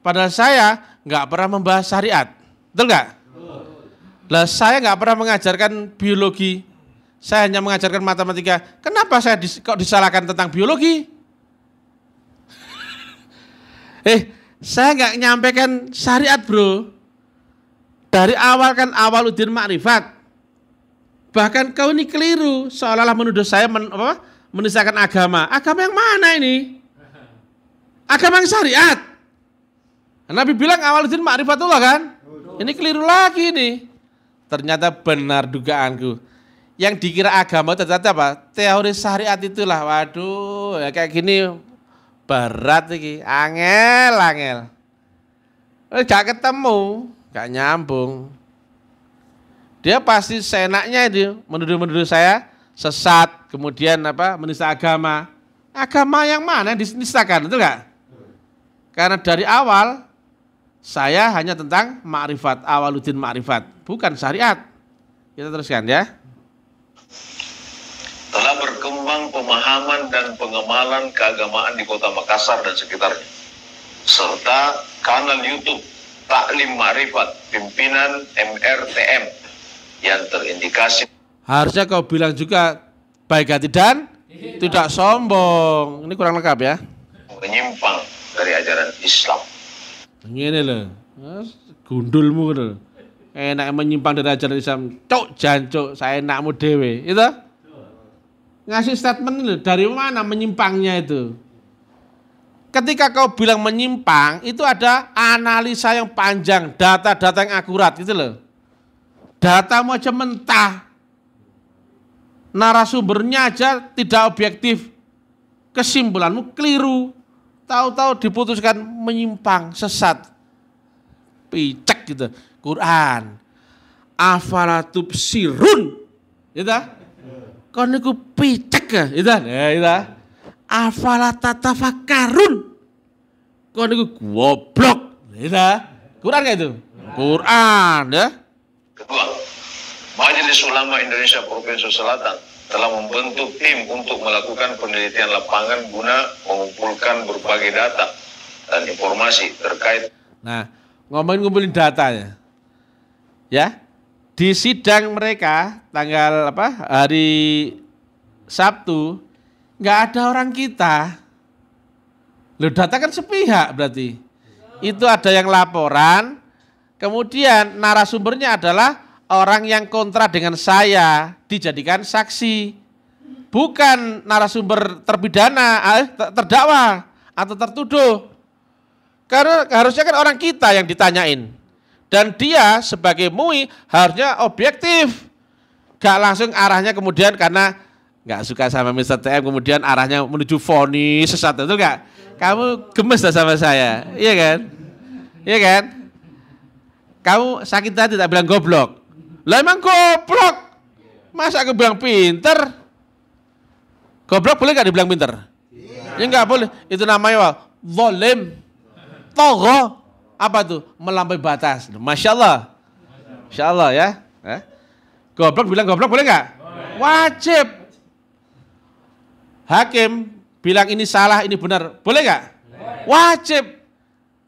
Padahal saya nggak pernah membahas syariat. Betul nggak? Lah saya nggak pernah mengajarkan biologi saya hanya mengajarkan matematika, kenapa saya dis, kok disalahkan tentang biologi? eh, saya nggak nyampaikan syariat bro. Dari awal kan awal udin makrifat. Bahkan kau ini keliru, seolah-olah menuduh saya men, apa, menisahkan agama. Agama yang mana ini? Agama yang syariat. Nabi bilang awal udin makrifatullah kan? Ini keliru lagi nih. Ternyata benar dugaanku yang dikira agama ternyata apa? Teori syariat itulah. Waduh, ya kayak gini berat lagi angel angel. Eh, gak ketemu, gak nyambung. Dia pasti seenaknya itu menuduh-menuduh saya sesat, kemudian apa? menista agama. Agama yang mana yang dinistakan, itu enggak? Karena dari awal saya hanya tentang makrifat, awaludin makrifat, bukan syariat. Kita teruskan ya telah berkembang pemahaman dan pengemalan keagamaan di kota Makassar dan sekitarnya. Serta kanal YouTube Taklim Marifat Pimpinan MRTM yang terindikasi. Harusnya kau bilang juga baik hati dan tidak sombong. Ini kurang lengkap ya. Menyimpang dari ajaran Islam. Ini loh, gundulmu loh. Enak menyimpang dari ajaran Islam. Cok jancok, saya enakmu dewe. Itu? ngasih statement itu dari mana menyimpangnya itu. Ketika kau bilang menyimpang, itu ada analisa yang panjang, data-data yang akurat gitu loh. Data mau aja mentah. Narasumbernya aja tidak objektif. Kesimpulanmu keliru. Tahu-tahu diputuskan menyimpang, sesat. Picek gitu. Quran. Afalatub sirun. Gitu kon niku picek ya, itu iya ya itu. Iya Afala tatafakarun. Kon niku goblok, ya, itu. Iya Quran kayak itu? Quran ya. Kedua, Majelis Ulama Indonesia Provinsi Selatan telah membentuk tim untuk melakukan penelitian lapangan guna mengumpulkan berbagai data dan informasi terkait. Nah, ngomongin ngumpulin datanya. Ya, di sidang mereka tanggal apa hari Sabtu nggak ada orang kita. Lo data kan sepihak berarti. Itu ada yang laporan, kemudian narasumbernya adalah orang yang kontra dengan saya dijadikan saksi. Bukan narasumber terpidana, eh, terdakwa atau tertuduh. Karena harusnya kan orang kita yang ditanyain. Dan dia sebagai MUI harusnya objektif. Gak langsung arahnya kemudian karena gak suka sama Mr. TM kemudian arahnya menuju fonis sesuatu itu gak, kamu gemes dah sama saya iya kan iya kan kamu sakit hati tak bilang goblok lah emang goblok masa aku bilang pinter goblok boleh gak dibilang pinter iya. ya nggak boleh itu namanya zolim togo apa tuh? Melampaui batas. Masya Allah. Masya Allah ya. Eh? Goblok bilang goblok boleh nggak? Wajib. Hakim bilang ini salah, ini benar. Boleh nggak? Wajib.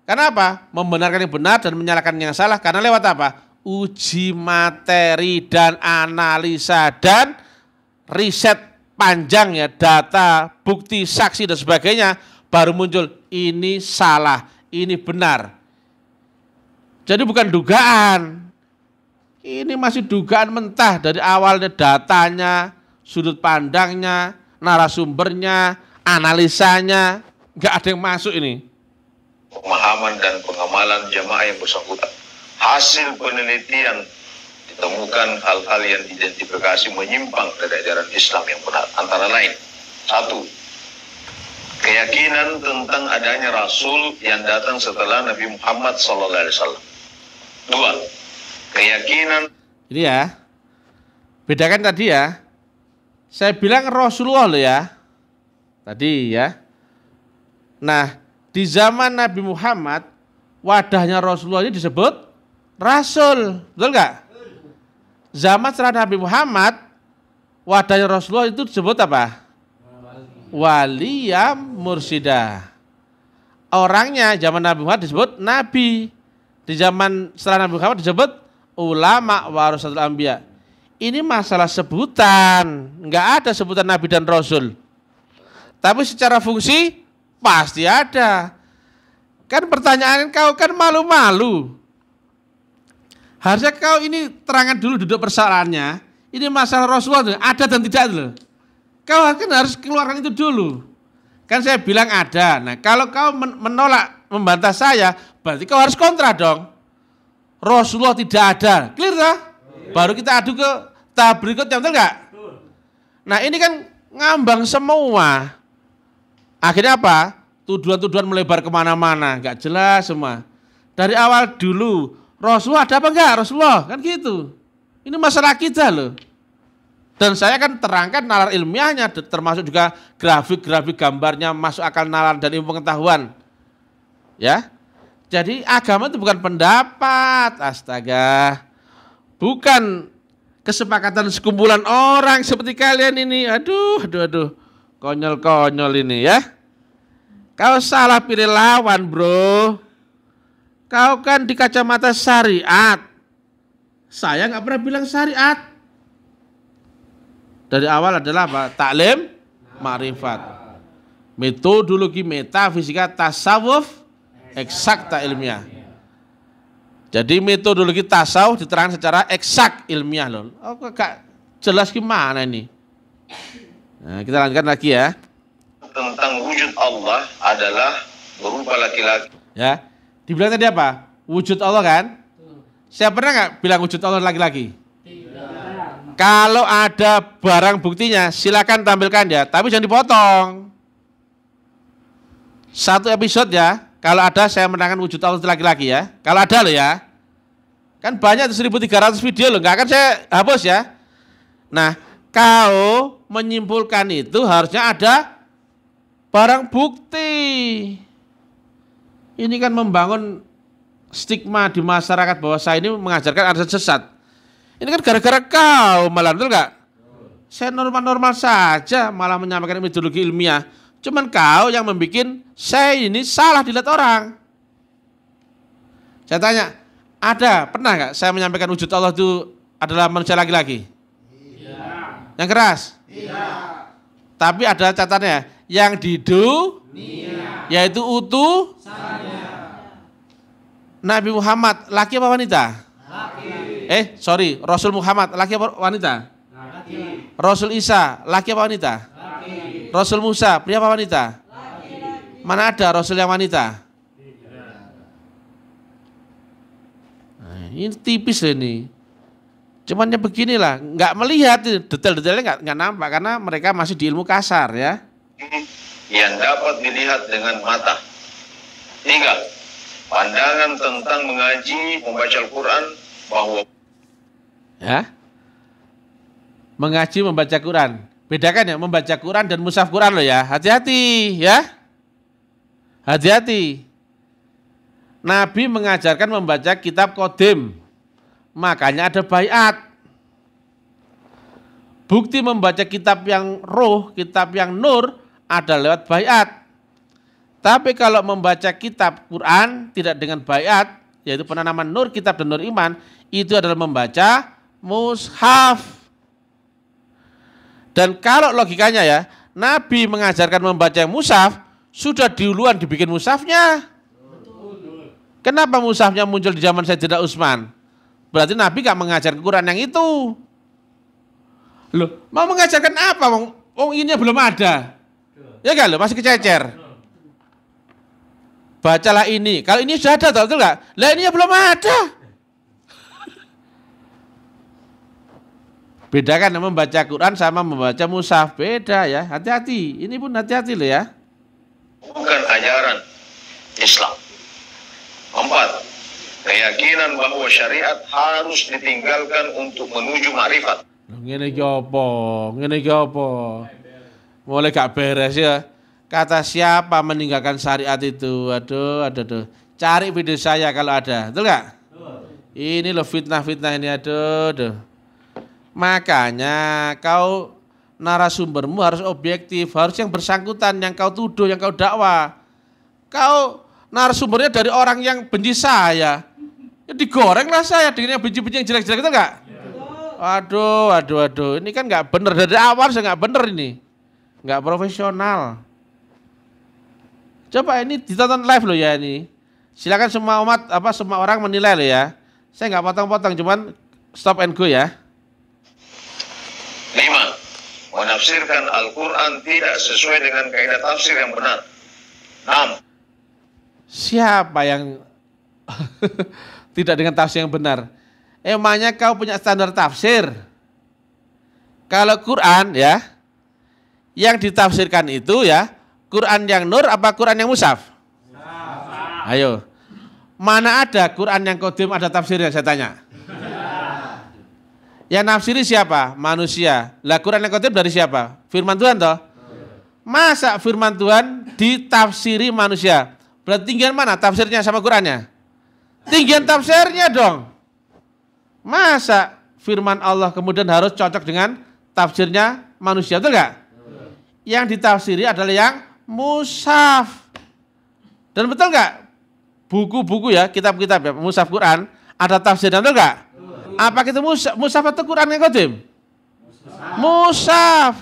Karena apa? Membenarkan yang benar dan menyalahkan yang salah. Karena lewat apa? Uji materi dan analisa dan riset panjang ya. Data, bukti, saksi dan sebagainya. Baru muncul ini salah, ini benar. Jadi bukan dugaan. Ini masih dugaan mentah dari awalnya datanya, sudut pandangnya, narasumbernya, analisanya. Nggak ada yang masuk ini. Pemahaman dan pengamalan jamaah yang bersangkutan. Hasil penelitian ditemukan hal-hal yang identifikasi menyimpang dari ajaran Islam yang benar. Antara lain, satu, keyakinan tentang adanya Rasul yang datang setelah Nabi Muhammad SAW dua keyakinan ini ya bedakan tadi ya saya bilang Rasulullah loh ya tadi ya nah di zaman Nabi Muhammad wadahnya Rasulullah ini disebut Rasul betul nggak zaman setelah Nabi Muhammad wadahnya Rasulullah itu disebut apa Waliyam mursidah orangnya zaman Nabi Muhammad disebut Nabi di zaman setelah Nabi Muhammad disebut ulama warasatul anbiya. Ini masalah sebutan, nggak ada sebutan nabi dan rasul. Tapi secara fungsi pasti ada. Kan pertanyaan kau kan malu-malu. Harusnya kau ini terangkan dulu duduk persoalannya. Ini masalah Rasulullah ada dan tidak loh. Kau kan harus keluarkan itu dulu. Kan saya bilang ada. Nah, kalau kau menolak membantah saya, Berarti kau harus kontra dong. Rasulullah tidak ada. Clear tak? Iya. Baru kita adu ke tahap berikutnya, betul enggak? Nah ini kan ngambang semua. Akhirnya apa? Tuduhan-tuduhan melebar kemana-mana, Enggak jelas semua. Dari awal dulu, Rasulullah ada apa enggak? Rasulullah, kan gitu. Ini masalah kita loh. Dan saya kan terangkan nalar ilmiahnya, termasuk juga grafik-grafik gambarnya masuk akal nalar dan ilmu pengetahuan. Ya, jadi agama itu bukan pendapat, astaga. Bukan kesepakatan sekumpulan orang seperti kalian ini. Aduh, aduh, aduh. Konyol-konyol ini ya. Kau salah pilih lawan, bro. Kau kan di kacamata syariat. Saya nggak pernah bilang syariat. Dari awal adalah apa? Taklim, marifat. Metodologi metafisika tasawuf eksakta ilmiah. Jadi metodologi tasawuf diterangkan secara eksak ilmiah loh. Oh, kak jelas gimana ini? Nah, kita lanjutkan lagi ya. Tentang wujud Allah adalah berupa laki-laki. Ya, dibilang tadi apa? Wujud Allah kan? Saya pernah nggak bilang wujud Allah laki-laki? Kalau ada barang buktinya, silakan tampilkan ya. Tapi jangan dipotong. Satu episode ya. Kalau ada saya menangkan wujud Allah lagi-lagi ya. Kalau ada loh ya. Kan banyak 1300 video loh, nggak akan saya hapus ya. Nah, kau menyimpulkan itu harusnya ada barang bukti. Ini kan membangun stigma di masyarakat bahwa saya ini mengajarkan ajaran sesat. Ini kan gara-gara kau malah betul nggak? Saya normal-normal saja malah menyampaikan metodologi ilmiah Cuman kau yang membuat saya ini salah dilihat orang. Saya tanya, ada pernah nggak saya menyampaikan wujud Allah itu adalah manusia lagi-lagi. Iya. Yang keras? Iya. Tapi ada catatannya, yang didu, Nia. yaitu utuh. Sanya. Nabi Muhammad laki apa wanita? Laki. Eh, sorry, Rasul Muhammad laki apa wanita? Laki. Rasul Isa laki apa wanita? Laki. Rasul Musa, pria apa wanita? Laki. Mana ada Rasul yang wanita? Nah, ini tipis ini. Cumannya beginilah, nggak melihat detail-detailnya nggak, nggak nampak karena mereka masih di ilmu kasar ya. Yang dapat dilihat dengan mata. Tiga, pandangan tentang mengaji, membaca Al-Quran bahwa ya mengaji membaca Quran Bedakan ya membaca Quran dan musaf Quran loh ya. Hati-hati ya. Hati-hati. Nabi mengajarkan membaca kitab Kodim. Makanya ada bayat. Bukti membaca kitab yang roh, kitab yang nur ada lewat bayat. Tapi kalau membaca kitab Quran tidak dengan bayat, yaitu penanaman nur kitab dan nur iman, itu adalah membaca mushaf. Dan kalau logikanya ya, Nabi mengajarkan membaca yang musaf, sudah duluan dibikin musafnya. Kenapa musafnya muncul di zaman Sayyidina Utsman? Berarti Nabi gak mengajarkan Quran yang itu. Loh, mau mengajarkan apa? Wong, oh, belum ada. Ya gak loh, masih kececer. Bacalah ini. Kalau ini sudah ada, tahu gak? Lah ini belum ada. Bedakan membaca Quran sama membaca mushaf, beda ya. Hati-hati. Ini pun hati-hati loh ya. Bukan ajaran Islam. Empat, keyakinan bahwa syariat harus ditinggalkan untuk menuju marifat. Ini apa? Ini apa? Mulai gak beres ya. Kata siapa meninggalkan syariat itu? Aduh, aduh, aduh. Cari video saya kalau ada. Betul gak? Ini loh fitnah-fitnah ini aduh, aduh. Makanya kau narasumbermu harus objektif, harus yang bersangkutan, yang kau tuduh, yang kau dakwa. Kau narasumbernya dari orang yang benci saya. Ya digorenglah saya dengan yang benci-benci yang jelek-jelek itu enggak? Waduh, waduh, waduh. Ini kan enggak benar dari awal saya enggak benar ini. Enggak profesional. Coba ini ditonton live loh ya ini. Silakan semua umat apa semua orang menilai loh ya. Saya enggak potong-potong cuman stop and go ya menafsirkan Al-Quran tidak sesuai dengan kaidah tafsir yang benar. 6. Siapa yang tidak dengan tafsir yang benar? Emangnya kau punya standar tafsir? Kalau Quran ya, yang ditafsirkan itu ya, Quran yang nur apa Quran yang musaf? Ayo. Mana ada Quran yang kodim ada tafsirnya saya tanya? Yang nafsiri siapa? Manusia. Lah Quran yang kutip dari siapa? Firman Tuhan toh? Masa firman Tuhan ditafsiri manusia? Berarti tinggian mana tafsirnya sama Qurannya? Tinggian tafsirnya dong. Masa firman Allah kemudian harus cocok dengan tafsirnya manusia, betul enggak? Yang ditafsiri adalah yang musaf. Dan betul enggak? Buku-buku ya, kitab-kitab ya, musaf Quran ada tafsirnya betul enggak? Apa kita gitu, musaf? Musaf atau Quran yang kodim Musaf.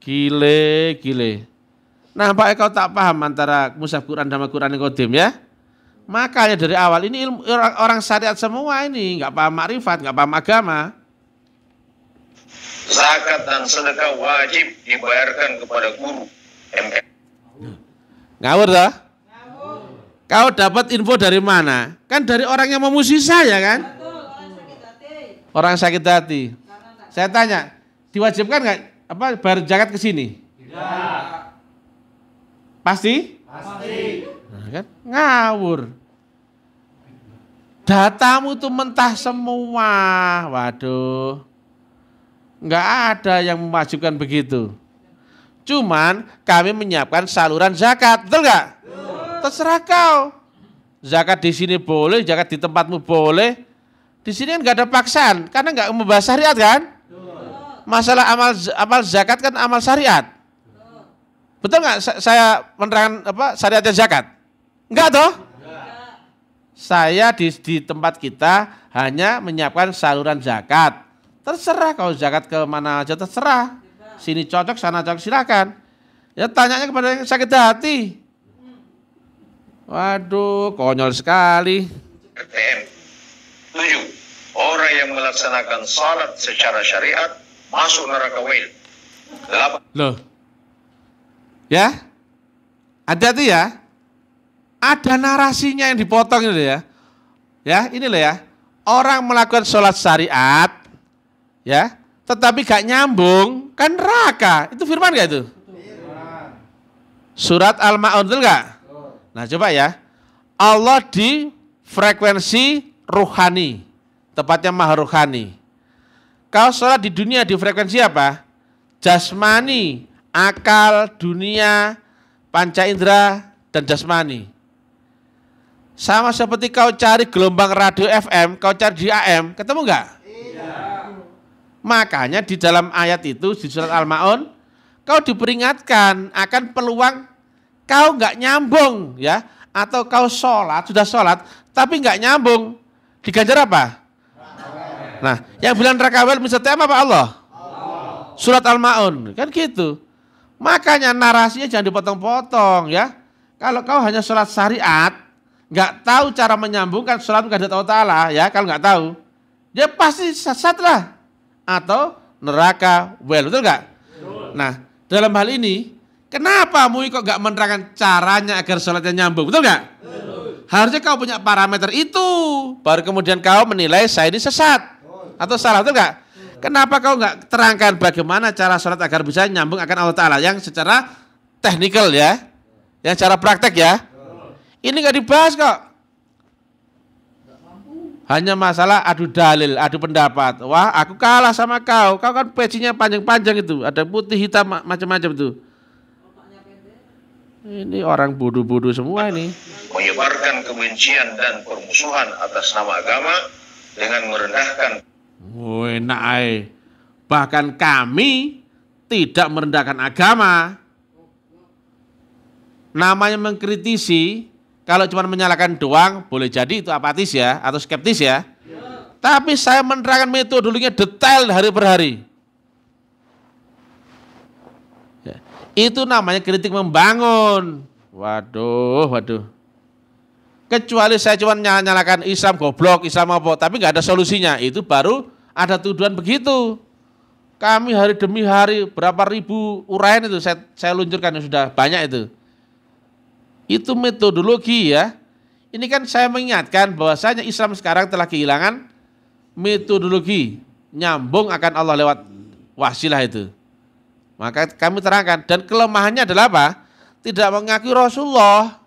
gile Gile, Nah, Pak, kau tak paham antara musaf Quran sama Quran yang kodim ya? Makanya dari awal ini ilmu, orang, orang syariat semua ini nggak paham makrifat, nggak paham agama. Zakat dan sedekah wajib dibayarkan kepada guru. Ngawur dah? Kau dapat info dari mana? Kan dari orang yang memuji saya kan? orang sakit hati. Saya tanya, diwajibkan nggak apa zakat ke sini? Tidak. Pasti? Pasti. Nah, kan? Ngawur. Datamu tuh mentah semua. Waduh. Nggak ada yang memajukan begitu. Cuman kami menyiapkan saluran zakat, betul enggak? Terserah kau. Zakat di sini boleh, zakat di tempatmu boleh, di sini kan nggak ada paksaan karena nggak membahas syariat kan? Masalah amal amal zakat kan amal syariat. Betul nggak saya menerangkan apa syariatnya zakat? Enggak toh? Saya di, di tempat kita hanya menyiapkan saluran zakat. Terserah kalau zakat ke mana aja terserah. Sini cocok, sana cocok silakan. Ya tanyanya kepada yang sakit hati. Waduh, konyol sekali. Tujuh, orang yang melaksanakan salat secara syariat masuk neraka wail. Delapan. Loh. Ya? Ada tuh ya? Ada narasinya yang dipotong itu ya. Ya, ini loh ya. Orang melakukan sholat syariat, ya, tetapi gak nyambung, kan neraka. Itu firman gak itu? Surat Al-Ma'un, betul gak? Nah coba ya. Allah di frekuensi ruhani, tepatnya mahar ruhani. Kalau sholat di dunia di frekuensi apa? Jasmani, akal, dunia, panca indera, dan jasmani. Sama seperti kau cari gelombang radio FM, kau cari di AM, ketemu enggak? Iya. Makanya di dalam ayat itu, di surat Al-Ma'un, kau diperingatkan akan peluang kau enggak nyambung ya atau kau sholat sudah sholat tapi enggak nyambung diganjar apa? Nah, yang bilang neraka bisa tema apa Allah? Surat Al-Maun, kan gitu. Makanya narasinya jangan dipotong-potong ya. Kalau kau hanya sholat syariat, nggak tahu cara menyambungkan sholat kepada Allah Ta'ala ya, kalau nggak tahu, dia ya pasti sesat lah. Atau neraka well, betul nggak? Nah, dalam hal ini, kenapa MUI kok nggak menerangkan caranya agar sholatnya nyambung, betul nggak? Betul. Harusnya kau punya parameter itu. Baru kemudian kau menilai saya ini sesat. Atau salah, betul enggak? Kenapa kau enggak terangkan bagaimana cara sholat agar bisa nyambung akan Allah Ta'ala yang secara teknikal ya, yang secara praktek ya. Ini enggak dibahas kok. Hanya masalah adu dalil, adu pendapat. Wah, aku kalah sama kau. Kau kan pecinya panjang-panjang itu. Ada putih, hitam, macam-macam tuh. Ini orang bodoh-bodoh semua ini. Menyebarkan kebencian dan permusuhan atas nama agama dengan merendahkan. Woi oh, enak Bahkan kami tidak merendahkan agama. Namanya mengkritisi, kalau cuma menyalahkan doang, boleh jadi itu apatis ya, atau skeptis ya. ya. Tapi saya menerangkan metodologinya detail hari per hari. Ya. Itu namanya kritik membangun. Waduh, waduh. Kecuali saya cuma nyalakan Islam goblok, Islam apa, tapi nggak ada solusinya. Itu baru ada tuduhan begitu. Kami hari demi hari berapa ribu uraian itu saya, saya luncurkan yang sudah banyak itu. Itu metodologi ya. Ini kan saya mengingatkan bahwasanya Islam sekarang telah kehilangan metodologi nyambung akan Allah lewat wasilah itu. Maka kami terangkan dan kelemahannya adalah apa? Tidak mengakui Rasulullah.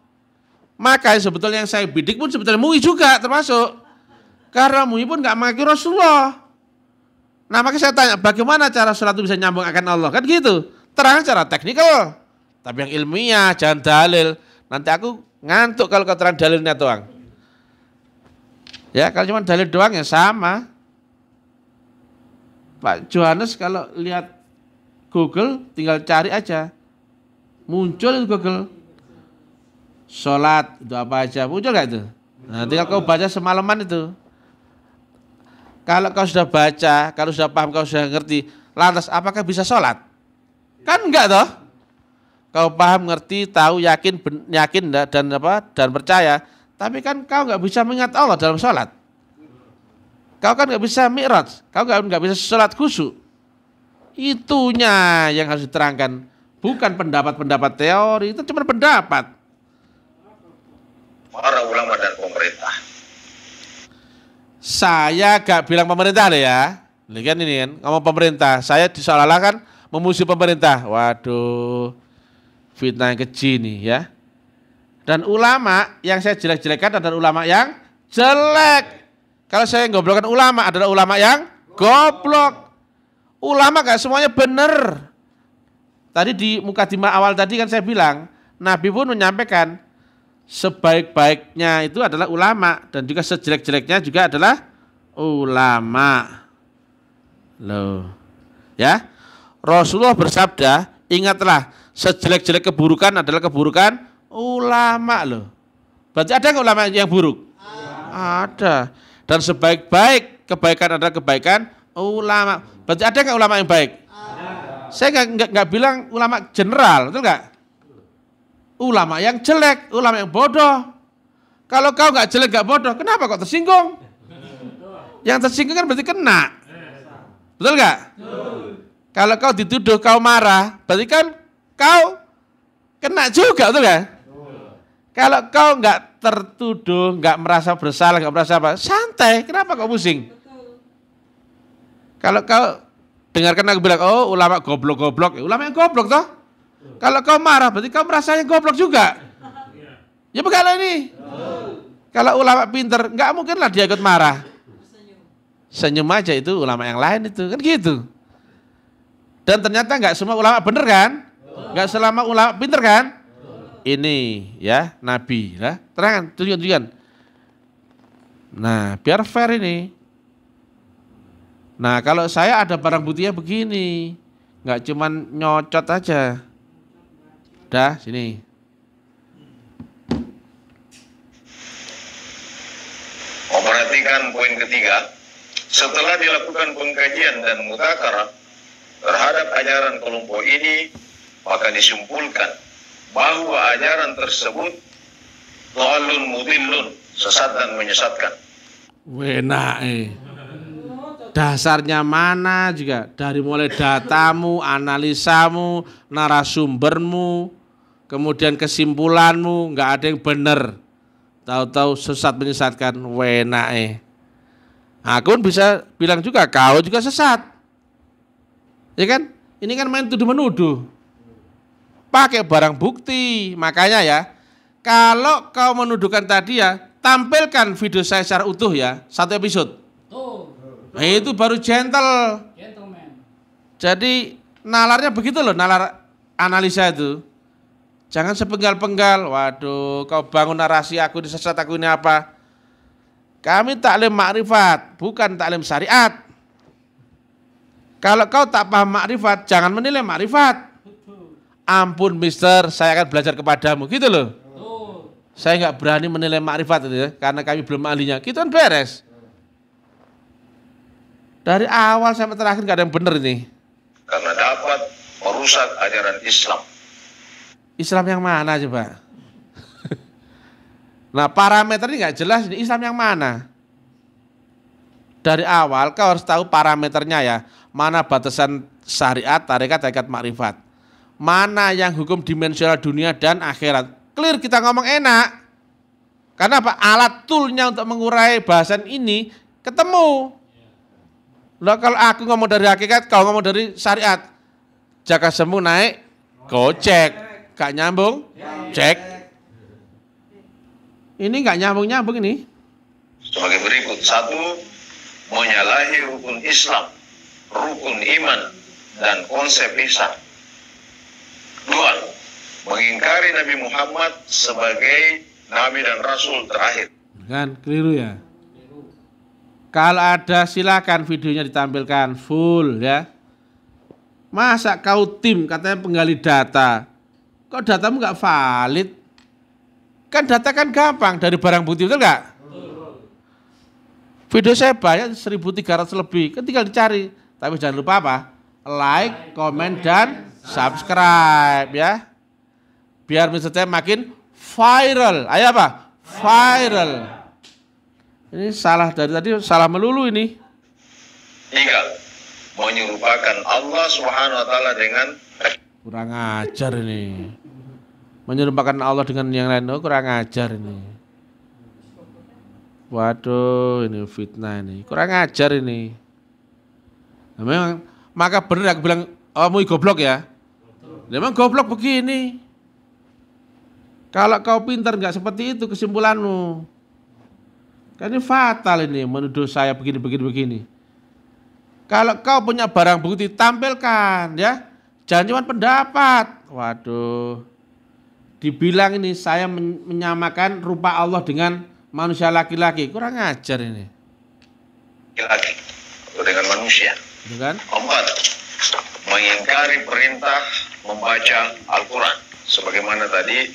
Maka sebetulnya yang saya bidik pun sebetulnya MUI juga termasuk. Karena MUI pun nggak mengakui Rasulullah. Nah makanya saya tanya bagaimana cara sholat itu bisa nyambung akan Allah kan gitu. Terang cara teknikal. Tapi yang ilmiah jangan dalil. Nanti aku ngantuk kalau kau dalilnya doang. Ya kalau cuma dalil doang ya sama. Pak Johannes kalau lihat Google tinggal cari aja. Muncul itu Google. Sholat itu apa aja muncul gak itu? Nah, tinggal kau baca semalaman itu. Kalau kau sudah baca, kalau sudah paham, kau sudah ngerti, lantas apakah bisa sholat? Kan enggak toh? Kau paham, ngerti, tahu, yakin, ben, yakin dan apa dan percaya. Tapi kan kau nggak bisa mengingat Allah dalam sholat. Kau kan nggak bisa mi'raj, kau kan nggak bisa sholat khusyuk. Itunya yang harus diterangkan. Bukan pendapat-pendapat teori, itu cuma pendapat. Para ulama dan pemerintah. Saya gak bilang pemerintah deh ya. lihat kan ini kan, ngomong pemerintah. Saya disalahkan kan memusuhi pemerintah. Waduh, fitnah yang keji nih ya. Dan ulama yang saya jelek jelekkan adalah ulama yang jelek. Kalau saya ngobrolkan ulama adalah ulama yang goblok. Ulama gak semuanya benar. Tadi di muka dima awal tadi kan saya bilang, Nabi pun menyampaikan sebaik-baiknya itu adalah ulama dan juga sejelek-jeleknya juga adalah ulama. Loh. Ya. Rasulullah bersabda, ingatlah sejelek-jelek keburukan adalah keburukan ulama loh. Berarti ada nggak ulama yang buruk? Ada. ada. Dan sebaik-baik kebaikan adalah kebaikan ulama. Berarti ada nggak ulama yang baik? Ada. Saya nggak nggak bilang ulama general, betul nggak? Ulama yang jelek, ulama yang bodoh. Kalau kau nggak jelek nggak bodoh, kenapa kok tersinggung? Yang tersinggung kan berarti kena, betul nggak? Kalau kau dituduh kau marah, berarti kan kau kena juga, betul nggak? Kalau kau nggak tertuduh, nggak merasa bersalah, nggak merasa apa, santai. Kenapa kok pusing? Kalau kau dengarkan aku bilang, oh ulama goblok-goblok, ya, ulama yang goblok toh. Kalau kau marah, berarti kau merasa yang goblok juga. Ya begala ini. Kalau ulama pinter, nggak lah dia ikut marah. Senyum aja itu ulama yang lain itu kan gitu. Dan ternyata nggak semua ulama bener kan? Nggak selama ulama pinter kan? Ini ya Nabi ya. Terangkan tujuan-tujuan. Nah biar fair ini. Nah kalau saya ada barang buktinya begini, nggak cuman nyocot aja. Dah sini. Oh, perhatikan poin ketiga, setelah dilakukan pengkajian dan mutakara terhadap ajaran kelompok ini, maka disimpulkan bahwa ajaran tersebut Tualun mudillun, sesat dan menyesatkan. Wena eh dasarnya mana juga dari mulai datamu, analisamu, narasumbermu, kemudian kesimpulanmu nggak ada yang benar. Tahu-tahu sesat menyesatkan wenae. Aku bisa bilang juga kau juga sesat. Ya kan? Ini kan main tuduh menuduh. Pakai barang bukti. Makanya ya, kalau kau menuduhkan tadi ya, tampilkan video saya secara utuh ya, satu episode Nah, itu baru gentle. Gentleman. Jadi nalarnya begitu loh, nalar analisa itu. Jangan sepenggal-penggal. Waduh, kau bangun narasi aku di sesat aku ini apa? Kami taklim makrifat, bukan taklim syariat. Kalau kau tak paham makrifat, jangan menilai makrifat. Ampun mister, saya akan belajar kepadamu. Gitu loh. Saya nggak berani menilai makrifat itu ya, karena kami belum ahlinya. kita gitu kan beres. Dari awal sampai terakhir nggak ada yang benar ini. Karena dapat merusak ajaran Islam. Islam yang mana coba? nah parameter ini nggak jelas ini Islam yang mana? Dari awal kau harus tahu parameternya ya. Mana batasan syariat, tarekat, tarekat makrifat. Mana yang hukum dimensional dunia dan akhirat. Clear kita ngomong enak. Karena apa? Alat toolnya untuk mengurai bahasan ini ketemu. Loh kalau aku ngomong dari hakikat, kau ngomong dari syariat. Jaka sembuh naik, gojek. Gak nyambung, cek. Ini gak nyambung-nyambung ini. Sebagai berikut, satu, menyalahi rukun Islam, rukun iman, dan konsep Islam. Dua, mengingkari Nabi Muhammad sebagai Nabi dan Rasul terakhir. Kan, keliru ya. Kalau ada silakan videonya ditampilkan full ya. Masa kau tim katanya penggali data. Kok datamu nggak valid? Kan data kan gampang dari barang bukti betul nggak? Video saya banyak 1300 lebih, kan tinggal dicari. Tapi jangan lupa apa? Like, comment, dan subscribe ya. Biar misalnya makin viral. Ayo apa? viral. Ini salah dari tadi salah melulu ini. Tiga. Menyerupakan Allah Subhanahu wa taala dengan kurang ajar ini. Menyerupakan Allah dengan yang lain oh, kurang ajar ini. Waduh, ini fitnah ini. Kurang ajar ini. Nah, memang maka benar aku bilang oh mau goblok ya. Nah, memang goblok begini. Kalau kau pintar nggak seperti itu kesimpulanmu. Dan ini fatal ini menuduh saya begini begini begini. Kalau kau punya barang bukti tampilkan ya. Jangan cuma pendapat. Waduh. Dibilang ini saya menyamakan rupa Allah dengan manusia laki-laki. Kurang ajar ini. Laki-laki dengan manusia. Dengan? Gitu Empat. Mengingkari perintah membaca Al-Quran. Sebagaimana tadi.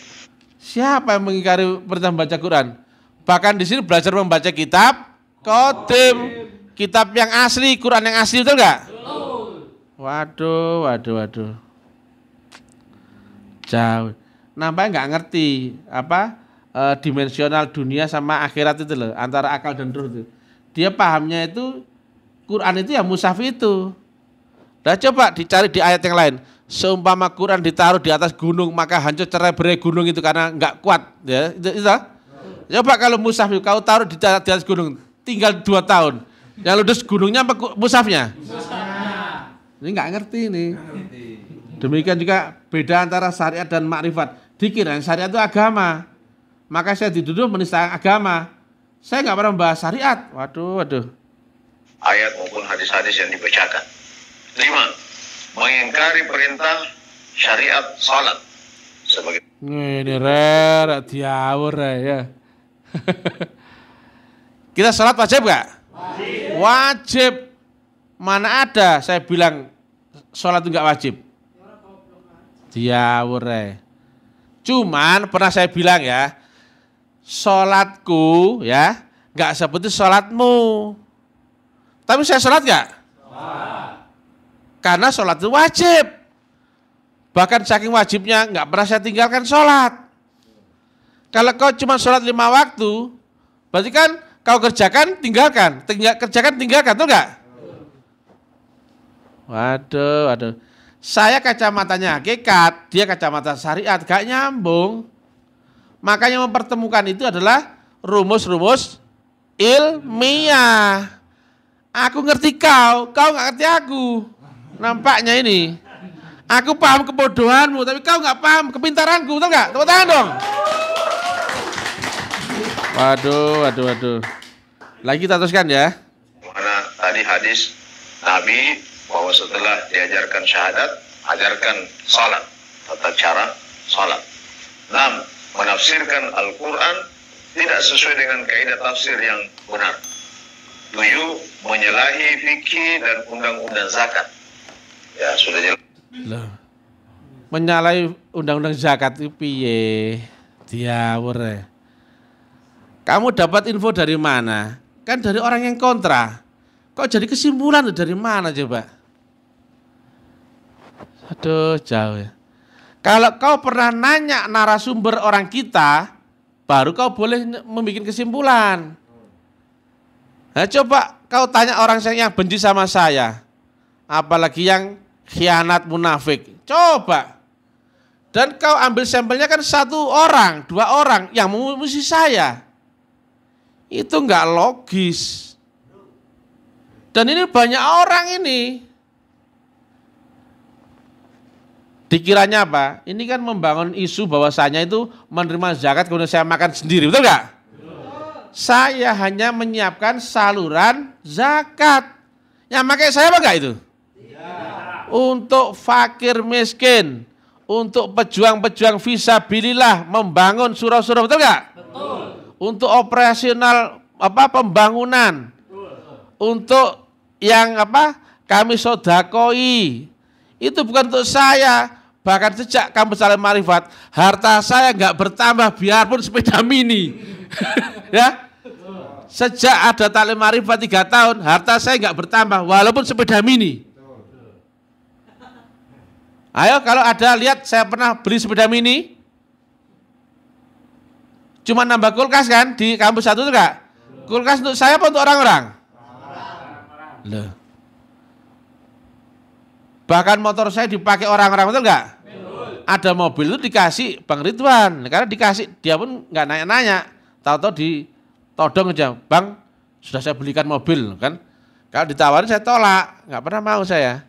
Siapa yang mengingkari perintah membaca Quran? Bahkan di sini belajar membaca kitab Kodim. Kitab yang asli, Quran yang asli, itu enggak? Waduh, waduh, waduh. Jauh. Nambah enggak ngerti apa e, dimensional dunia sama akhirat itu loh, antara akal dan ruh itu. Dia pahamnya itu Quran itu ya musaf itu. Nah coba dicari di ayat yang lain. Seumpama Quran ditaruh di atas gunung maka hancur cerai bere gunung itu karena enggak kuat ya. Itu, itu, itu Coba ya, kalau musaf kau taruh di atas gunung, tinggal dua tahun. Yang ludes gunungnya apa musafnya? Musafnya. Ini nggak ngerti ini. Demikian juga beda antara syariat dan makrifat. Dikira syariat itu agama. Maka saya dituduh menista agama. Saya nggak pernah membahas syariat. Waduh, waduh. Ayat maupun hadis-hadis yang dibacakan. Lima, mengingkari perintah syariat salat sebagai. Ini rere diawur ya. Kita sholat wajib gak? Wajib. wajib. Mana ada saya bilang sholat itu gak wajib. Diawure. Eh. Cuman pernah saya bilang ya, sholatku ya nggak seperti sholatmu. Tapi saya sholat gak? Karena sholat itu wajib. Bahkan saking wajibnya nggak pernah saya tinggalkan sholat. Kalau kau cuma sholat lima waktu, berarti kan kau kerjakan tinggalkan, tinggal, kerjakan tinggalkan, tuh enggak? Waduh, waduh. Saya kacamatanya hakikat, dia kacamata syariat, gak nyambung. Makanya mempertemukan itu adalah rumus-rumus ilmiah. Aku ngerti kau, kau nggak ngerti aku. Nampaknya ini. Aku paham kebodohanmu, tapi kau nggak paham kepintaranku, tau nggak? Tepuk tangan dong. Waduh, waduh, waduh. Lagi kita teruskan ya. Mana tadi hadis Nabi bahwa setelah diajarkan syahadat, ajarkan salat, tata cara salat. Enam, menafsirkan Al-Quran tidak sesuai dengan kaidah tafsir yang benar. Tujuh, menyalahi fikih dan undang-undang zakat. Ya, sudah jelas. Loh. Menyalahi undang-undang zakat itu piye? Diawur ya. Kamu dapat info dari mana? Kan dari orang yang kontra. Kok jadi kesimpulan tuh dari mana coba? Aduh, jauh ya. Kalau kau pernah nanya narasumber orang kita, baru kau boleh membuat kesimpulan. Nah, coba kau tanya orang yang benci sama saya, apalagi yang khianat munafik. Coba. Dan kau ambil sampelnya kan satu orang, dua orang yang memusuhi saya itu nggak logis. Dan ini banyak orang ini. Dikiranya apa? Ini kan membangun isu bahwasanya itu menerima zakat kemudian saya makan sendiri, betul nggak? Saya hanya menyiapkan saluran zakat. Yang pakai saya apa enggak itu? Ya. Untuk fakir miskin, untuk pejuang-pejuang visabilillah membangun surau-surau, betul nggak? Betul untuk operasional apa pembangunan, untuk yang apa kami sodakoi. Itu bukan untuk saya, bahkan sejak kamu saling marifat, harta saya nggak bertambah biarpun sepeda mini. ya, sejak ada tali marifat tiga tahun, harta saya nggak bertambah, walaupun sepeda mini. Ayo kalau ada lihat saya pernah beli sepeda mini, Cuma nambah kulkas kan di kampus satu tuh enggak? Kulkas untuk saya apa untuk orang-orang? Loh. Bahkan motor saya dipakai orang-orang betul enggak? Ada mobil itu dikasih Bang Ridwan, karena dikasih dia pun nggak nanya-nanya, tahu-tahu ditodong aja, Bang sudah saya belikan mobil kan? Kalau ditawarin saya tolak, nggak pernah mau saya.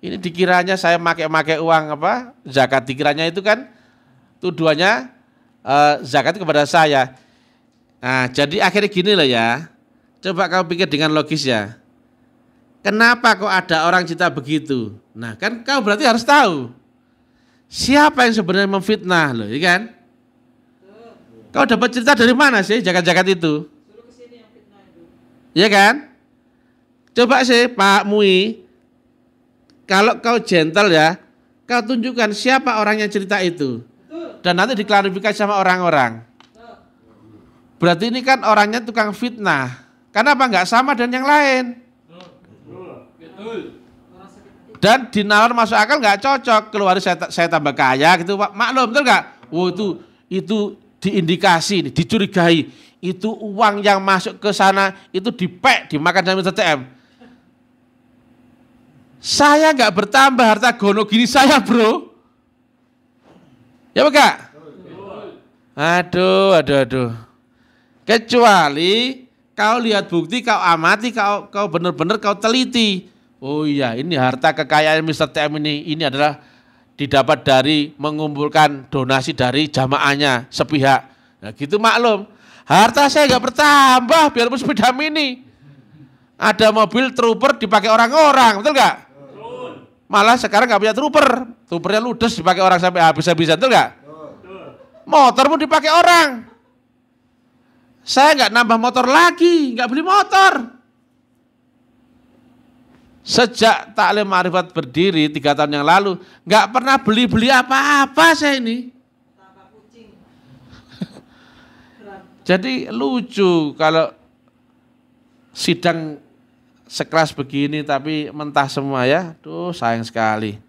Ini dikiranya saya pakai-pakai uang apa? Zakat dikiranya itu kan tuduhannya uh, zakat kepada saya. Nah, jadi akhirnya gini loh ya. Coba kau pikir dengan logis ya. Kenapa kok ada orang cinta begitu? Nah, kan kau berarti harus tahu siapa yang sebenarnya memfitnah loh, ya kan? Kau dapat cerita dari mana sih jagat-jagat itu? Iya kan? Coba sih Pak Mui, kalau kau gentle ya, kau tunjukkan siapa orang yang cerita itu. Dan nanti diklarifikasi sama orang-orang. Berarti ini kan orangnya tukang fitnah. Karena apa? nggak sama dan yang lain? Dan dinalar masuk akal nggak cocok. Keluar saya, saya tambah kaya gitu Pak. Maklum betul nggak? Wow itu itu diindikasi, nih, dicurigai. Itu uang yang masuk ke sana itu dipek, dimakan sama TTM. Saya nggak bertambah harta gono gini saya bro. Ya apa kak? Aduh, aduh, aduh. Kecuali kau lihat bukti, kau amati, kau kau benar-benar kau teliti. Oh iya, ini harta kekayaan Mr. TM ini ini adalah didapat dari mengumpulkan donasi dari jamaahnya sepihak. Nah, gitu maklum. Harta saya nggak bertambah biarpun sepeda mini. Ada mobil trooper dipakai orang-orang, betul nggak? Malah sekarang nggak punya trooper, Tubernya ludes dipakai orang sampai habis-habisan, betul nggak? Motor pun dipakai orang. Saya nggak nambah motor lagi, nggak beli motor. Sejak taklim marifat berdiri tiga tahun yang lalu, nggak pernah beli-beli apa-apa saya ini. Jadi lucu kalau sidang sekelas begini tapi mentah semua ya. Tuh sayang sekali.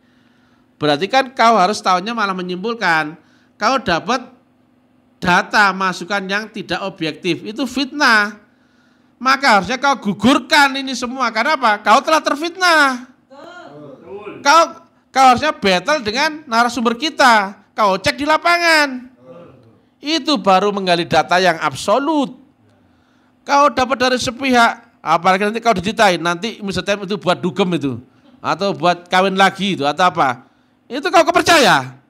Berarti kan kau harus tahunya malah menyimpulkan. Kau dapat data masukan yang tidak objektif. Itu fitnah. Maka harusnya kau gugurkan ini semua. Karena apa? Kau telah terfitnah. Kau kau harusnya battle dengan narasumber kita. Kau cek di lapangan. Itu baru menggali data yang absolut. Kau dapat dari sepihak, apalagi nanti kau diceritain, nanti misalnya itu buat dugem itu, atau buat kawin lagi itu, atau apa. Itu kau kepercaya?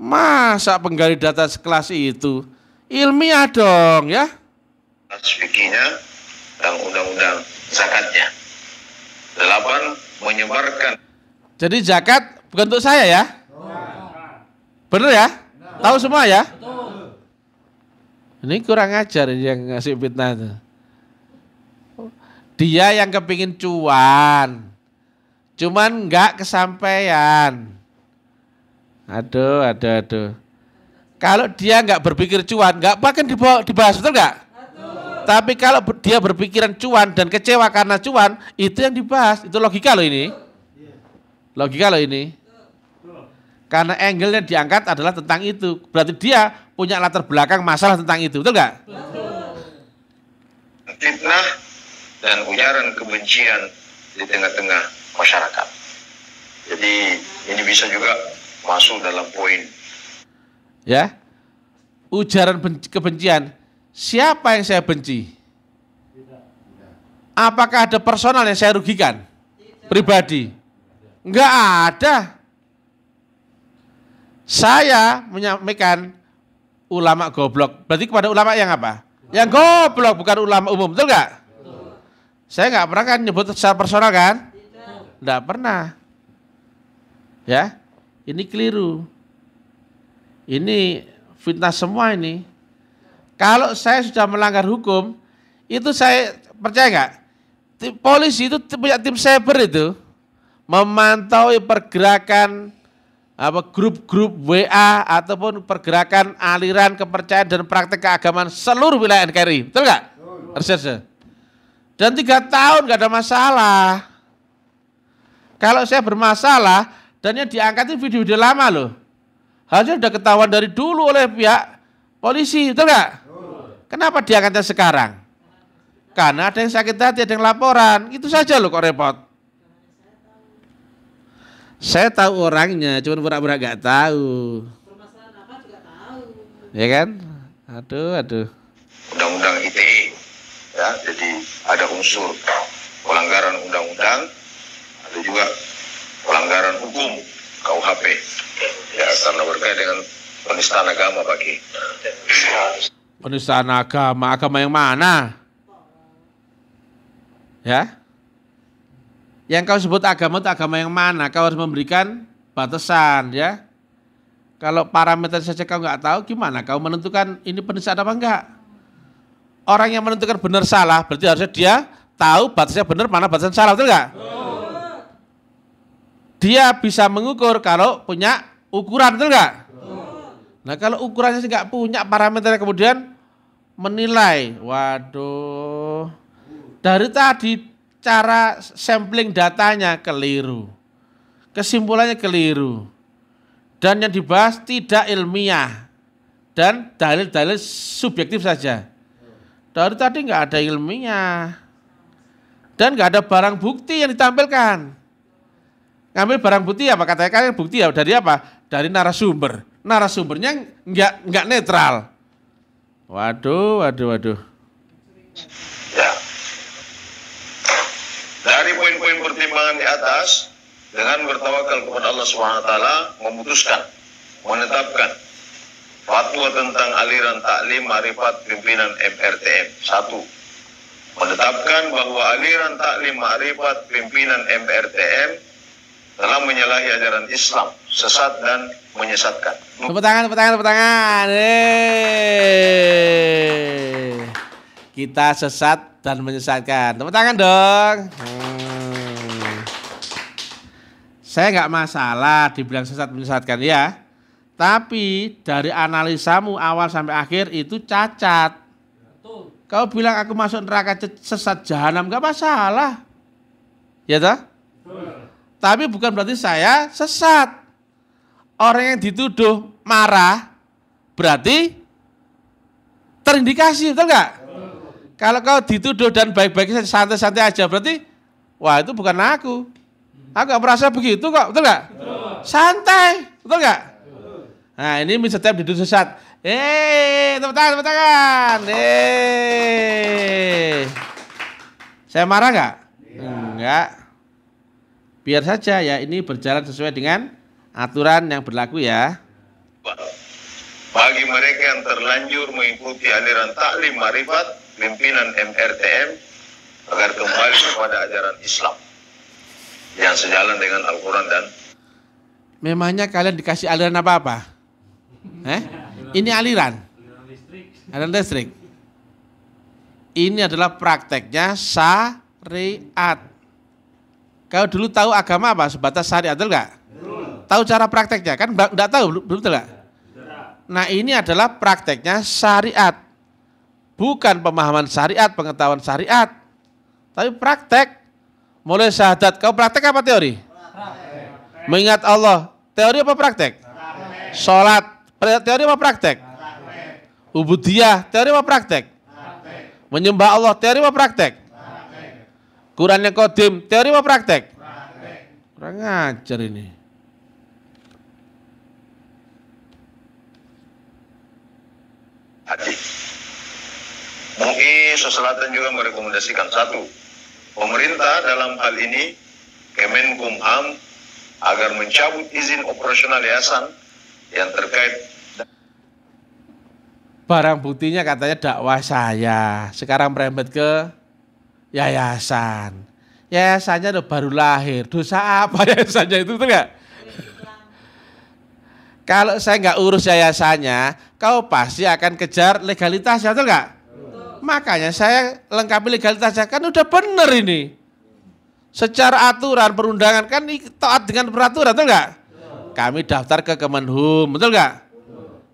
Masa penggali data sekelas itu? Ilmiah dong ya. Fikihnya dan undang-undang zakatnya. Delapan, menyebarkan. Jadi zakat bukan untuk saya ya? Bener ya? Tahu semua ya? Ini kurang ajar yang ngasih fitnah itu. Dia yang kepingin cuan. Cuman nggak kesampaian. Aduh, aduh, aduh. Kalau dia nggak berpikir cuan, nggak bahkan dibahas betul nggak? Tapi kalau dia berpikiran cuan dan kecewa karena cuan, itu yang dibahas. Itu logika loh ini. Iya. Logika loh ini. Karena angle yang diangkat adalah tentang itu. Berarti dia punya latar belakang masalah tentang itu. Betul nggak? Fitnah dan ujaran kebencian di tengah-tengah masyarakat. Jadi ini bisa juga masuk dalam poin. Ya, ujaran kebencian. Siapa yang saya benci? Apakah ada personal yang saya rugikan? Pribadi? Enggak ada. Saya menyampaikan ulama goblok. Berarti kepada ulama yang apa? Yang goblok bukan ulama umum, betul enggak? Saya enggak pernah kan nyebut secara personal kan? Tidak pernah. Ya, ini keliru. Ini fitnah semua ini. Kalau saya sudah melanggar hukum, itu saya percaya nggak? Polisi itu punya tim cyber itu memantau pergerakan apa grup-grup WA ataupun pergerakan aliran kepercayaan dan praktek keagamaan seluruh wilayah NKRI. Betul nggak? Reserse. Dan tiga tahun nggak ada masalah. Kalau saya bermasalah dan yang diangkat video-video lama loh. Harusnya sudah ketahuan dari dulu oleh pihak polisi, itu enggak? Kenapa diangkatnya sekarang? Karena ada yang sakit hati, ada yang laporan. Itu saja loh kok repot. Saya tahu orangnya, cuma pura-pura gak tahu. Permasalahan apa juga tahu. Ya kan? Aduh, aduh. Undang-undang ITE, ya, jadi ada unsur pelanggaran undang-undang ada juga pelanggaran hukum KUHP ya karena berkaitan dengan penistaan agama bagi penistaan agama agama yang mana ya yang kau sebut agama itu agama yang mana kau harus memberikan batasan ya kalau parameter saja kau nggak tahu gimana kau menentukan ini penistaan apa enggak orang yang menentukan benar salah berarti harusnya dia tahu batasnya benar mana batasan salah betul enggak? oh dia bisa mengukur kalau punya ukuran, betul nggak? Nah kalau ukurannya nggak punya parameter kemudian menilai, waduh, dari tadi cara sampling datanya keliru, kesimpulannya keliru, dan yang dibahas tidak ilmiah dan dalil-dalil subjektif saja. Dari tadi nggak ada ilmiah dan nggak ada barang bukti yang ditampilkan ngambil barang bukti apa katanya kalian bukti ya dari apa dari narasumber narasumbernya nggak nggak netral waduh waduh waduh ya dari poin-poin pertimbangan di atas dengan bertawakal kepada Allah Subhanahu wa taala memutuskan menetapkan fatwa tentang aliran taklim marifat pimpinan MRTM satu menetapkan bahwa aliran taklim marifat pimpinan MRTM dalam menyalahi ajaran Islam sesat dan menyesatkan. Tepuk tangan, tepuk tangan, tepuk tangan. Kita sesat dan menyesatkan. Tepuk tangan dong. Hmm. Saya nggak masalah dibilang sesat menyesatkan ya. Tapi dari analisamu awal sampai akhir itu cacat. Kau bilang aku masuk neraka sesat jahanam nggak masalah. Ya toh? Betul. Tapi bukan berarti saya sesat. Orang yang dituduh marah berarti terindikasi, betul enggak? Kalau kau dituduh dan baik-baik saja, santai-santai aja, berarti wah itu bukan aku. Aku gak merasa begitu kok, betul enggak? Santai, betul enggak? Nah ini setiap dituduh sesat, eh tepuk tangan, tepuk tangan, eh. Saya marah enggak? Enggak biar saja ya ini berjalan sesuai dengan aturan yang berlaku ya. Bagi mereka yang terlanjur mengikuti aliran taklim marifat, pimpinan MRTM agar kembali kepada ajaran Islam yang sejalan dengan Al-Quran dan Memangnya kalian dikasih aliran apa-apa? Eh? Ini aliran? Aliran listrik. Ini adalah prakteknya syariat Kau dulu tahu agama apa? Sebatas syariat, betul enggak? Tahu cara prakteknya kan? Tidak tahu, belum betul enggak? Nah ini adalah prakteknya syariat. Bukan pemahaman syariat, pengetahuan syariat. Tapi praktek. Mulai syahadat. Kau praktek apa teori? Mengingat Allah. Teori apa praktek? praktek. Sholat. Teori apa praktek? Ubudiyah. Teori apa praktek. Menyembah Allah. Teori apa praktek? yang kodim, teori apa praktek? Praktek. Kurang ngajar ini. Hadis. MUI Selatan juga merekomendasikan satu, pemerintah dalam hal ini Kemenkumham agar mencabut izin operasional yayasan yang terkait barang buktinya katanya dakwah saya sekarang merembet ke yayasan. Yayasannya udah baru lahir. Dosa apa yayasannya itu tuh nggak? Kalau saya nggak urus yayasannya, kau pasti akan kejar legalitasnya, betul nggak? Makanya saya lengkapi legalitasnya kan udah bener ini. Secara aturan perundangan kan taat dengan peraturan, tuh nggak? Kami daftar ke Kemenhum, betul nggak?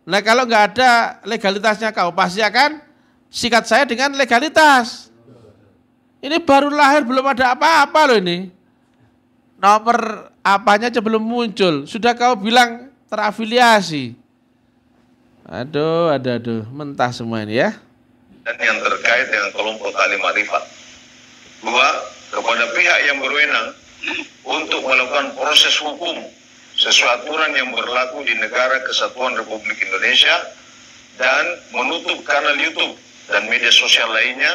Nah kalau nggak ada legalitasnya kau pasti akan sikat saya dengan legalitas. Ini baru lahir belum ada apa-apa loh ini. Nomor apanya aja belum muncul. Sudah kau bilang terafiliasi. Aduh, aduh, aduh, mentah semua ini ya. Dan yang terkait dengan kelompok tali marifat. Dua, kepada pihak yang berwenang untuk melakukan proses hukum sesuai aturan yang berlaku di negara kesatuan Republik Indonesia dan menutup kanal YouTube dan media sosial lainnya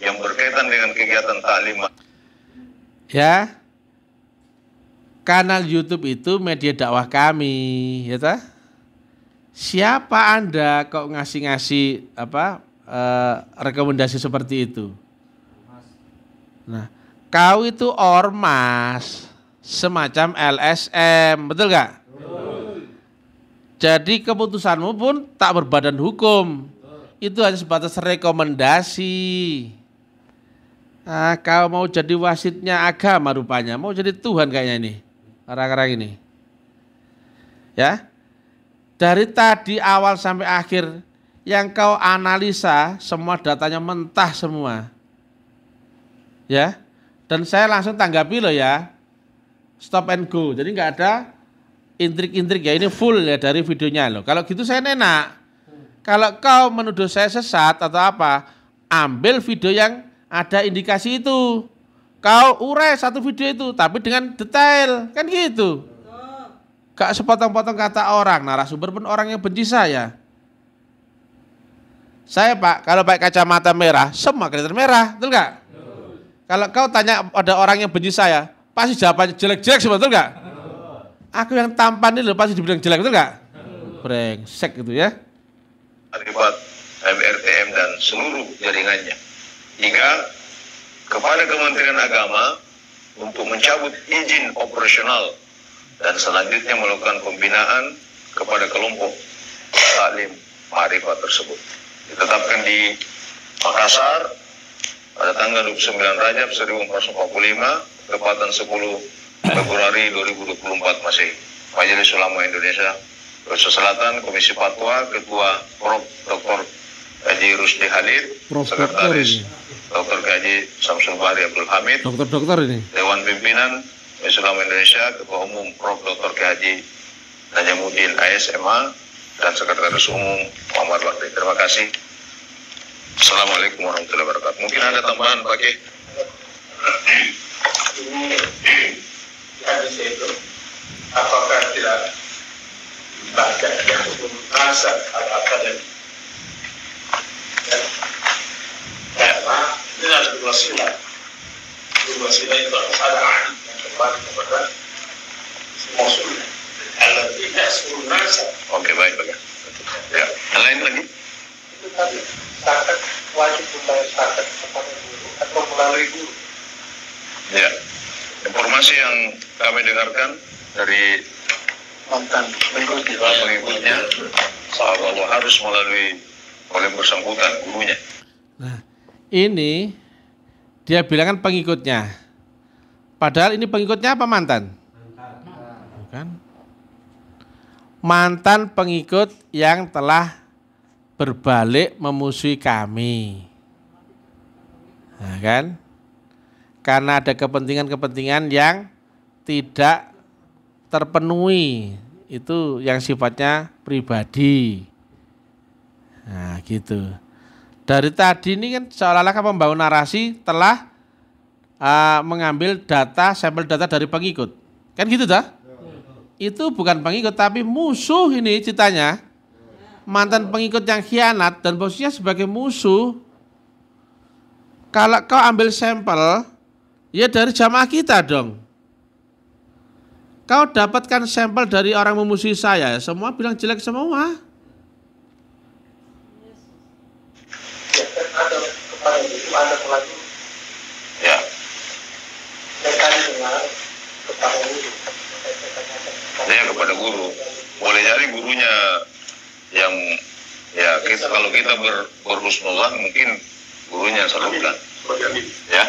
yang berkaitan dengan kegiatan taklim. Ya. Kanal YouTube itu media dakwah kami, ya ta? Siapa Anda kok ngasih-ngasih apa eh, rekomendasi seperti itu? Nah, kau itu ormas semacam LSM, betul gak? Jadi keputusanmu pun tak berbadan hukum. Itu hanya sebatas rekomendasi. Ah, kau mau jadi wasitnya agama rupanya, mau jadi Tuhan kayaknya ini, orang-orang ini. Ya, dari tadi awal sampai akhir yang kau analisa semua datanya mentah semua. Ya, dan saya langsung tanggapi loh ya, stop and go. Jadi nggak ada intrik-intrik ya, ini full ya dari videonya loh. Kalau gitu saya enak. Kalau kau menuduh saya sesat atau apa, ambil video yang ada indikasi itu. Kau urai satu video itu, tapi dengan detail, kan gitu. Gak sepotong-potong kata orang, narasumber pun orang yang benci saya. Saya pak, kalau pakai kacamata merah, semua kelihatan merah, betul gak? Kalau kau tanya pada orang yang benci saya, pasti jawabannya jelek-jelek betul gak? Aku yang tampan ini pasti dibilang jelek, betul gak? Brengsek gitu ya. Akibat MRTM dan seluruh jaringannya hingga kepada Kementerian Agama untuk mencabut izin operasional dan selanjutnya melakukan pembinaan kepada kelompok taklim ma'rifat tersebut. Ditetapkan di Makassar pada tanggal 29 Rajab 1445, tepatan 10 Februari 2024 masih Majelis Ulama Indonesia, Indonesia Selatan, Komisi Fatwa, Ketua Prof. Dr. Haji Rusdi Halid, Prof. Sekretaris Dr. Haji Samsul Abdul Hamid, dokter-dokter ini, Dewan Pimpinan Islam Indonesia, Ketua Umum Prof. Dr. Haji Najamuddin ASMA, dan Sekretaris Umum Muhammad Lakdi. Terima kasih. Assalamualaikum warahmatullahi wabarakatuh. Mungkin ada tambahan Pak Ki? apakah tidak banyak yang merasa karena ini adalah sila, berwasilah sila itu harus ada ahli yang kembali kepada semua sunnah kalau tidak sunnah oke baik baik ya yang lain lagi itu tadi zakat wajib membayar zakat kepada guru atau melalui guru ya informasi yang kami dengarkan dari mantan pengikutnya bahwa harus melalui oleh bersangkutan gurunya. Nah, ini dia bilang kan pengikutnya. Padahal ini pengikutnya apa mantan? Mantan. Bukan. Mantan pengikut yang telah berbalik memusuhi kami. Nah, kan? Karena ada kepentingan-kepentingan yang tidak terpenuhi itu yang sifatnya pribadi. Nah, gitu. Dari tadi ini kan seolah-olah membangun kan narasi telah uh, mengambil data, sampel data dari pengikut. Kan gitu dah? Itu bukan pengikut tapi musuh ini ceritanya. Mantan pengikut yang khianat dan posisinya sebagai musuh. Kalau kau ambil sampel, ya dari jamaah kita dong. Kau dapatkan sampel dari orang memusuhi saya, semua bilang jelek semua. ya kepada ya kepada guru ya, kepada guru boleh jadi gurunya yang ya kita, kalau kita ber, berhusnullah mungkin gurunya yang salurkan ya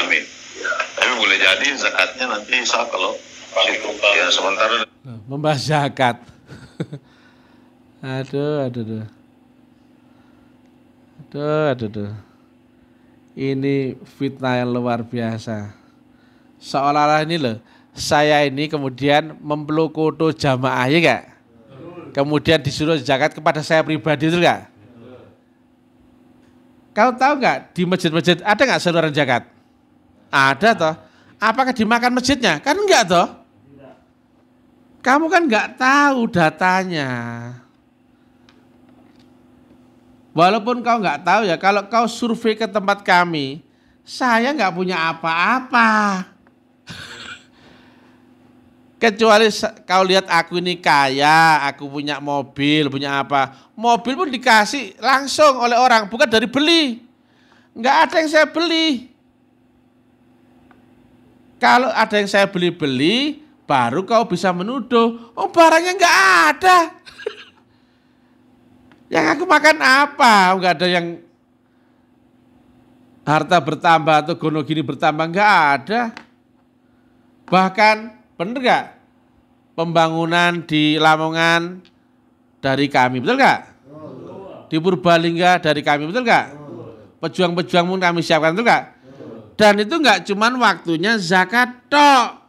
amin ya. tapi boleh jadi zakatnya nanti sah kalau ya sementara membahas zakat aduh aduh, aduh. Duh, duh, duh. Ini fitnah yang luar biasa. Seolah-olah ini loh, saya ini kemudian memeluk jamaah ya kak. Kemudian disuruh zakat kepada saya pribadi itu kak. Kau tahu nggak di masjid-masjid ada nggak saluran zakat? Ada toh. Apakah dimakan masjidnya? Kan enggak toh. Kamu kan nggak tahu datanya. Walaupun kau nggak tahu ya, kalau kau survei ke tempat kami, saya nggak punya apa-apa. Kecuali kau lihat aku ini kaya, aku punya mobil, punya apa. Mobil pun dikasih langsung oleh orang, bukan dari beli. Nggak ada yang saya beli. Kalau ada yang saya beli-beli, baru kau bisa menuduh, oh barangnya nggak ada. Yang aku makan apa? Enggak ada yang harta bertambah atau gono gini bertambah. Enggak ada. Bahkan benar enggak? Pembangunan di Lamongan dari kami, betul enggak? Di Purbalingga dari kami, betul enggak? Pejuang-pejuang pun kami siapkan, betul enggak? Dan itu enggak cuman waktunya zakat tok.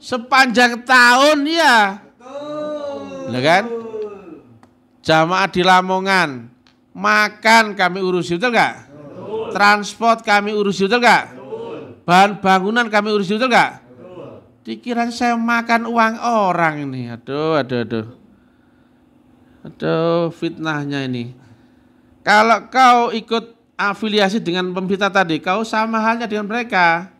Sepanjang tahun ya. Betul. Nah, kan? Jamaah di Lamongan, makan kami urusi, betul nggak? Transport kami urusi, betul nggak? Bahan bangunan kami urusi, betul nggak? Pikiran saya makan uang orang ini. Aduh, aduh, aduh. Aduh, fitnahnya ini. Kalau kau ikut afiliasi dengan pembita tadi, kau sama halnya dengan mereka.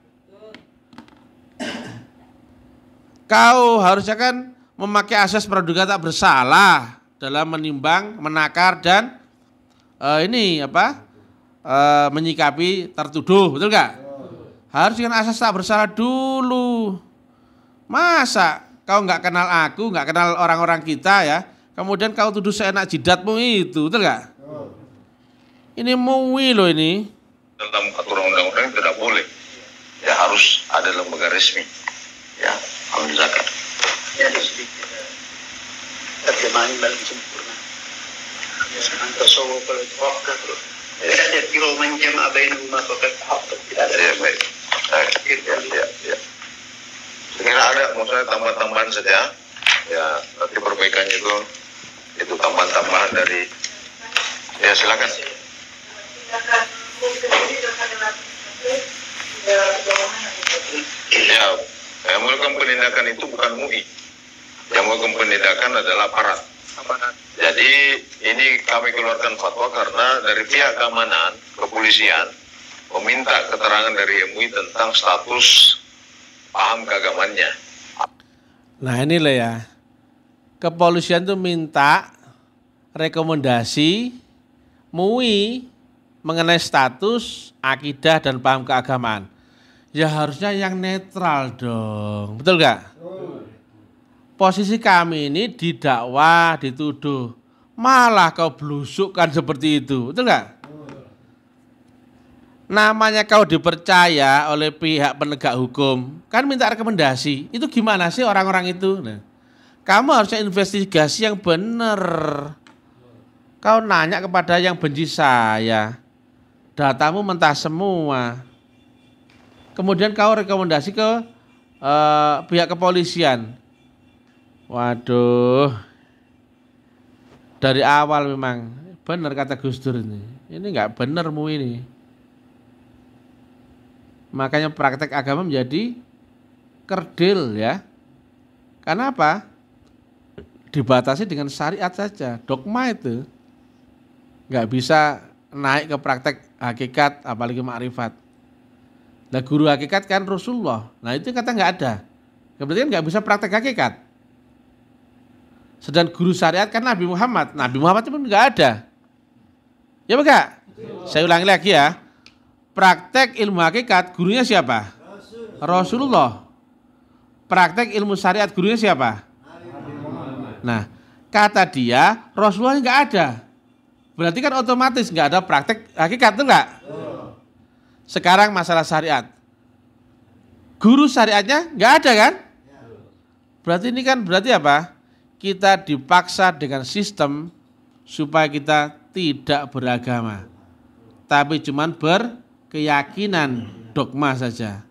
Kau harusnya kan memakai asas praduga tak bersalah dalam menimbang, menakar dan uh, ini apa? Uh, menyikapi tertuduh, betul nggak? Harus dengan asas tak bersalah dulu. Masa kau nggak kenal aku, nggak kenal orang-orang kita ya? Kemudian kau tuduh saya seenak jidatmu itu, betul nggak? Ini mui loh ini. Dalam aturan undang-undang tidak boleh. Ya harus ada lembaga resmi. Ya, alhamdulillah. Ya, terjemahan paling sempurna sekarang sowo kalau itu waktu kan, tidak ada tiro menjem abain rumah pakai waktu tidak ada ya, baik. Ya, ya, iya, iya, ya. Sekiranya ada maksudnya tambahan-tambahan saja ya nanti perbaikan itu itu tambahan-tambahan dari ya silakan ya ya melakukan penindakan itu bukan MUI yang melakukan penindakan adalah aparat. Jadi ini kami keluarkan fatwa karena dari pihak keamanan, kepolisian, meminta keterangan dari MUI tentang status paham keagamannya. Nah ini loh ya, kepolisian tuh minta rekomendasi MUI mengenai status akidah dan paham keagamaan. Ya harusnya yang netral dong, betul gak? Betul posisi kami ini didakwa, dituduh. Malah kau belusukkan seperti itu, betul nggak? Namanya kau dipercaya oleh pihak penegak hukum, kan minta rekomendasi. Itu gimana sih orang-orang itu? Nah, kamu harusnya investigasi yang benar. Kau nanya kepada yang benci saya, datamu mentah semua. Kemudian kau rekomendasi ke uh, pihak kepolisian. Waduh. Dari awal memang benar kata Gus Dur ini. Ini nggak mu ini. Makanya praktek agama menjadi kerdil ya. Karena apa? Dibatasi dengan syariat saja, dogma itu. Nggak bisa naik ke praktek hakikat, apalagi makrifat. Nah guru hakikat kan Rasulullah. Nah itu kata nggak ada. Kemudian nggak bisa praktek hakikat. Sedang guru syariat kan Nabi Muhammad. Nabi Muhammad pun enggak ada. Ya enggak? Saya ulangi lagi ya. Praktek ilmu hakikat gurunya siapa? Rasulullah. Praktek ilmu syariat gurunya siapa? Nah, kata dia Rasulullah enggak ada. Berarti kan otomatis enggak ada praktek hakikat itu enggak? Sekarang masalah syariat. Guru syariatnya enggak ada kan? Berarti ini kan berarti apa? kita dipaksa dengan sistem supaya kita tidak beragama, tapi cuman berkeyakinan dogma saja.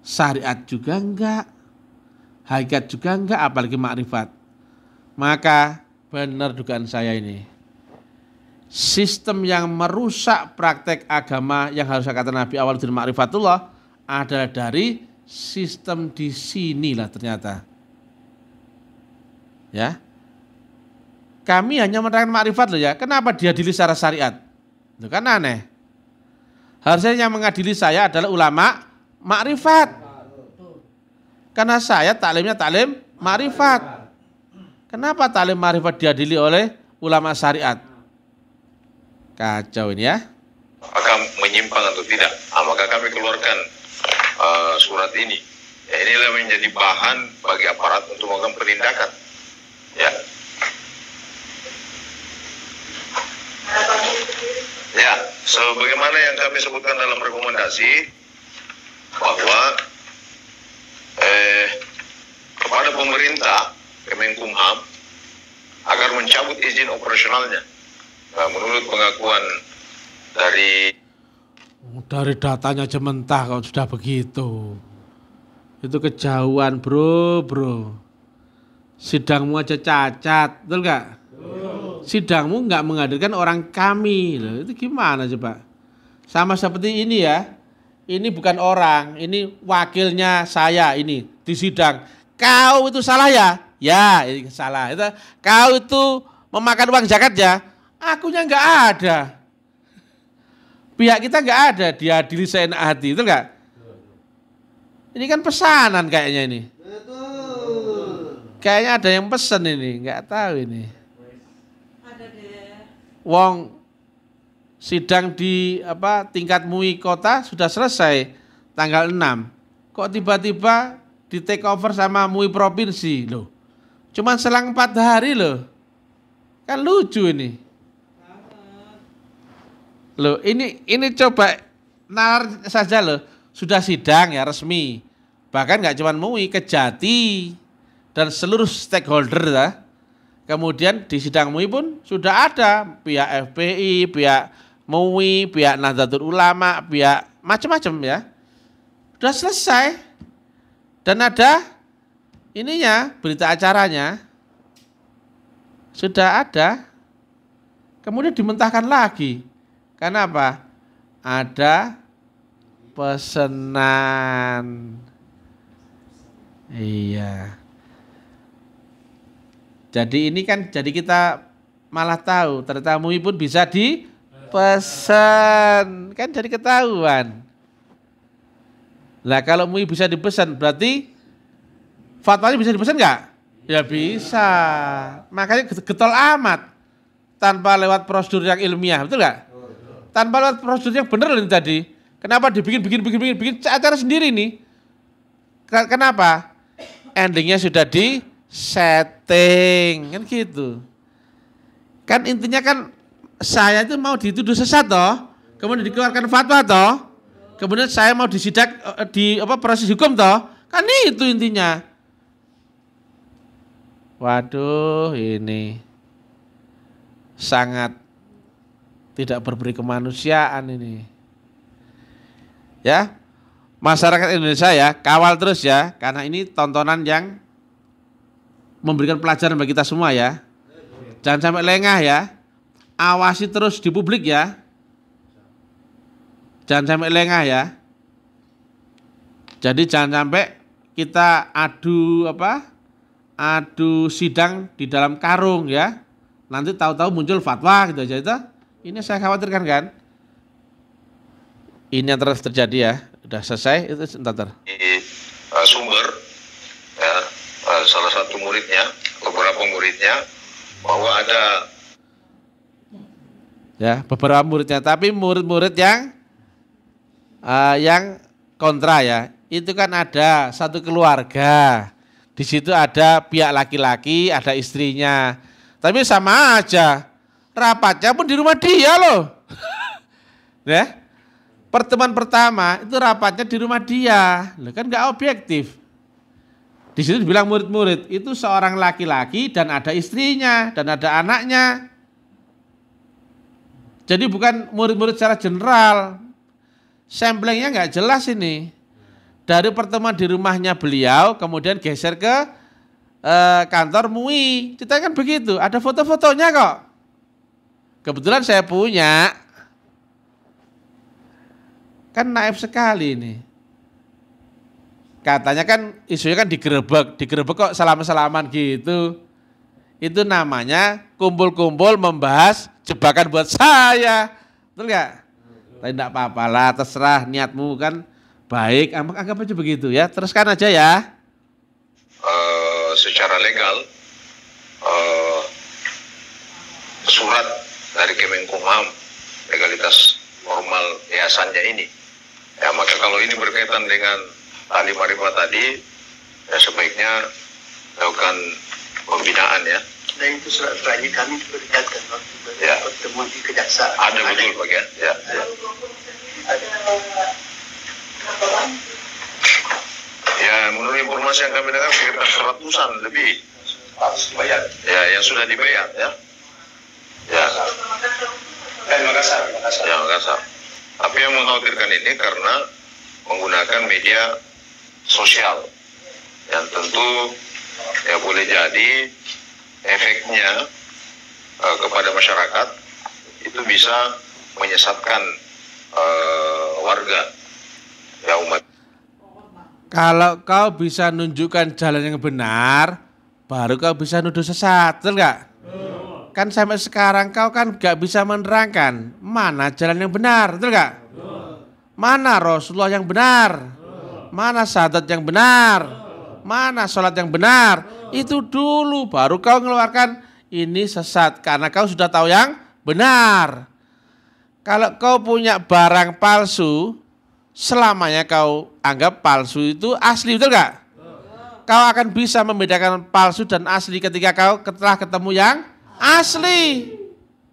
Syariat juga enggak, hakikat juga enggak, apalagi makrifat. Maka benar dugaan saya ini. Sistem yang merusak praktek agama yang harus kata Nabi awal dari makrifatullah adalah dari sistem di sinilah ternyata Ya. Kami hanya menerangkan makrifat loh ya. Kenapa dia diadili secara syariat? Itu kan aneh. Harusnya yang mengadili saya adalah ulama makrifat. Karena saya taklimnya taklim makrifat. Kenapa taklim makrifat diadili oleh ulama syariat? Kacau ini ya. Apakah menyimpang atau tidak? Apakah kami keluarkan uh, surat ini. Ya, inilah menjadi bahan bagi aparat untuk melakukan penindakan. Ya. Ya, sebagaimana yang kami sebutkan dalam rekomendasi bahwa eh, kepada pemerintah Kemenkumham agar mencabut izin operasionalnya nah, menurut pengakuan dari dari datanya cementah kalau sudah begitu itu kejauhan bro bro Sidangmu aja cacat, betul gak? Sidangmu nggak menghadirkan orang kami, loh. itu gimana coba? Sama seperti ini ya, ini bukan orang, ini wakilnya saya ini di sidang. Kau itu salah ya? Ya, ini salah. Itu, kau itu memakan uang zakat ya? Akunya nggak ada. Pihak kita nggak ada, dia diadili seenak hati, itu gak? Ini kan pesanan kayaknya ini. Kayaknya ada yang pesen ini, nggak tahu ini. Ada deh. Wong sidang di apa tingkat MUI kota sudah selesai tanggal 6. Kok tiba-tiba di take over sama MUI provinsi loh. Cuman selang 4 hari loh. Kan lucu ini. Loh, ini ini coba nalar saja loh. Sudah sidang ya resmi. Bahkan nggak cuma MUI, Kejati, dan seluruh stakeholder ya. Kemudian di sidang MUI pun sudah ada pihak FPI, pihak MUI, pihak Nahdlatul Ulama, pihak macam-macam ya. Sudah selesai. Dan ada ininya, berita acaranya. Sudah ada. Kemudian dimentahkan lagi. Karena apa? Ada pesenan. Iya. Jadi ini kan jadi kita malah tahu mui pun bisa dipesan kan jadi ketahuan. Nah kalau mui bisa dipesan berarti fatwanya bisa dipesan nggak? Ya bisa. Makanya getol amat tanpa lewat prosedur yang ilmiah betul nggak? Tanpa lewat prosedur yang benar ini tadi. Kenapa dibikin bikin bikin bikin bikin acara sendiri nih? Kenapa? Endingnya sudah di setting kan gitu kan intinya kan saya itu mau dituduh sesat toh kemudian dikeluarkan fatwa toh kemudian saya mau disidak eh, di apa proses hukum toh kan itu intinya waduh ini sangat tidak berberi kemanusiaan ini ya masyarakat Indonesia ya kawal terus ya karena ini tontonan yang memberikan pelajaran bagi kita semua ya. Jangan sampai lengah ya. Awasi terus di publik ya. Jangan sampai lengah ya. Jadi jangan sampai kita adu apa? Adu sidang di dalam karung ya. Nanti tahu-tahu muncul fatwa gitu aja itu. Ini saya khawatirkan kan. Ini yang terus terjadi ya. Sudah selesai itu sebentar. Eh, sumber ya Eh, salah satu muridnya, beberapa muridnya bahwa ada ya beberapa muridnya, tapi murid-murid yang uh, yang kontra ya itu kan ada satu keluarga di situ ada pihak laki-laki, ada istrinya, tapi sama aja rapatnya pun di rumah dia loh, ya pertemuan pertama itu rapatnya di rumah dia, loh kan nggak objektif. Di situ dibilang murid-murid itu seorang laki-laki dan ada istrinya dan ada anaknya. Jadi bukan murid-murid secara general. Samplingnya nggak jelas ini. Dari pertemuan di rumahnya beliau, kemudian geser ke eh, kantor MUI. Kita kan begitu, ada foto-fotonya kok. Kebetulan saya punya. Kan naif sekali ini katanya kan isunya kan digerebek, digerebek kok salam-salaman gitu. Itu namanya kumpul-kumpul membahas jebakan buat saya. Betul nggak? Tapi enggak apa apalah terserah niatmu kan baik, anggap aja begitu ya. Teruskan aja ya. Uh, secara legal, uh, surat dari Kemenkumham legalitas normal yayasannya ini. Ya maka kalau ini berkaitan dengan ahli marifat tadi ya sebaiknya melakukan pembinaan ya. Dan itu surat suratnya kami berikan waktu ya. bertemu di kejaksaan. Ada betul bagian. Ya. ya. ya. Ya, menurut informasi yang kami dengar sekitar seratusan lebih bayar. Ya, yang sudah dibayar ya. Ya. Dan Makassar, Makassar. Ya, Makassar. Tapi yang mengkhawatirkan ini karena menggunakan media sosial yang tentu ya boleh jadi efeknya uh, kepada masyarakat itu bisa menyesatkan uh, warga ya umat. Kalau kau bisa nunjukkan jalan yang benar, baru kau bisa nuduh sesat, betul nggak? Kan sampai sekarang kau kan nggak bisa menerangkan mana jalan yang benar, betul nggak? Mana Rasulullah yang benar? Mana syahadat yang benar? Mana sholat yang benar? Itu dulu baru kau mengeluarkan ini sesat karena kau sudah tahu yang benar. Kalau kau punya barang palsu, selamanya kau anggap palsu itu asli, betul gak? Kau akan bisa membedakan palsu dan asli ketika kau telah ketemu yang asli.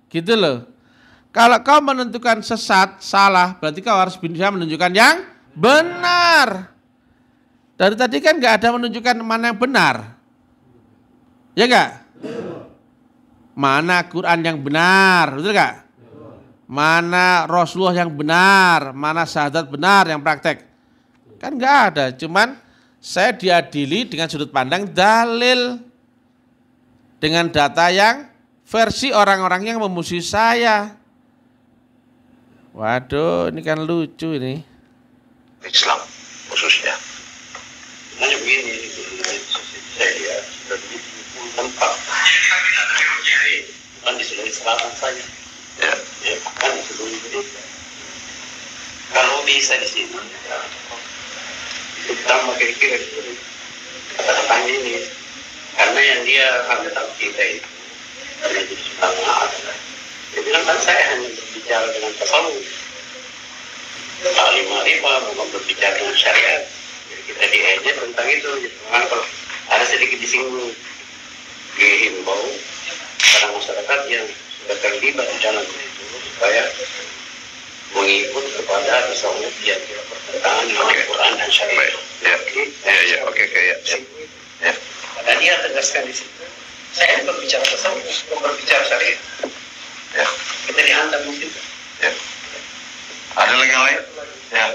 Gitu loh. Kalau kau menentukan sesat, salah, berarti kau harus bisa menunjukkan yang Benar. Dari tadi kan nggak ada menunjukkan mana yang benar. Ya enggak? Mana Quran yang benar, betul enggak? Mana Rasulullah yang benar, mana sahadat benar yang praktek. Kan enggak ada, cuman saya diadili dengan sudut pandang dalil. Dengan data yang versi orang-orang yang memusuhi saya. Waduh, ini kan lucu ini. Islam khususnya. Sebenarnya begini, saya sudah di puluh tempat. Bukan di seluruh selatan saja. Ya. ya bukan di seluruh Indonesia. Kalau bisa di sini, kita ya, kira-kira kata-katanya ini. Karena yang dia anggap kita itu, dari Sultan Ma'ad, dia bilang kan saya hanya berbicara dengan tasawuf lima lima bukan berbicara tentang syariat jadi kita diajar tentang itu jangan gitu. nah, kalau ada sedikit di sini dihimbau pada masyarakat yang sudah terlibat dalam itu supaya mengikut kepada tasawuf yang bertentangan dengan okay. Quran dan syariat. Ya, ya, ya, oke, oke, ya. ya. ya. Dan dia tegaskan di situ, saya berbicara tasawuf, bukan berbicara syariat. Ya. Kita dihantam mungkin. Ya ada lagi yang lain ya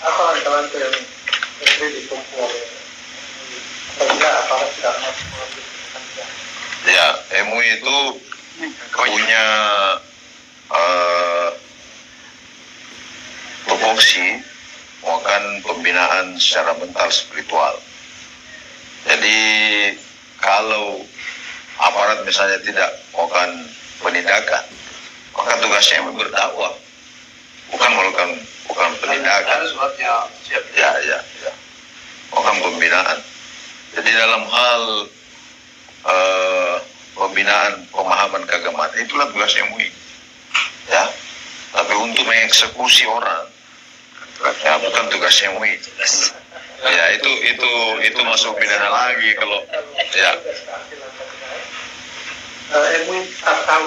apa lantaran langkah yang negeri ditempuh aparat tidak ya MUI itu punya uh, eh, tupoksi pembinaan secara mental spiritual jadi kalau aparat misalnya tidak melakukan penindakan maka tugasnya berdakwah bukan melakukan bukan penindakan ya ya ya bukan oh, pembinaan jadi dalam hal uh, pembinaan pemahaman keagamaan itulah tugas MUI ya tapi untuk mengeksekusi orang ya bukan tugas MUI ya itu itu itu masuk pidana lagi kalau ya MUI eh, tak tahu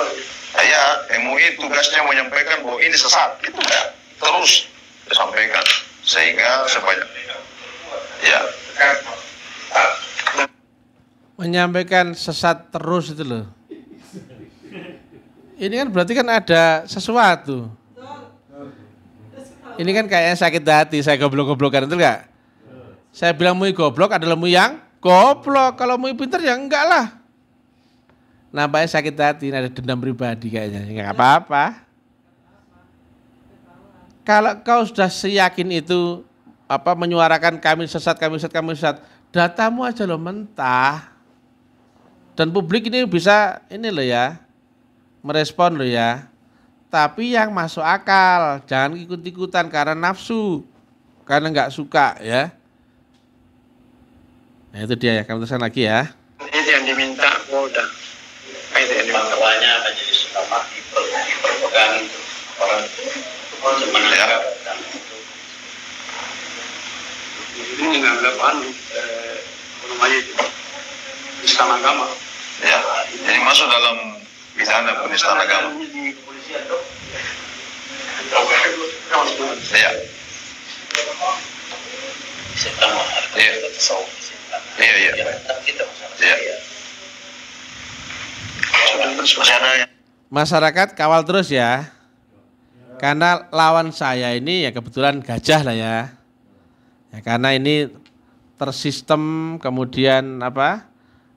ya MUI tugasnya menyampaikan bahwa ini sesat itu ya terus disampaikan sehingga sebanyak ya menyampaikan sesat terus itu loh ini kan berarti kan ada sesuatu ini kan kayaknya sakit hati saya goblok-goblokan itu enggak saya bilang mui goblok adalah mui yang goblok kalau mui pinter ya enggak lah nampaknya sakit hati, ada dendam pribadi kayaknya. Enggak ya, apa-apa. Kalau kau sudah seyakin itu apa menyuarakan kami sesat, kami sesat, kami sesat, datamu aja lo mentah. Dan publik ini bisa ini loh ya, merespon lo ya. Tapi yang masuk akal, jangan ikut-ikutan karena nafsu, karena nggak suka ya. Nah itu dia ya, kamu lagi ya. Ini yang diminta oh, udah masalahnya akan jadi suka mati orang itu menangkap ya. dan itu ini menganggap anu eh, namanya namanya penistaan agama ya jadi masuk dalam pidana penistaan agama ya iya. iya. Iya, iya. Iya masyarakat kawal terus ya. Karena lawan saya ini ya kebetulan gajah lah ya. ya karena ini tersistem kemudian apa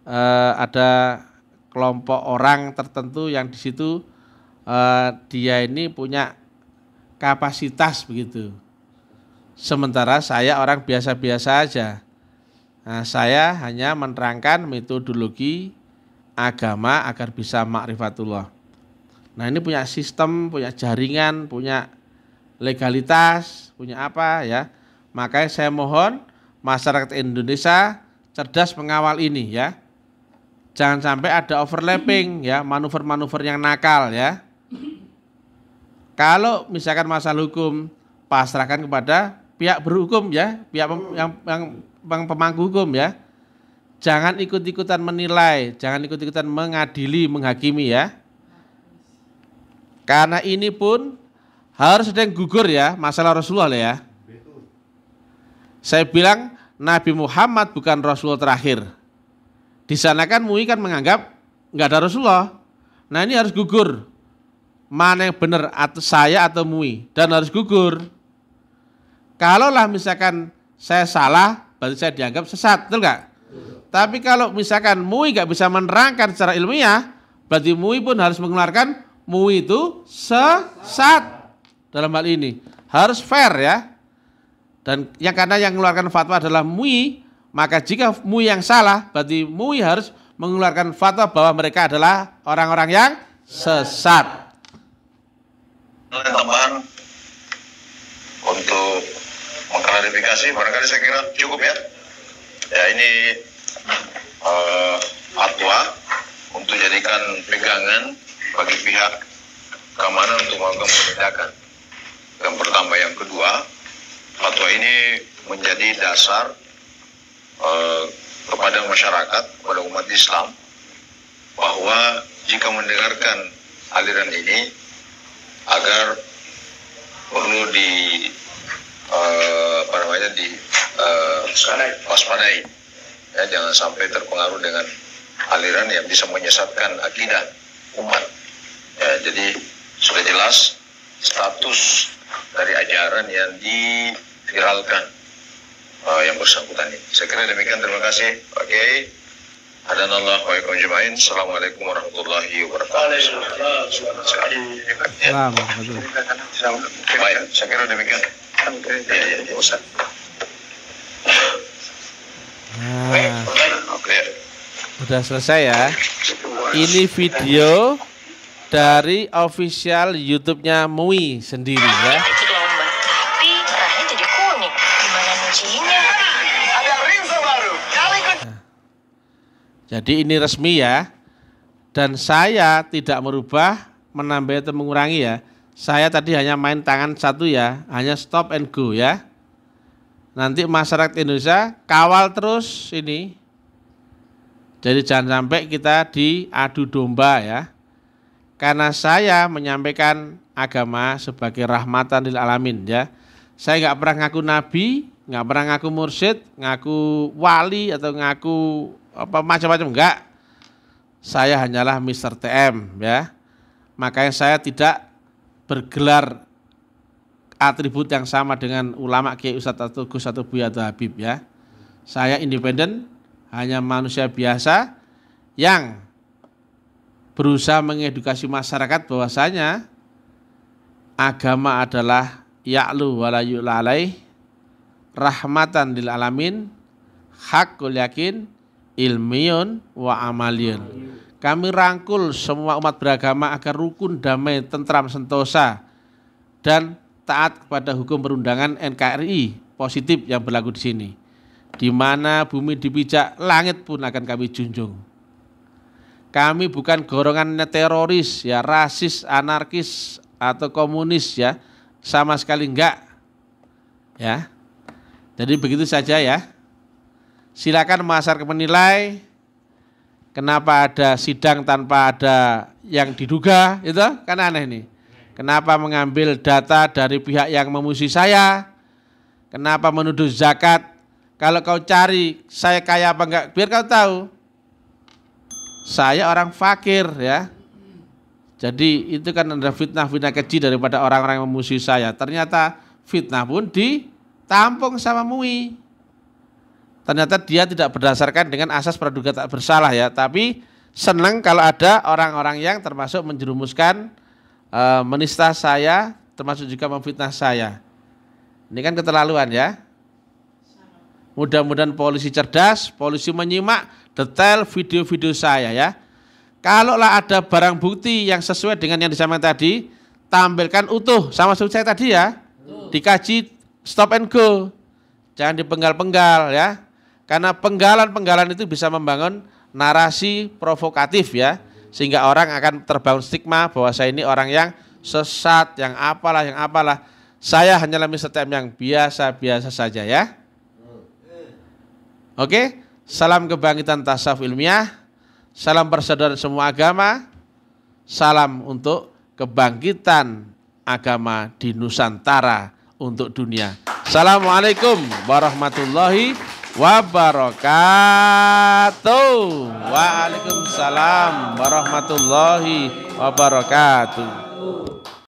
eh, ada kelompok orang tertentu yang di situ eh, dia ini punya kapasitas begitu. Sementara saya orang biasa-biasa aja. Nah, saya hanya menerangkan metodologi agama agar bisa makrifatullah. Nah ini punya sistem, punya jaringan, punya legalitas, punya apa ya. Makanya saya mohon masyarakat Indonesia cerdas mengawal ini ya. Jangan sampai ada overlapping ya, manuver-manuver yang nakal ya. Kalau misalkan masalah hukum, pasrahkan kepada pihak berhukum ya, pihak yang, yang, yang pemangku hukum ya Jangan ikut-ikutan menilai, jangan ikut-ikutan mengadili, menghakimi ya. Karena ini pun harus ada yang gugur ya, masalah Rasulullah ya. Saya bilang Nabi Muhammad bukan Rasulullah terakhir. Di sana kan MUI kan menganggap nggak ada Rasulullah. Nah ini harus gugur. Mana yang benar atau saya atau MUI dan harus gugur. Kalaulah misalkan saya salah, berarti saya dianggap sesat, betul nggak? Tapi kalau misalkan MUI gak bisa menerangkan secara ilmiah, berarti MUI pun harus mengeluarkan MUI itu sesat dalam hal ini. Harus fair ya. Dan yang karena yang mengeluarkan fatwa adalah MUI, maka jika MUI yang salah, berarti MUI harus mengeluarkan fatwa bahwa mereka adalah orang-orang yang sesat. Teman, untuk mengklarifikasi barangkali saya kira cukup ya. Ya ini uh, fatwa untuk jadikan pegangan bagi pihak keamanan untuk melakukan penindakan. Yang pertama, yang kedua, fatwa ini menjadi dasar uh, kepada masyarakat, kepada umat Islam, bahwa jika mendengarkan aliran ini agar perlu di uh, apa namanya di uh, waspadai ya jangan sampai terpengaruh dengan aliran yang bisa menyesatkan akidah umat ya jadi sudah jelas status dari ajaran yang diviralkan uh, yang bersangkutan ini saya kira demikian terima kasih oke okay. Adanallah Assalamualaikum warahmatullahi wabarakatuh. Waalaikumsalam. Baik, saya kira demikian. Ya, ya, ya, Ustaz. Nah, udah selesai ya. Ini video dari official YouTube-nya MUI sendiri ya. Nah. jadi ini resmi ya. Dan saya tidak merubah, menambah atau mengurangi ya. Saya tadi hanya main tangan satu ya, hanya stop and go ya. Nanti masyarakat Indonesia kawal terus ini. Jadi jangan sampai kita diadu domba ya. Karena saya menyampaikan agama sebagai rahmatan lil alamin ya. Saya nggak pernah ngaku nabi, nggak pernah ngaku mursyid, ngaku wali atau ngaku apa macam-macam enggak. Saya hanyalah Mr. TM ya. Makanya saya tidak bergelar atribut yang sama dengan ulama Kiai Ustadz atau Gus atau Buya atau Habib ya. Saya independen, hanya manusia biasa yang berusaha mengedukasi masyarakat bahwasanya agama adalah ya'lu walayu lalai rahmatan lil alamin hakul yakin ilmiun wa amaliyun. Kami rangkul semua umat beragama agar rukun, damai, tentram, sentosa dan taat kepada hukum perundangan NKRI positif yang berlaku di sini. Di mana bumi dipijak, langit pun akan kami junjung. Kami bukan gorongannya teroris, ya rasis, anarkis, atau komunis ya. Sama sekali enggak. Ya. Jadi begitu saja ya. Silakan masyarakat menilai kenapa ada sidang tanpa ada yang diduga, itu kan aneh nih Kenapa mengambil data dari pihak yang memusuhi saya? Kenapa menuduh zakat? Kalau kau cari saya kaya apa enggak, biar kau tahu. Saya orang fakir ya. Jadi itu kan ada fitnah-fitnah kecil daripada orang-orang yang memusuhi saya. Ternyata fitnah pun ditampung sama MUI. Ternyata dia tidak berdasarkan dengan asas praduga tak bersalah ya, tapi senang kalau ada orang-orang yang termasuk menjerumuskan Eh, menista saya, termasuk juga memfitnah saya. Ini kan keterlaluan ya. Mudah-mudahan polisi cerdas, polisi menyimak detail video-video saya ya. Kalaulah ada barang bukti yang sesuai dengan yang disampaikan tadi, tampilkan utuh sama seperti saya tadi ya. Dikaji stop and go. Jangan dipenggal-penggal ya. Karena penggalan-penggalan itu bisa membangun narasi provokatif ya sehingga orang akan terbangun stigma bahwa saya ini orang yang sesat, yang apalah, yang apalah. Saya hanyalah Mr. TM yang biasa-biasa saja ya. Oke, salam kebangkitan tasawuf ilmiah, salam persaudaraan semua agama, salam untuk kebangkitan agama di Nusantara untuk dunia. Assalamualaikum warahmatullahi wabarakatuh. Waalaikumsalam warahmatullahi wabarakatuh.